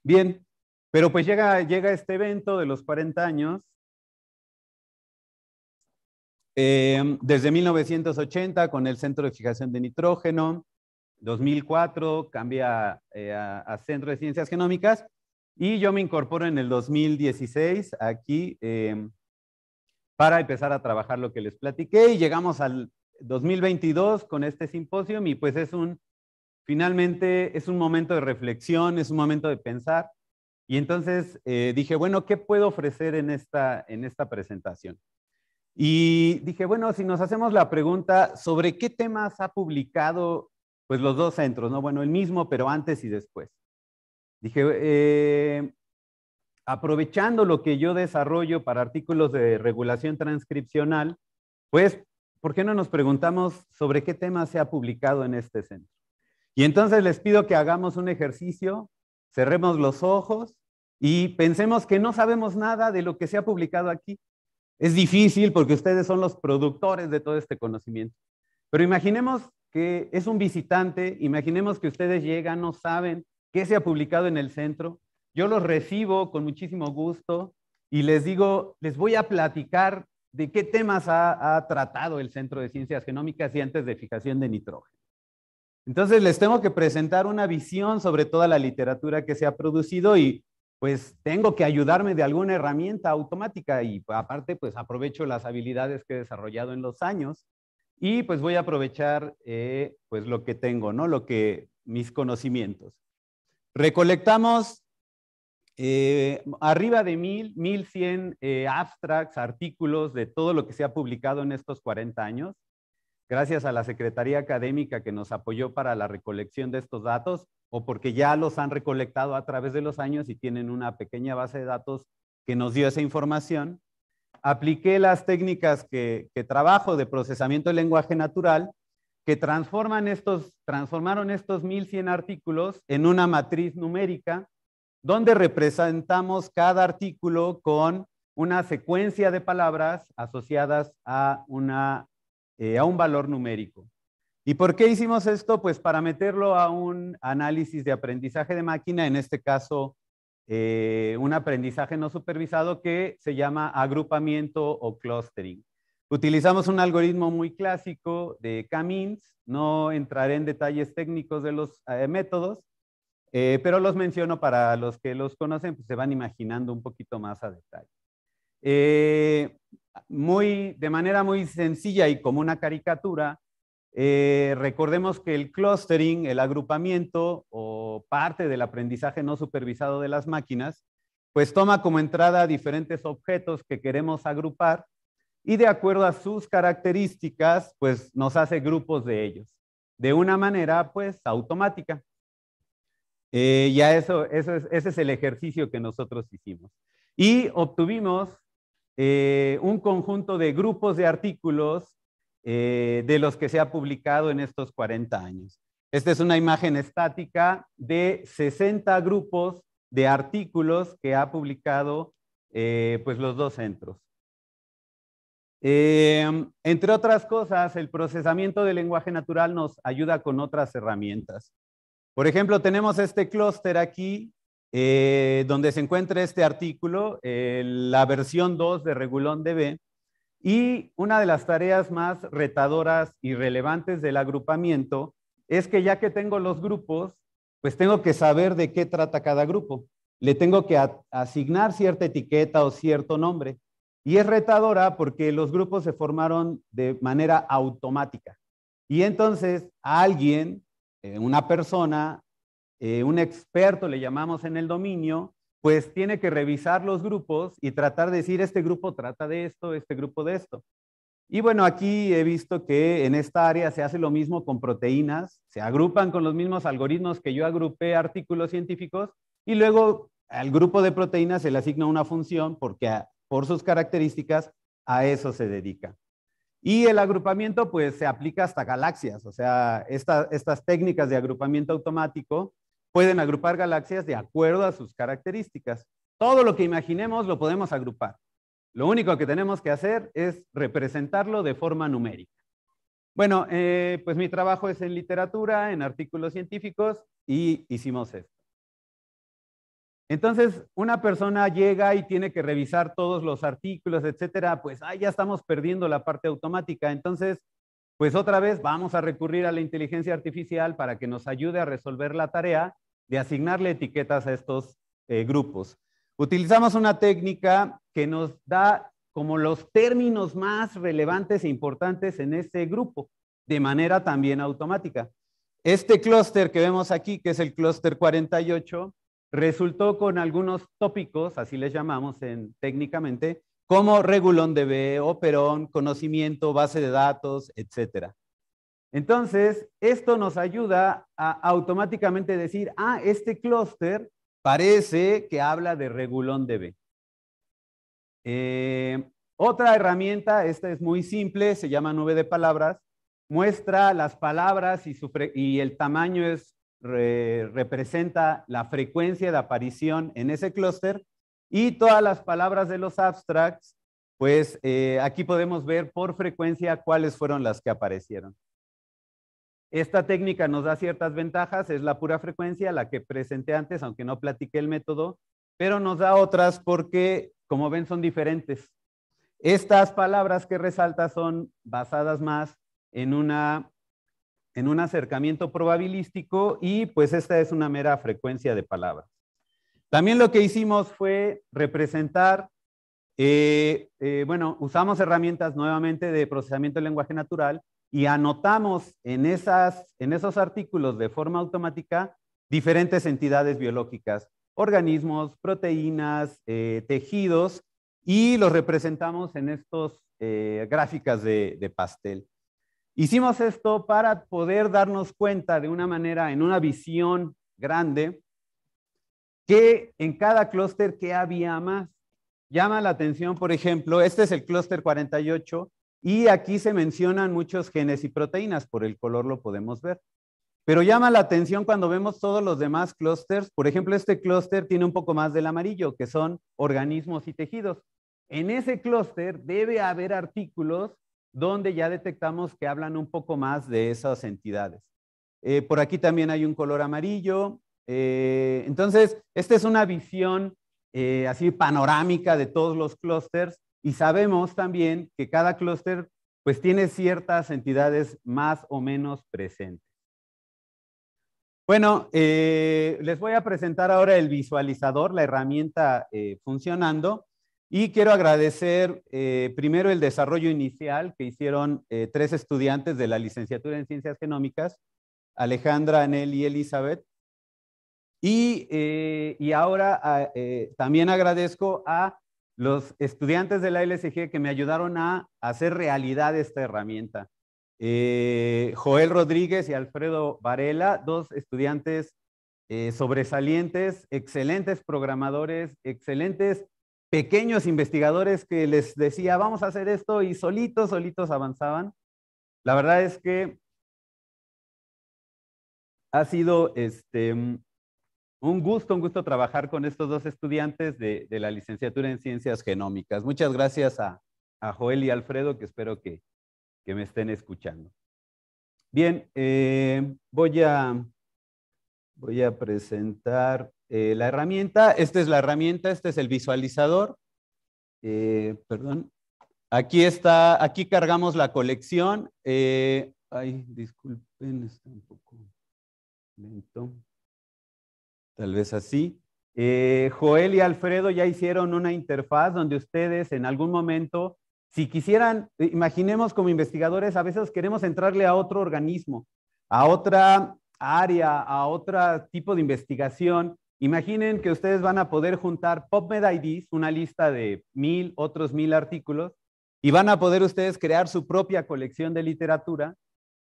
Speaker 1: bien, pero pues llega, llega este evento de los 40 años Em, desde 1980 con el Centro de Fijación de Nitrógeno, 2004 cambia eh, a, Centro de Ciencias Genómicas y yo me incorporo en el 2016 aquí em, para empezar a trabajar lo que les platiqué y llegamos al 2022 con este simposio y pues es un, finalmente es un momento de reflexión, es un momento de pensar y entonces eh, dije, bueno, ¿qué puedo ofrecer en esta, en esta presentación? Y dije, bueno, si nos hacemos la pregunta sobre qué temas ha publicado pues los dos centros, ¿no? Bueno, el mismo, pero antes y después. Dije, eh, aprovechando lo que yo desarrollo para artículos de regulación transcripcional, pues, ¿por qué no nos preguntamos sobre qué temas se ha publicado en este centro? Y entonces les pido que hagamos un ejercicio, cerremos los ojos y pensemos que no sabemos nada de lo que se ha publicado aquí. Es difícil porque ustedes son los productores de todo este conocimiento. Pero imaginemos que es un visitante, imaginemos que ustedes llegan, no saben qué se ha publicado en el centro. Yo los recibo con muchísimo gusto y les digo, les voy a platicar de qué temas ha, tratado el Centro de Ciencias Genómicas y antes de fijación de nitrógeno. Entonces les tengo que presentar una visión sobre toda la literatura que se ha producido y pues tengo que ayudarme de alguna herramienta automática y aparte pues aprovecho las habilidades que he desarrollado en los años y pues voy a aprovechar eh, pues lo que tengo, ¿no? Lo que mis conocimientos. Recolectamos eh, arriba de mil, mil cien eh, abstracts, artículos de todo lo que se ha publicado en estos 40 años gracias a la Secretaría Académica que nos apoyó para la recolección de estos datos o porque ya los han recolectado a través de los años y tienen una pequeña base de datos que nos dio esa información. Apliqué las técnicas que, trabajo de procesamiento de lenguaje natural que transforman estos, transformaron estos 1.100 artículos en una matriz numérica donde representamos cada artículo con una secuencia de palabras asociadas a una eh, a un valor numérico. ¿Y por qué hicimos esto? Pues para meterlo a un análisis de aprendizaje de máquina, en este caso eh, un aprendizaje no supervisado que se llama agrupamiento o clustering. Utilizamos un algoritmo muy clásico de K-means, no entraré en detalles técnicos de los eh, métodos, pero los menciono para los que los conocen, pues se van imaginando un poquito más a detalle. Eh, muy, de manera muy sencilla y como una caricatura, eh, recordemos que el clustering, el agrupamiento o parte del aprendizaje no supervisado de las máquinas, pues toma como entrada diferentes objetos que queremos agrupar y de acuerdo a sus características, pues nos hace grupos de ellos, de una manera pues automática. Eh, ya eso, eso es, ese es el ejercicio que nosotros hicimos. Y obtuvimos eh, un conjunto de grupos de artículos eh, de los que se ha publicado en estos 40 años. Esta es una imagen estática de 60 grupos de artículos que ha publicado eh, pues los dos centros. entre otras cosas, el procesamiento del lenguaje natural nos ayuda con otras herramientas. Por ejemplo, tenemos este clúster aquí eh, donde se encuentra este artículo, eh, la versión 2 de Regulón DB, y una de las tareas más retadoras y relevantes del agrupamiento es que ya que tengo los grupos, pues tengo que saber de qué trata cada grupo. Le tengo que asignar cierta etiqueta o cierto nombre. Y es retadora porque los grupos se formaron de manera automática. Y entonces a alguien, eh, una persona, eh, un experto le llamamos en el dominio, pues tiene que revisar los grupos y tratar de decir, este grupo trata de esto, este grupo de esto. Y bueno, aquí he visto que en esta área se hace lo mismo con proteínas, se agrupan con los mismos algoritmos que yo agrupé artículos científicos y luego al grupo de proteínas se le asigna una función porque por sus características a eso se dedica. Y el agrupamiento pues se aplica hasta galaxias, o sea, estas técnicas de agrupamiento automático Pueden agrupar galaxias de acuerdo a sus características. Todo lo que imaginemos lo podemos agrupar. Lo único que tenemos que hacer es representarlo de forma numérica. Bueno, eh, pues mi trabajo es en literatura, en artículos científicos y hicimos esto. Entonces, una persona llega y tiene que revisar todos los artículos, etcétera, pues ah, ya estamos perdiendo la parte automática. Entonces, pues otra vez vamos a recurrir a la inteligencia artificial para que nos ayude a resolver la tarea de asignarle etiquetas a estos eh, grupos. Utilizamos una técnica que nos da como los términos más relevantes e importantes en este grupo, de manera también automática. Este clúster que vemos aquí, que es el clúster 48, resultó con algunos tópicos, así les llamamos en, técnicamente, como regulón de B, operón, conocimiento, base de datos, etcétera. Entonces, esto nos ayuda a automáticamente decir, ah, este clúster parece que habla de regulón DB. B. Eh, otra herramienta, esta es muy simple, se llama nube de palabras, muestra las palabras y, el tamaño es, representa la frecuencia de aparición en ese clúster y todas las palabras de los abstracts, pues eh, aquí podemos ver por frecuencia cuáles fueron las que aparecieron. Esta técnica nos da ciertas ventajas, es la pura frecuencia, la que presenté antes, aunque no platiqué el método, pero nos da otras porque, como ven, son diferentes. Estas palabras que resalta son basadas más en, un acercamiento probabilístico y pues esta es una mera frecuencia de palabras. También lo que hicimos fue representar eh, eh, bueno, usamos herramientas nuevamente de procesamiento de lenguaje natural y anotamos en, esos artículos de forma automática diferentes entidades biológicas, organismos, proteínas, eh, tejidos, y los representamos en estas eh, gráficas de, pastel. Hicimos esto para poder darnos cuenta de una manera, en una visión grande, que en cada clúster, que había más? Llama la atención, por ejemplo, este es el clúster 48, y aquí se mencionan muchos genes y proteínas, por el color lo podemos ver. Pero llama la atención cuando vemos todos los demás clústeres. Por ejemplo, este clúster tiene un poco más del amarillo, que son organismos y tejidos. En ese clúster debe haber artículos donde ya detectamos que hablan un poco más de esas entidades. Eh, por aquí también hay un color amarillo. Eh, entonces, esta es una visión eh, así panorámica de todos los clústeres y sabemos también que cada clúster pues tiene ciertas entidades más o menos presentes. Bueno, eh, les voy a presentar ahora el visualizador, la herramienta eh, funcionando. Y quiero agradecer eh, primero el desarrollo inicial que hicieron tres estudiantes de la licenciatura en Ciencias Genómicas, Alejandra, Anel y Elizabeth. Y, y ahora ah, también agradezco a los estudiantes de la LSG que me ayudaron a hacer realidad esta herramienta. Eh, Joel Rodríguez y Alfredo Varela, dos estudiantes eh, sobresalientes, excelentes programadores, excelentes pequeños investigadores que les decía, vamos a hacer esto y solitos, solitos avanzaban. La verdad es que ha sido este, un gusto, un gusto trabajar con estos dos estudiantes de, la licenciatura en Ciencias Genómicas. Muchas gracias a, Joel y Alfredo, que espero que, me estén escuchando. Bien, eh, voy, a, presentar eh, la herramienta. Esta es la herramienta, este es el visualizador. Eh, perdón. Aquí está, aquí cargamos la colección. ay, disculpen, está un poco lento. Tal vez así. Eh, Joel y Alfredo ya hicieron una interfaz donde ustedes en algún momento, si quisieran, eh, imaginemos como investigadores, a veces queremos entrarle a otro organismo, a otra área, a otro tipo de investigación. Imaginen que ustedes van a poder juntar PubMed IDs, una lista de mil, otros mil artículos, y van a poder ustedes crear su propia colección de literatura,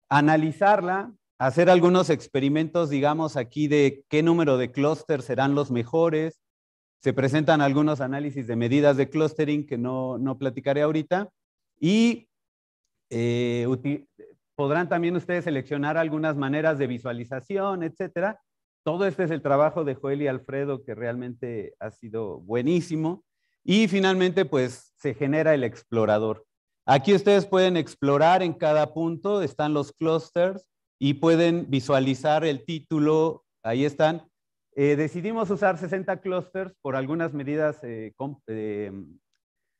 Speaker 1: analizarla, hacer algunos experimentos, digamos, aquí de qué número de clústeres serán los mejores. Se presentan algunos análisis de medidas de clustering que no, platicaré ahorita. Y eh, podrán también ustedes seleccionar algunas maneras de visualización, etcétera. Todo este es el trabajo de Joel y Alfredo que realmente ha sido buenísimo. Y finalmente, pues se genera el explorador. Aquí ustedes pueden explorar en cada punto, están los clusters, y pueden visualizar el título, ahí están. Eh, decidimos usar 60 clusters por algunas medidas, eh, eh,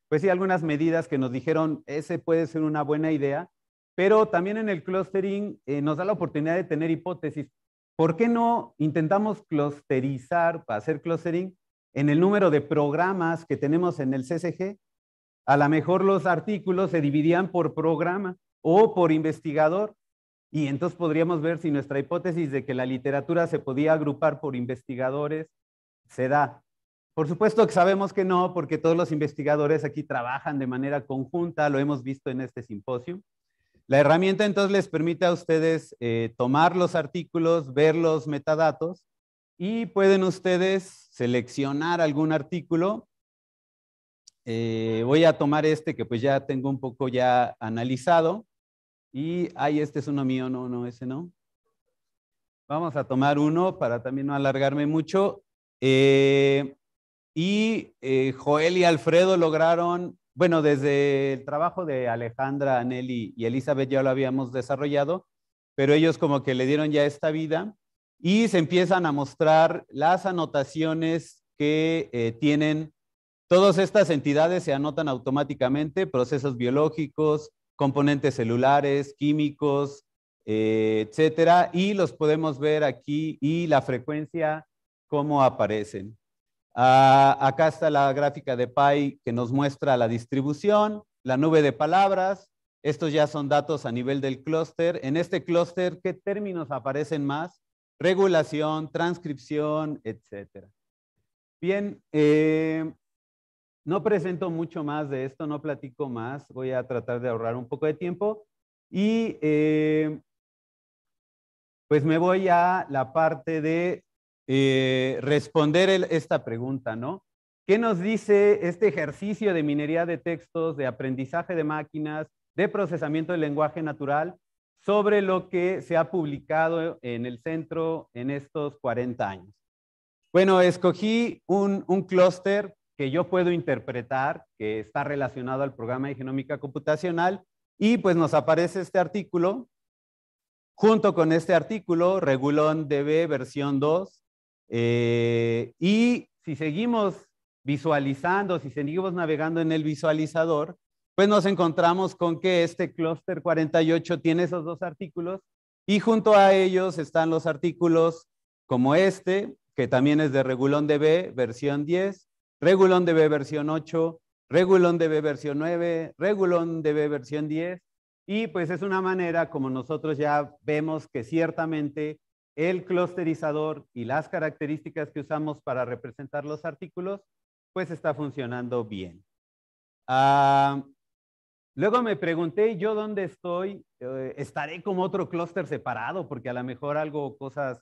Speaker 1: pues sí, algunas medidas que nos dijeron, ese puede ser una buena idea, pero también en el clustering nos da la oportunidad de tener hipótesis. ¿Por qué no intentamos clusterizar, para hacer clustering, en el número de programas que tenemos en el CCG? A lo mejor los artículos se dividían por programa o por investigador y entonces podríamos ver si nuestra hipótesis de que la literatura se podía agrupar por investigadores se da. Por supuesto que sabemos que no, porque todos los investigadores aquí trabajan de manera conjunta, lo hemos visto en este simposio. La herramienta entonces les permite a ustedes eh, tomar los artículos, ver los metadatos y pueden ustedes seleccionar algún artículo. Eh, voy a tomar este que pues ya tengo un poco ya analizado y, ay, este es uno mío, no, no, ese no. Vamos a tomar uno para también no alargarme mucho. Eh, y eh, Joel y Alfredo lograron, bueno, desde el trabajo de Alejandra, Aneli y Elizabeth ya lo habíamos desarrollado, pero ellos como que le dieron ya esta vida y se empiezan a mostrar las anotaciones que eh, tienen. Todas estas entidades se anotan automáticamente, procesos biológicos, componentes celulares, químicos, eh, etcétera, y los podemos ver aquí y la frecuencia, cómo aparecen. Ah, acá está la gráfica de PI que nos muestra la distribución, la nube de palabras, estos ya son datos a nivel del clúster. En este clúster, ¿qué términos aparecen más? Regulación, transcripción, etcétera. Bien, eh, no presento mucho más de esto, no platico más, voy a tratar de ahorrar un poco de tiempo y eh, pues me voy a la parte de eh, responder esta pregunta, ¿no? ¿Qué nos dice este ejercicio de minería de textos, de aprendizaje de máquinas, de procesamiento del lenguaje natural sobre lo que se ha publicado en el centro en estos 40 años? Bueno, escogí un, un clúster que yo puedo interpretar, que está relacionado al programa de genómica computacional, y pues nos aparece este artículo. Junto con este artículo, Regulón DB versión 2. Eh, y si seguimos visualizando, si seguimos navegando en el visualizador, pues nos encontramos con que este clúster 48 tiene esos dos artículos y junto a ellos están los artículos como este, que también es de Regulón DB, versión 10, Regulón DB versión 8, Regulón DB versión 9, Regulón DB versión 10. Y pues es una manera como nosotros ya vemos que ciertamente el clusterizador y las características que usamos para representar los artículos, pues está funcionando bien. Ah, luego me pregunté, ¿yo dónde estoy? Eh, ¿Estaré como otro clúster separado? Porque a lo mejor algo, cosas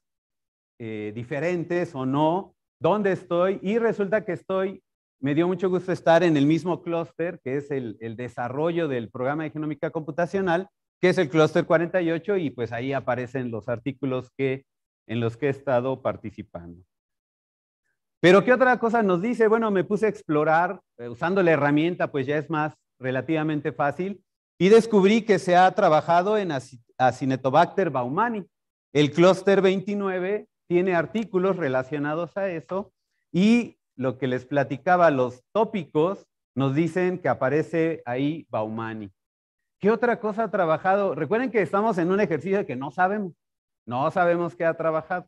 Speaker 1: eh, diferentes o no dónde estoy y resulta que estoy, me dio mucho gusto estar en el mismo clúster que es el, desarrollo del programa de genómica computacional, que es el clúster 48 y pues ahí aparecen los artículos en los que he estado participando. Pero ¿qué otra cosa nos dice? Bueno, me puse a explorar eh, usando la herramienta, pues ya es más relativamente fácil, y descubrí que se ha trabajado en Acinetobacter baumani, el clúster 29 tiene artículos relacionados a eso y lo que les platicaba, los tópicos, nos dicen que aparece ahí Baumani. ¿Qué otra cosa ha trabajado? Recuerden que estamos en un ejercicio que no sabemos, no sabemos qué ha trabajado.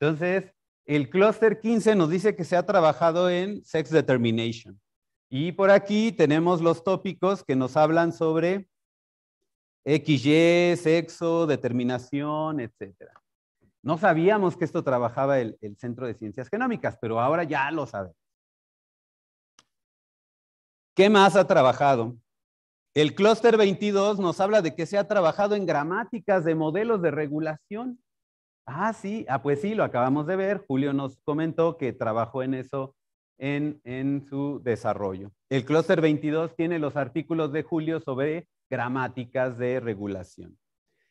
Speaker 1: Entonces, el clúster 15 nos dice que se ha trabajado en sex determination. Y por aquí tenemos los tópicos que nos hablan sobre XY, sexo, determinación, etcétera. No sabíamos que esto trabajaba el, Centro de Ciencias Genómicas, pero ahora ya lo sabemos. ¿Qué más ha trabajado? El clúster 22 nos habla de que se ha trabajado en gramáticas de modelos de regulación. Ah, sí, ah, pues sí, lo acabamos de ver. Julio nos comentó que trabajó en eso en, en su desarrollo. El clúster 22 tiene los artículos de Julio sobre gramáticas de regulación.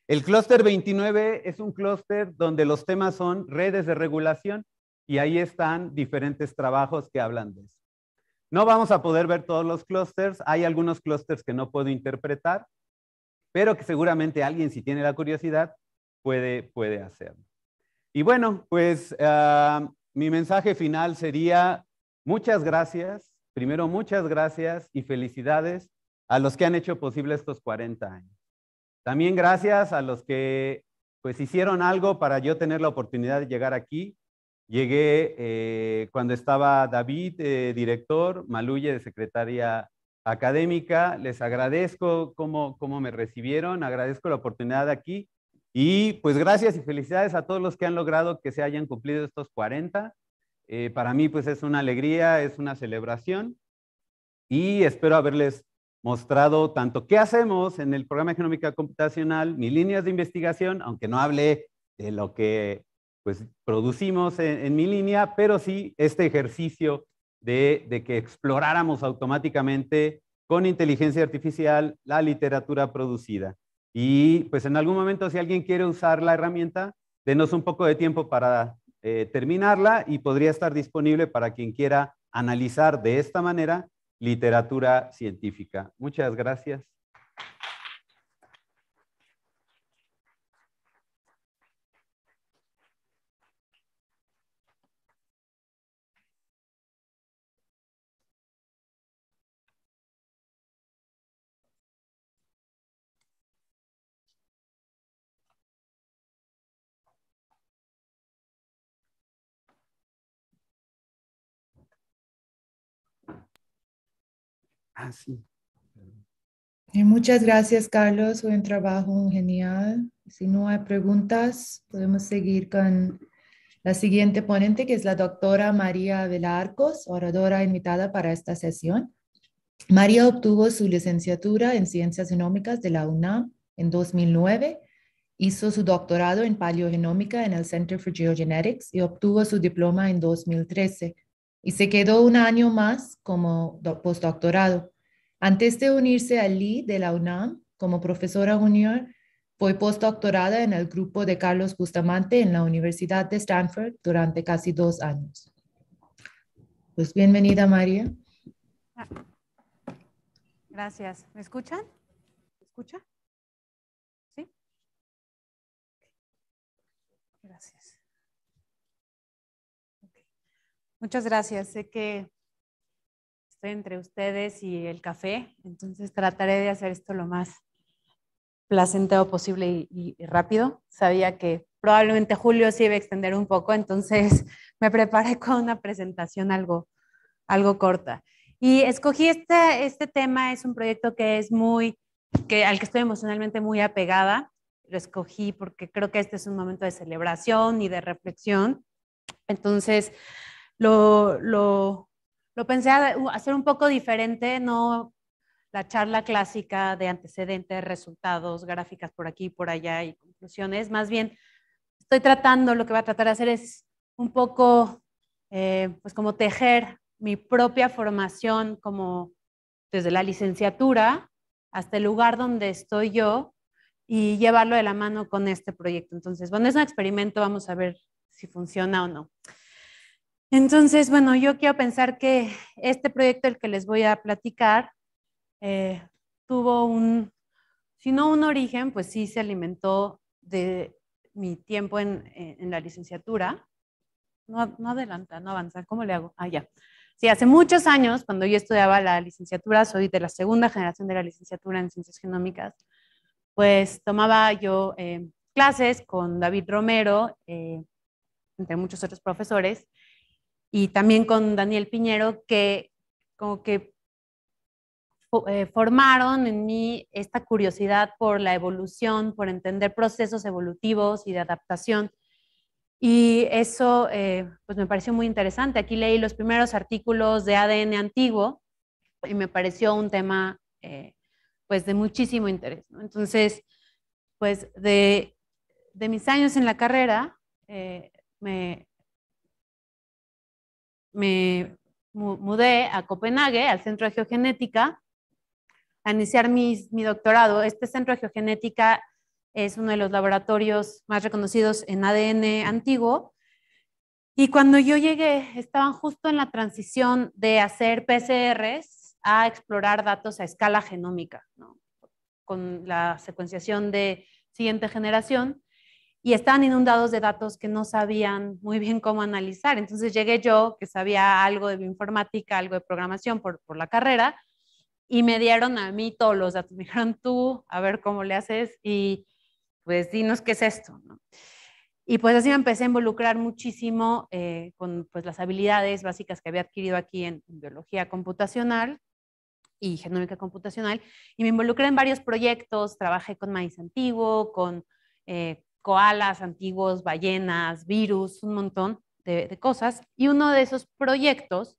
Speaker 1: El clúster 29 es un clúster donde los temas son redes de regulación y ahí están diferentes trabajos que hablan de eso. No vamos a poder ver todos los clústers. hay algunos clústers que no puedo interpretar, pero que seguramente alguien si tiene la curiosidad puede, puede hacerlo. Y bueno, pues ah, mi mensaje final sería muchas gracias, primero muchas gracias y felicidades a los que han hecho posible estos 40 años. También gracias a los que pues hicieron algo para yo tener la oportunidad de llegar aquí. Llegué eh, cuando estaba David, eh, director, Maluye, de secretaria académica. Les agradezco cómo, me recibieron, agradezco la oportunidad de aquí. Y pues gracias y felicidades a todos los que han logrado que se hayan cumplido estos 40. Eh, para mí pues es una alegría, es una celebración y espero haberles mostrado tanto qué hacemos en el programa de genómica computacional, mis líneas de investigación, aunque no hable de lo que pues, producimos en, mi línea, pero sí este ejercicio de, de que exploráramos automáticamente con inteligencia artificial la literatura producida. Y pues en algún momento, si alguien quiere usar la herramienta, denos un poco de tiempo para eh, terminarla y podría estar disponible para quien quiera analizar de esta manera literatura científica. Muchas gracias.
Speaker 2: Así
Speaker 4: ah,
Speaker 3: muchas gracias, Carlos. buen trabajo genial. Si no hay preguntas, podemos seguir con la siguiente ponente, que es la doctora María Velarcos, oradora invitada para esta sesión. María obtuvo su licenciatura en Ciencias Genómicas de la UNAM en 2009, hizo su doctorado en paleogenómica en el Center for Geogenetics y obtuvo su diploma en 2013 y se quedó un año más como postdoctorado. Antes de unirse al Lee de la UNAM como profesora junior, fue postdoctorada en el grupo de Carlos Bustamante en la Universidad de Stanford durante casi dos años. Pues bienvenida, María.
Speaker 5: Ah, gracias. ¿Me escuchan? ¿Me escucha? Muchas gracias. Sé que estoy entre ustedes y el café, entonces trataré de hacer esto lo más placentero posible y, rápido. Sabía que probablemente Julio se iba a extender un poco, entonces me preparé con una presentación algo, algo corta. Y escogí este, este tema, es un proyecto que es muy, que, al que estoy emocionalmente muy apegada. Lo escogí porque creo que este es un momento de celebración y de reflexión. Entonces, lo, pensé hacer un poco diferente, no la charla clásica de antecedentes, resultados, gráficas por aquí, por allá y conclusiones. Más bien, estoy tratando, lo que va a tratar de hacer es un poco, eh, pues como tejer mi propia formación como desde la licenciatura hasta el lugar donde estoy yo y llevarlo de la mano con este proyecto. Entonces, bueno, es un experimento, vamos a ver si funciona o no. Entonces, bueno, yo quiero pensar que este proyecto, el que les voy a platicar, eh, tuvo un, si no un origen, pues sí se alimentó de mi tiempo en, eh, la licenciatura. No, no, adelanta, no avanza, ¿cómo le hago? Ah, ya. Sí, hace muchos años, cuando yo estudiaba la licenciatura, soy de la segunda generación de la licenciatura en ciencias genómicas, pues tomaba yo eh, clases con David Romero, entre muchos otros profesores, y también con Daniel Piñero, que como que eh, formaron en mí esta curiosidad por la evolución, por entender procesos evolutivos y de adaptación. Y eso eh, pues me pareció muy interesante. Aquí leí los primeros artículos de ADN antiguo y me pareció un tema eh, pues de muchísimo interés. Entonces, pues de, de, mis años en la carrera, me, me mudé a Copenhague, al Centro de Geogenética, a iniciar mi, doctorado. Este Centro de Geogenética es uno de los laboratorios más reconocidos en ADN antiguo. Y cuando yo llegué, estaban justo en la transición de hacer PCRs a explorar datos a escala genómica, con la secuenciación de siguiente generación y estaban inundados de datos que no sabían muy bien cómo analizar. Entonces llegué yo, que sabía algo de bioinformática, algo de programación por, por la carrera, y me dieron a mí todos los datos. Me dijeron, tú, a ver cómo le haces y pues dinos qué es esto. Y pues así me empecé a involucrar muchísimo eh, con pues, las habilidades básicas que había adquirido aquí en, biología computacional y genómica computacional. Y me involucré en varios proyectos, trabajé con maíz antiguo, con eh, koalas antiguos, ballenas, virus, un montón de, cosas. Y uno de esos proyectos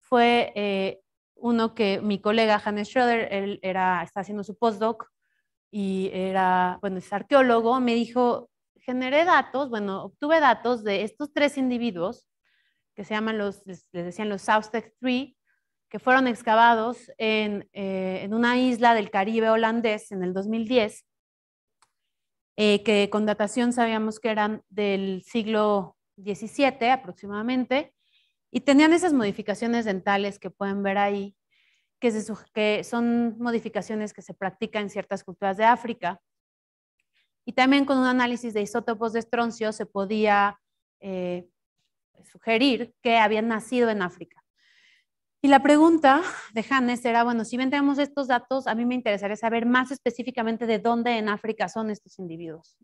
Speaker 5: fue eh, uno que mi colega Hannes Schroeder, él era, está haciendo su postdoc y era, bueno, es arqueólogo, me dijo, generé datos, bueno, obtuve datos de estos tres individuos que se llaman los, les, decían los Tech 3, que fueron excavados en, eh, en, una isla del Caribe holandés en el 2010 eh, que con datación sabíamos que eran del siglo XVII aproximadamente, y tenían esas modificaciones dentales que pueden ver ahí, que, son modificaciones que se practican en ciertas culturas de África. Y también con un análisis de isótopos de estroncio se podía eh, sugerir que habían nacido en África. Y la pregunta de Hannes era, bueno, si bien estos datos, a mí me interesaría saber más específicamente de dónde en África son estos individuos,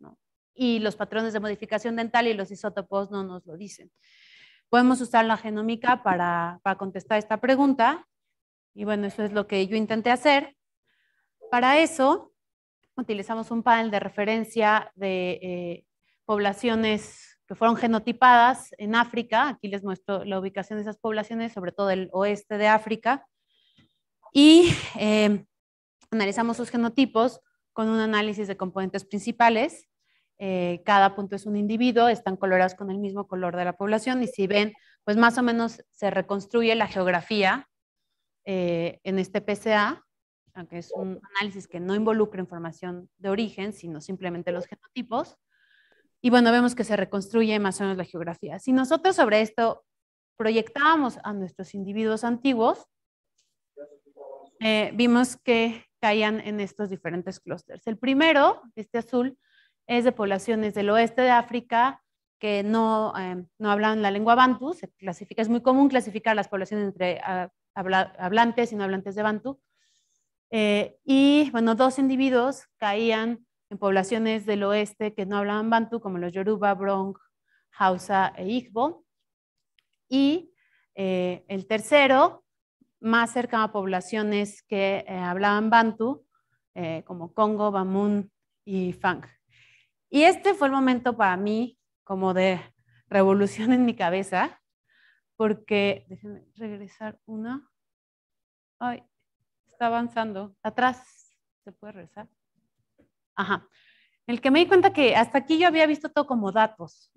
Speaker 5: Y los patrones de modificación dental y los isótopos no nos lo dicen. Podemos usar la genómica para, contestar esta pregunta. Y bueno, eso es lo que yo intenté hacer. Para eso, utilizamos un panel de referencia de eh, poblaciones que fueron genotipadas en África. Aquí les muestro la ubicación de esas poblaciones, sobre todo el oeste de África. Y em, analizamos sus genotipos con un análisis de componentes principales. Eh, cada punto es un individuo, están colorados con el mismo color de la población y si ven, pues más o menos se reconstruye la geografía eh, en este PCA, aunque es un análisis que no involucra información de origen, sino simplemente los genotipos. Y bueno, vemos que se reconstruye más o menos la geografía. Si nosotros sobre esto proyectábamos a nuestros individuos antiguos, eh, vimos que caían en estos diferentes clústeres. El primero, este azul, es de poblaciones del oeste de África que no, eh, hablan la lengua bantu. Se clasifica, es muy común clasificar las poblaciones entre ah, hablantes y no hablantes de bantu. Eh, y bueno, dos individuos caían en poblaciones del oeste que no hablaban Bantu, como los yoruba, bronc, hausa e igbo. Y eh, el tercero, más cerca a poblaciones que eh, hablaban Bantu, eh, como Congo, Bamun y Fang. Y este fue el momento para mí como de revolución en mi cabeza, porque, déjenme regresar una. Ay, está avanzando. Atrás, ¿se puede regresar? Ajá. el que me di cuenta que hasta aquí yo había visto todo como datos,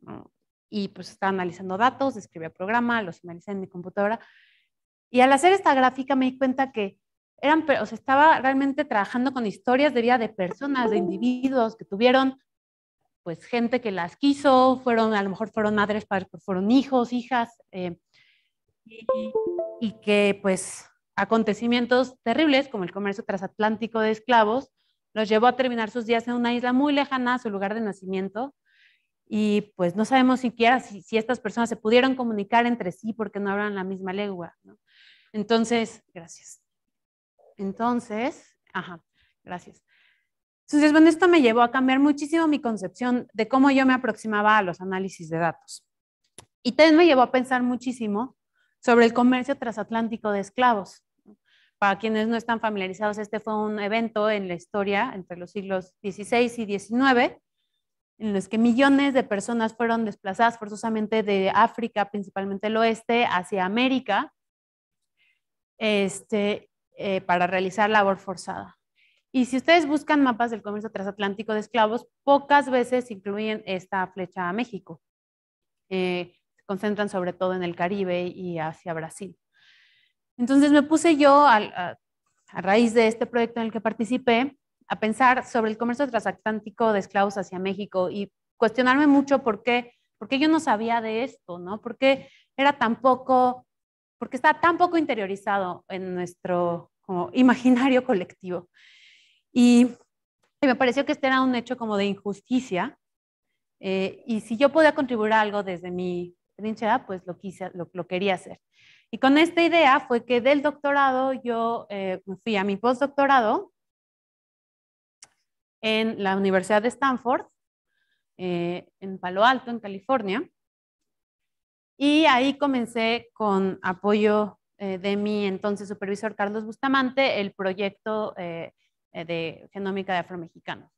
Speaker 5: y pues estaba analizando datos, escribía programa, los analicé en mi computadora, y al hacer esta gráfica me di cuenta que eran, o estaba realmente trabajando con historias de vida de personas, de individuos que tuvieron, pues, gente que las quiso, fueron, a lo mejor fueron madres, padres, fueron hijos, hijas, eh, y, y, que, pues, acontecimientos terribles como el comercio transatlántico de esclavos los llevó a terminar sus días en una isla muy lejana a su lugar de nacimiento. Y pues no sabemos siquiera si, estas personas se pudieron comunicar entre sí porque no hablan la misma lengua. Entonces, gracias. Entonces, ajá, gracias. Entonces, bueno, esto me llevó a cambiar muchísimo mi concepción de cómo yo me aproximaba a los análisis de datos. Y también me llevó a pensar muchísimo sobre el comercio transatlántico de esclavos. Para quienes no están familiarizados, este fue un evento en la historia entre los siglos XVI y XIX, en los que millones de personas fueron desplazadas forzosamente de África, principalmente el oeste, hacia América, este, eh, para realizar labor forzada. Y si ustedes buscan mapas del comercio transatlántico de esclavos, pocas veces incluyen esta flecha a México. Eh, se concentran sobre todo en el Caribe y hacia Brasil. Entonces me puse yo, a, raíz de este proyecto en el que participé, a pensar sobre el comercio transatlántico de esclavos hacia México y cuestionarme mucho por qué, por yo no sabía de esto, ¿no? ¿Por qué era tan poco, por qué está tan poco interiorizado en nuestro imaginario colectivo? Y, me pareció que este era un hecho como de injusticia. Eh, y si yo podía contribuir algo desde mi trinchera, pues lo quise, lo quería hacer. Y con esta idea fue que del doctorado yo eh, fui a mi postdoctorado en la Universidad de Stanford, eh, en Palo Alto, en California. Y ahí comencé con apoyo eh, de mi entonces supervisor Carlos Bustamante el proyecto de genómica de afromexicanos.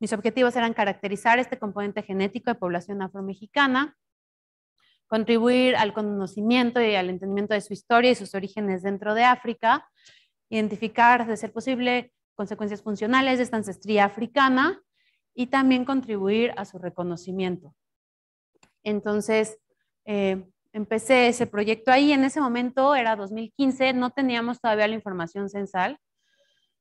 Speaker 5: Mis objetivos eran caracterizar este componente genético de población afromexicana, contribuir al conocimiento y al entendimiento de su historia y sus orígenes dentro de África, identificar, de ser posible, consecuencias funcionales de esta ancestría africana y también contribuir a su reconocimiento. Entonces, eh, empecé ese proyecto ahí. En ese momento era 2015, no teníamos todavía la información censal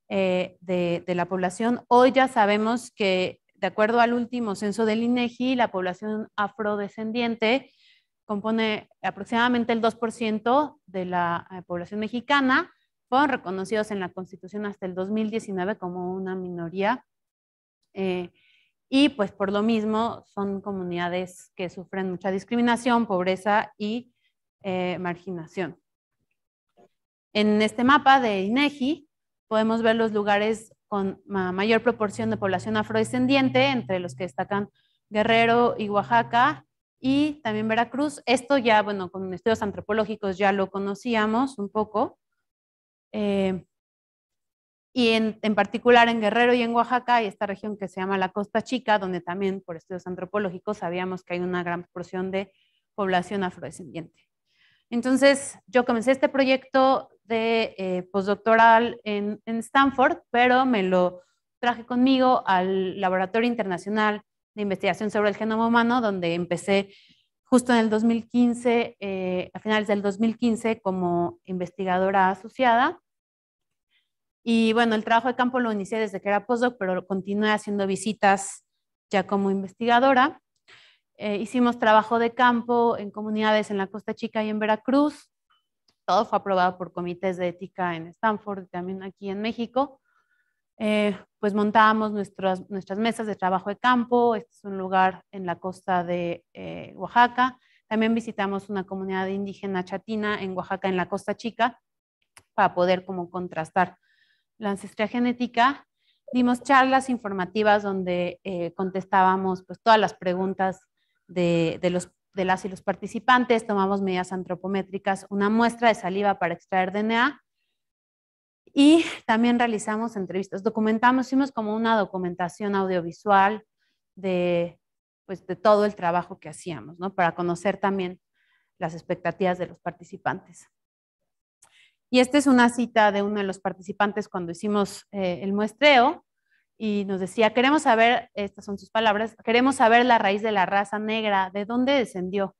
Speaker 5: eh, de, de, la población. Hoy ya sabemos que, de acuerdo al último censo del INEGI, e la población afrodescendiente compone aproximadamente el 2% de la eh, población mexicana, fueron reconocidos en la Constitución hasta el 2019 como una minoría eh, y pues por lo mismo son comunidades que sufren mucha discriminación, pobreza y eh, marginación. En este mapa de INEGI podemos ver los lugares con mayor proporción de población afrodescendiente, entre los que destacan Guerrero y Oaxaca, y también Veracruz. Esto ya, bueno, con estudios antropológicos ya lo conocíamos un poco. Eh, y en, particular en Guerrero y en Oaxaca hay esta región que se llama la Costa Chica, donde también por estudios antropológicos sabíamos que hay una gran porción de población afrodescendiente. Entonces, yo comencé este proyecto de eh, postdoctoral en, en Stanford, pero me lo traje conmigo al Laboratorio Internacional de investigación sobre el genoma humano, donde empecé justo en el 2015, eh, a finales del 2015, como investigadora asociada. Y bueno, el trabajo de campo lo inicié desde que era postdoc, pero continué haciendo visitas ya como investigadora. Eh, hicimos trabajo de campo en comunidades en la Costa Chica y en Veracruz. Todo fue aprobado por comités de ética en Stanford y también aquí en México. Eh, pues montábamos nuestras, mesas de trabajo de campo. Este es un lugar en la costa de eh, Oaxaca. También visitamos una comunidad indígena chatina en Oaxaca, en la Costa Chica, para poder como contrastar la ancestría genética. Dimos charlas informativas donde eh, contestábamos pues, todas las preguntas de, los, de las y los participantes, tomamos medidas antropométricas, una muestra de saliva para extraer DNA y también realizamos entrevistas, documentamos, hicimos como una documentación audiovisual pues, de, todo el trabajo que hacíamos, ¿no? Para conocer también las expectativas de los participantes. Y esta es una cita de uno de los participantes cuando hicimos eh, el muestreo y nos decía, queremos saber, estas son sus palabras, queremos saber la raíz de la raza negra, de dónde descendió,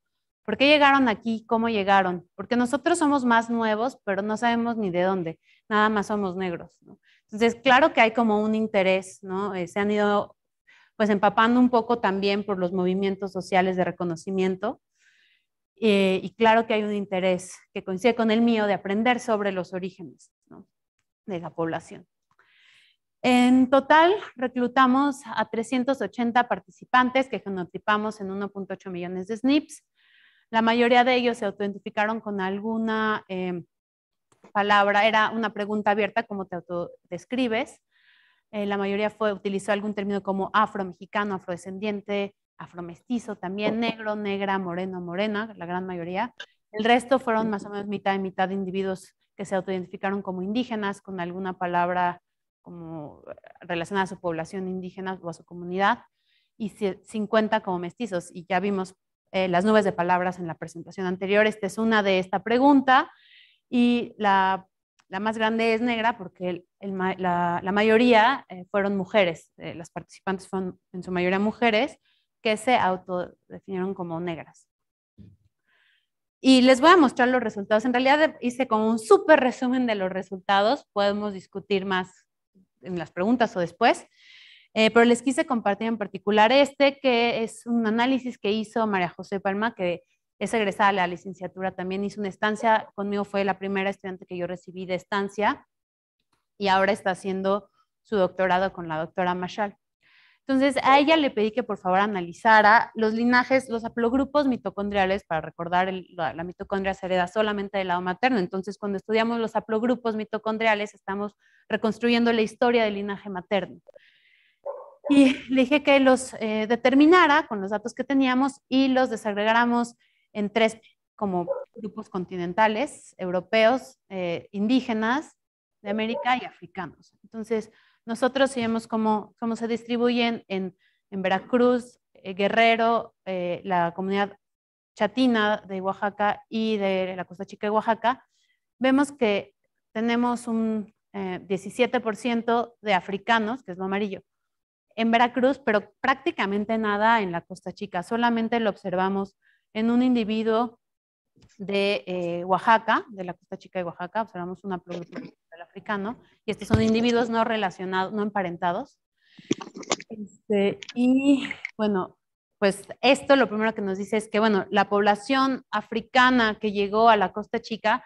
Speaker 5: por qué llegaron aquí, cómo llegaron, porque nosotros somos más nuevos, pero no sabemos ni de dónde nada más somos negros. Entonces, claro que hay como un interés, eh, se han ido pues empapando un poco también por los movimientos sociales de reconocimiento. Eh, y claro que hay un interés que coincide con el mío de aprender sobre los orígenes de la población. En total, reclutamos a 380 participantes que genotipamos en 1.8 millones de SNPs. La mayoría de ellos se autentificaron con alguna eh, palabra, era una pregunta abierta, como te autodescribes. Eh, la mayoría fue, utilizó algún término como afro-mexicano, afrodescendiente, afromestizo, también negro, negra, moreno, morena, la gran mayoría. El resto fueron más o menos mitad y mitad de individuos que se autoidentificaron como indígenas, con alguna palabra como relacionada a su población indígena o a su comunidad, y 50 como mestizos. Y ya vimos eh, las nubes de palabras en la presentación anterior. Esta es una de esta pregunta y la, la más grande es negra porque la, mayoría eh, fueron mujeres, eh, las participantes fueron en su mayoría mujeres que se autodefinieron como negras. Y les voy a mostrar los resultados. En realidad eh, hice como un súper resumen de los resultados. Podemos discutir más en las preguntas o después. pero les quise compartir en particular este, que es un análisis que hizo María José Palma, que es egresada de la licenciatura, también hizo una estancia, conmigo fue la primera estudiante que yo recibí de estancia y ahora está haciendo su doctorado con la doctora Mashal. Entonces, a ella le pedí que por favor analizara los linajes, los haplogrupos mitocondriales, para recordar, la, mitocondria se hereda solamente del lado materno. Entonces, cuando estudiamos los haplogrupos mitocondriales, estamos reconstruyendo la historia del linaje materno. Y le dije que los eh, determinara con los datos que teníamos y los desagregáramos en tres como grupos continentales, europeos, eh, indígenas, de América y africanos. Entonces, nosotros vemos cómo, se distribuyen en, Veracruz, eh, Guerrero, eh, la comunidad chatina de Oaxaca y de la costa chica de Oaxaca, vemos que tenemos un 17% de africanos, que es lo amarillo, en Veracruz, pero prácticamente nada en la costa chica, solamente lo observamos en un individuo de eh, Oaxaca, de la costa chica de Oaxaca, observamos una producción del africano, y estos son individuos no relacionados, no emparentados. Este, y bueno, pues esto lo primero que nos dice es que, bueno, la población africana que llegó a la costa chica,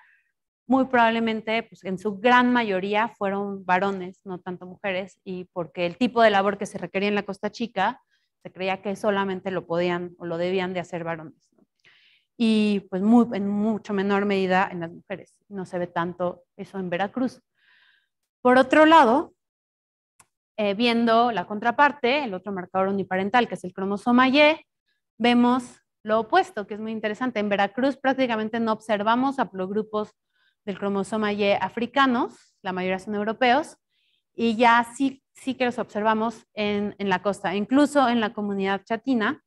Speaker 5: muy probablemente, pues en su gran mayoría fueron varones, no tanto mujeres, y porque el tipo de labor que se requería en la costa chica, se creía que solamente lo podían o lo debían de hacer varones y pues muy, en mucho menor medida en las mujeres. No se ve tanto eso en Veracruz. Por otro lado, eh, viendo la contraparte, el otro marcador uniparental, que es el cromosoma Y, vemos lo opuesto, que es muy interesante. En Veracruz prácticamente no observamos haplogrupos del cromosoma Y africanos, la mayoría son europeos, y ya sí, que los observamos en, en la costa. Incluso en la comunidad chatina,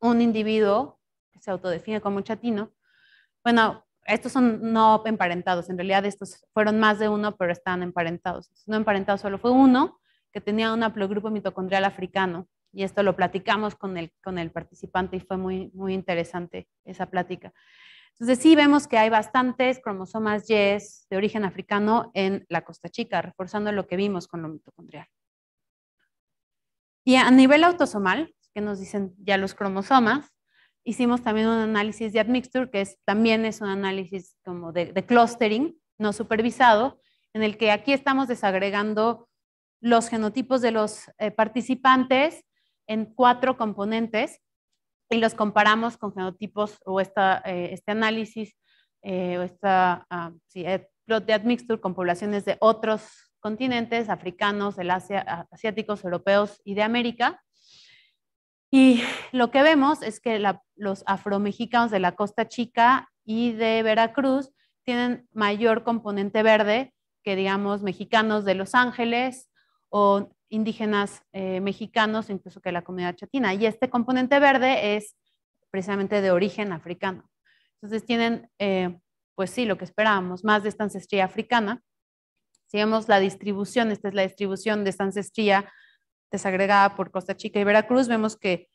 Speaker 5: un individuo se autodefine como chatino. Bueno, estos son no emparentados, en realidad estos fueron más de uno, pero están emparentados. No emparentado solo fue uno que tenía un haplogrupo mitocondrial africano y esto lo platicamos con el, con el participante y fue muy, muy interesante esa plática. Entonces sí vemos que hay bastantes cromosomas Y de origen africano en la Costa Chica, reforzando lo que vimos con lo mitocondrial. Y a nivel autosomal, que nos dicen ya los cromosomas, hicimos también un análisis de admixture, que es, también es un análisis como de, clustering no supervisado, en el que aquí estamos desagregando los genotipos de los eh, participantes en cuatro componentes y los comparamos con genotipos o esta, eh, este análisis eh, esta ah, eh, plot de admixture con poblaciones de otros continentes, africanos, asiáticos, europeos y de América. Y lo que vemos es que los afromexicanos de la Costa Chica y de Veracruz tienen mayor componente verde que, digamos, mexicanos de Los Ángeles o indígenas eh, mexicanos, incluso que la comunidad chatina. Y este componente verde es precisamente de origen africano. Entonces tienen, eh, pues sí, lo que esperábamos, más de esta ancestría africana. Si vemos la distribución, esta es la distribución de esta ancestría desagregada por Costa Chica y Veracruz, vemos que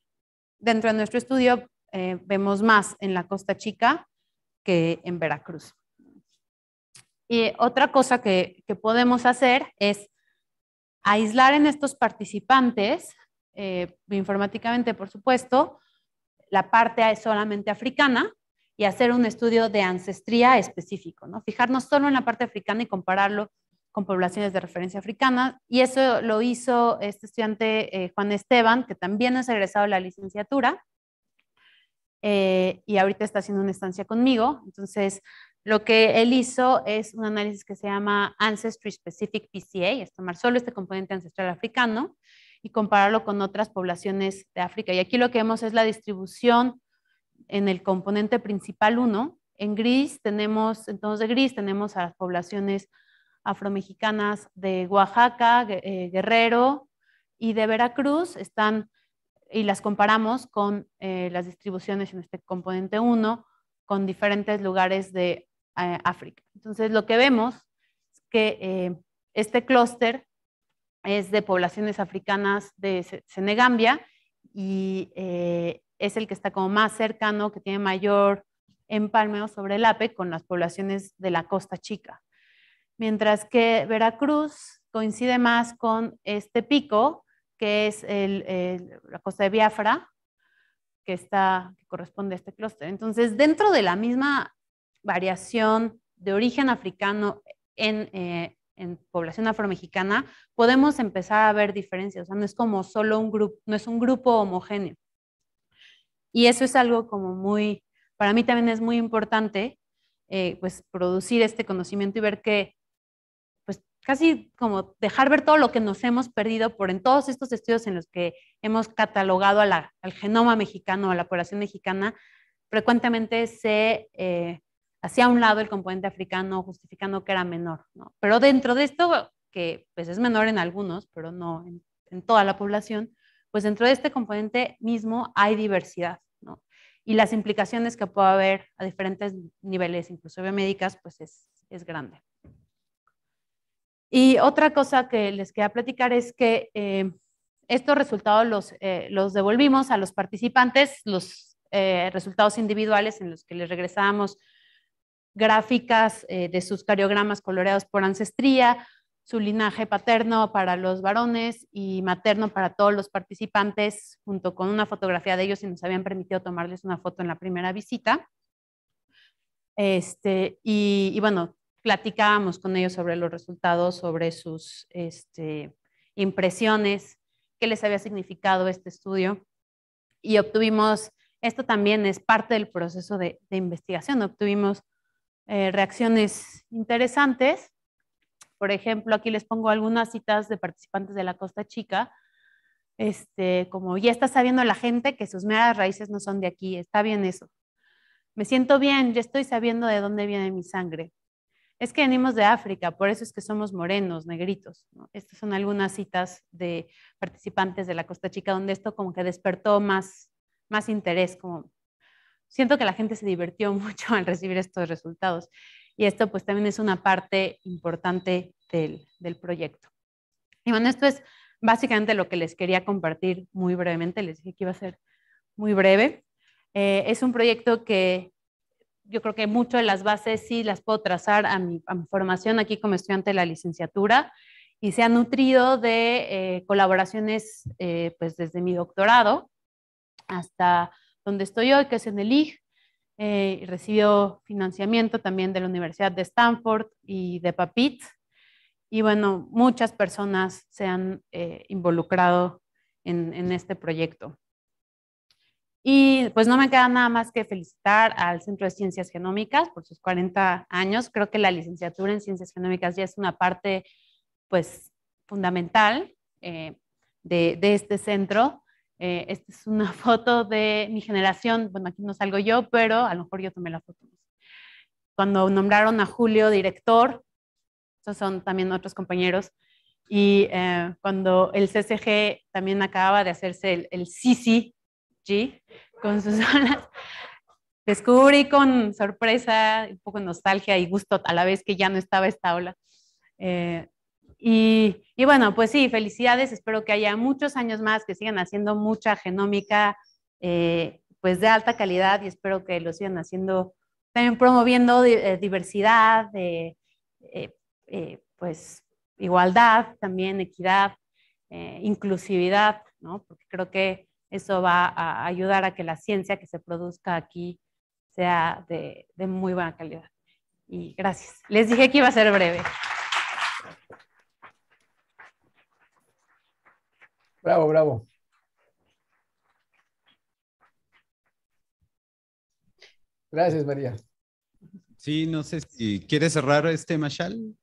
Speaker 5: dentro de nuestro estudio eh, vemos más en la Costa Chica que en Veracruz. Y otra cosa que, podemos hacer es aislar en estos participantes, eh, informáticamente por supuesto, la parte solamente africana y hacer un estudio de ancestría específico, ¿no? Fijarnos solo en la parte africana y compararlo con poblaciones de referencia africana. Y eso lo hizo este estudiante eh, Juan Esteban, que también es egresado de la licenciatura. Eh, y ahorita está haciendo una estancia conmigo. Entonces, lo que él hizo es un análisis que se llama Ancestry Specific PCA, es tomar solo este componente ancestral africano y compararlo con otras poblaciones de África. Y aquí lo que vemos es la distribución en el componente principal 1. En gris tenemos, entonces de gris tenemos a las poblaciones afromexicanas de Oaxaca, eh, Guerrero y de Veracruz están y las comparamos con eh, las distribuciones en este componente 1 con diferentes lugares de eh, África. Entonces, lo que vemos es que este clúster es de poblaciones africanas de Senegambia y es el que está como más cercano, que tiene mayor empalmeo sobre el APE con las poblaciones de la Costa Chica mientras que Veracruz coincide más con este pico, que es la costa de Biafra, que, que corresponde a este clúster. Entonces, dentro de la misma variación de origen africano en, eh, población afromexicana, podemos empezar a ver diferencias. O sea, no es como solo un grupo, no es un grupo homogéneo. Y eso es algo como muy, para mí también es muy importante, eh, pues producir este conocimiento y ver que pues casi como dejar ver todo lo que nos hemos perdido por en todos estos estudios en los que hemos catalogado al genoma mexicano, a la población mexicana, frecuentemente se eh, hacía a un lado el componente africano justificando que era menor, ¿no? Pero dentro de esto, que pues es menor en algunos, pero no en, toda la población, pues dentro de este componente mismo hay diversidad, ¿no? Y las implicaciones que puede haber a diferentes niveles, incluso biomédicas, pues es grande. Y otra cosa que les quería platicar es que eh, estos resultados eh, los, devolvimos a los participantes, los eh, resultados individuales en los que les regresábamos gráficas de sus cariogramas coloreados por ancestría, su linaje paterno para los varones y materno para todos los participantes, junto con una fotografía de ellos y nos habían permitido tomarles una foto en la primera visita. Este, y bueno, platicábamos con ellos sobre los resultados, sobre sus este, impresiones, qué les había significado este estudio y obtuvimos, esto también es parte del proceso de, investigación, obtuvimos eh, reacciones interesantes. Por ejemplo, aquí les pongo algunas citas de participantes de la Costa Chica, este, como ya está sabiendo la gente que sus meras raíces no son de aquí, está bien eso. Me siento bien, ya estoy sabiendo de dónde viene mi sangre es que venimos de África, por eso es que somos morenos, negritos. Estas son algunas citas de participantes de la Costa Chica donde esto como que despertó más, más interés, como siento que la gente se divirtió mucho al recibir estos resultados. Y esto pues también es una parte importante del, proyecto. Y bueno, esto es básicamente lo que les quería compartir muy brevemente. Les dije que iba a ser muy breve. Eh, es un proyecto que yo creo que mucho de las bases sí las puedo trazar a mi, formación aquí como estudiante de la licenciatura y se ha nutrido de eh, colaboraciones eh, pues desde mi doctorado hasta donde estoy hoy, que es en el IG. Eh, recibió financiamiento también de la Universidad de Stanford y de Papit. Y bueno, muchas personas se han eh, involucrado en este proyecto. Y pues no me queda nada más que felicitar al Centro de Ciencias Genómicas por sus 40 años. Creo que la licenciatura en Ciencias Genómicas ya es una parte pues fundamental eh, de, este centro. Eh, esta es una foto de mi generación. Bueno, aquí no salgo yo, pero a lo mejor yo tomé la foto. Cuando nombraron a Julio director, estos son también otros compañeros, y eh, cuando el CCG también acababa de hacerse el, el CICI, con sus olas, descubrí con sorpresa, un poco nostalgia y gusto a la vez que ya no estaba esta ola. Eh, y, y, bueno, pues sí, felicidades, espero que haya muchos años más, que sigan haciendo mucha genómica eh, pues de alta calidad y espero que lo sigan haciendo, también promoviendo eh, diversidad, pues igualdad, también equidad, inclusividad, ¿no? porque creo que eso va a ayudar a que la ciencia que se produzca aquí sea de, muy buena calidad. Y gracias. Les dije que iba a ser breve.
Speaker 2: Bravo, bravo. Gracias, María.
Speaker 1: Sí, no sé si quieres cerrar este machal.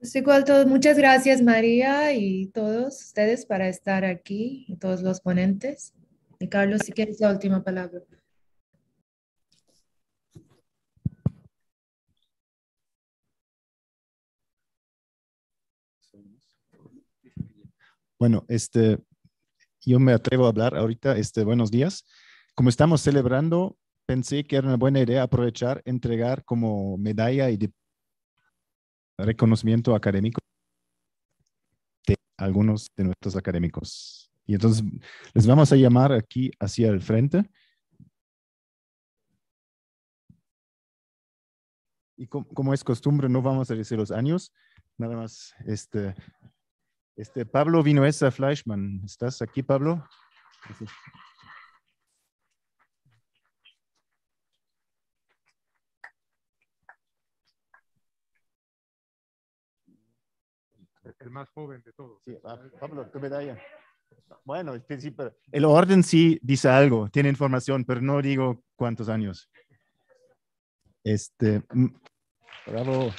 Speaker 3: Pues igual todos. muchas gracias María y todos ustedes para estar aquí y todos los ponentes. Y Carlos, si quieres la última palabra.
Speaker 4: Bueno, este, yo me atrevo a hablar ahorita, este, buenos días. Como estamos celebrando, pensé que era una buena idea aprovechar, entregar como medalla y, de, reconocimiento académico de algunos de nuestros académicos. Y entonces les vamos a llamar aquí hacia el frente. Y como, es costumbre, no vamos a decir los años, nada más este, este Pablo Vinoesa Fleischmann. ¿Estás aquí, Pablo? el más joven de todos. Sí, ah, Pablo, tu medalla. Bueno, este, el orden sí dice algo, tiene información, pero no digo cuántos años. Este, mm, bravo.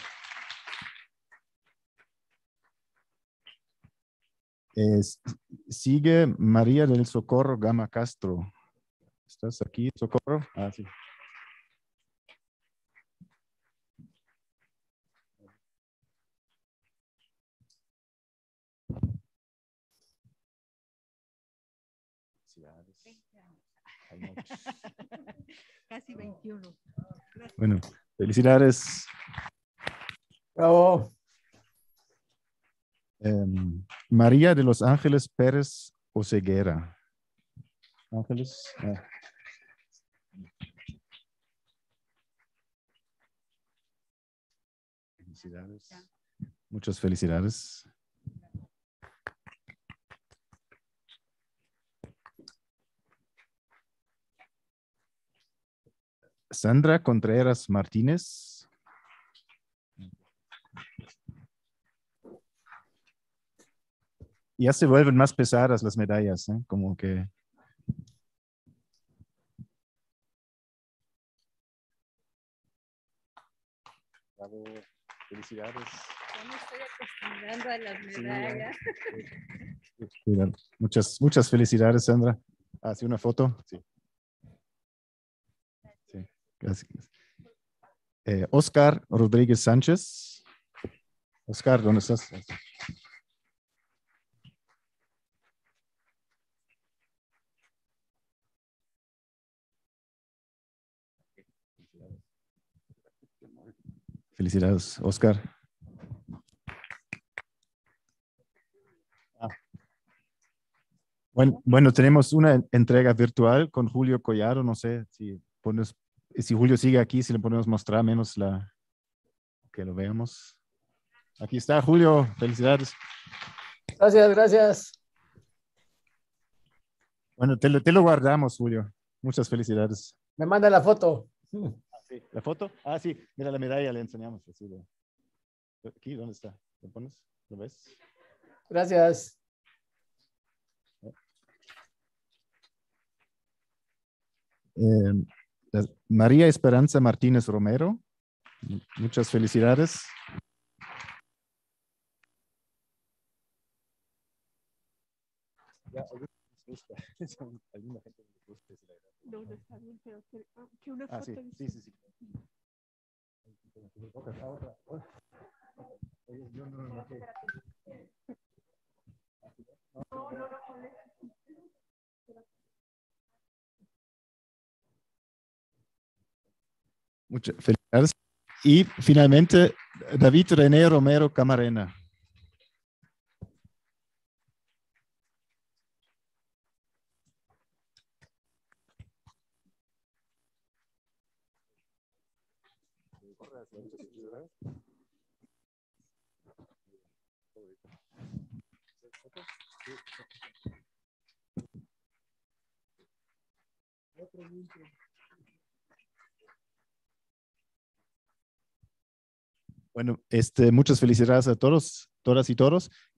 Speaker 4: sigue María del Socorro Gama Castro. ¿Estás aquí, Socorro? Ah, sí. Casi 21. Bueno, felicidades.
Speaker 2: Bravo.
Speaker 4: Em, María de los Ángeles Pérez Oseguera. Ángeles. Ah. Felicidades. Muchas felicidades. Sandra Contreras Martínez. Ya se vuelven más pesadas las medallas, ¿eh? como que... Felicidades. estoy acostumbrando a las medallas. muchas, muchas felicidades, Sandra. Hace una foto. Sí. Eh, Oscar Rodríguez Sánchez. Oscar, ¿dónde estás? Felicidades, Oscar. Ah. Bueno, bueno, tenemos una entrega virtual con Julio Collado. No sé si pones si Julio sigue aquí, si le ponemos mostrar menos la que lo veamos. Aquí está Julio, felicidades.
Speaker 2: Gracias, gracias.
Speaker 4: Bueno, te lo, guardamos, Julio. Muchas felicidades.
Speaker 2: Me manda la foto. Ah,
Speaker 4: ¿La foto? Ah, sí, mira la medalla, le enseñamos. Aquí, ¿dónde está? ¿Lo pones? ¿Lo ves?
Speaker 2: Gracias.
Speaker 4: Eh, María Esperanza Martínez Romero. Muchas felicidades. Muchas felicidades. Y finalmente, David René Romero Camarena. Bueno, este, muchas felicidades a todos, todas y todos.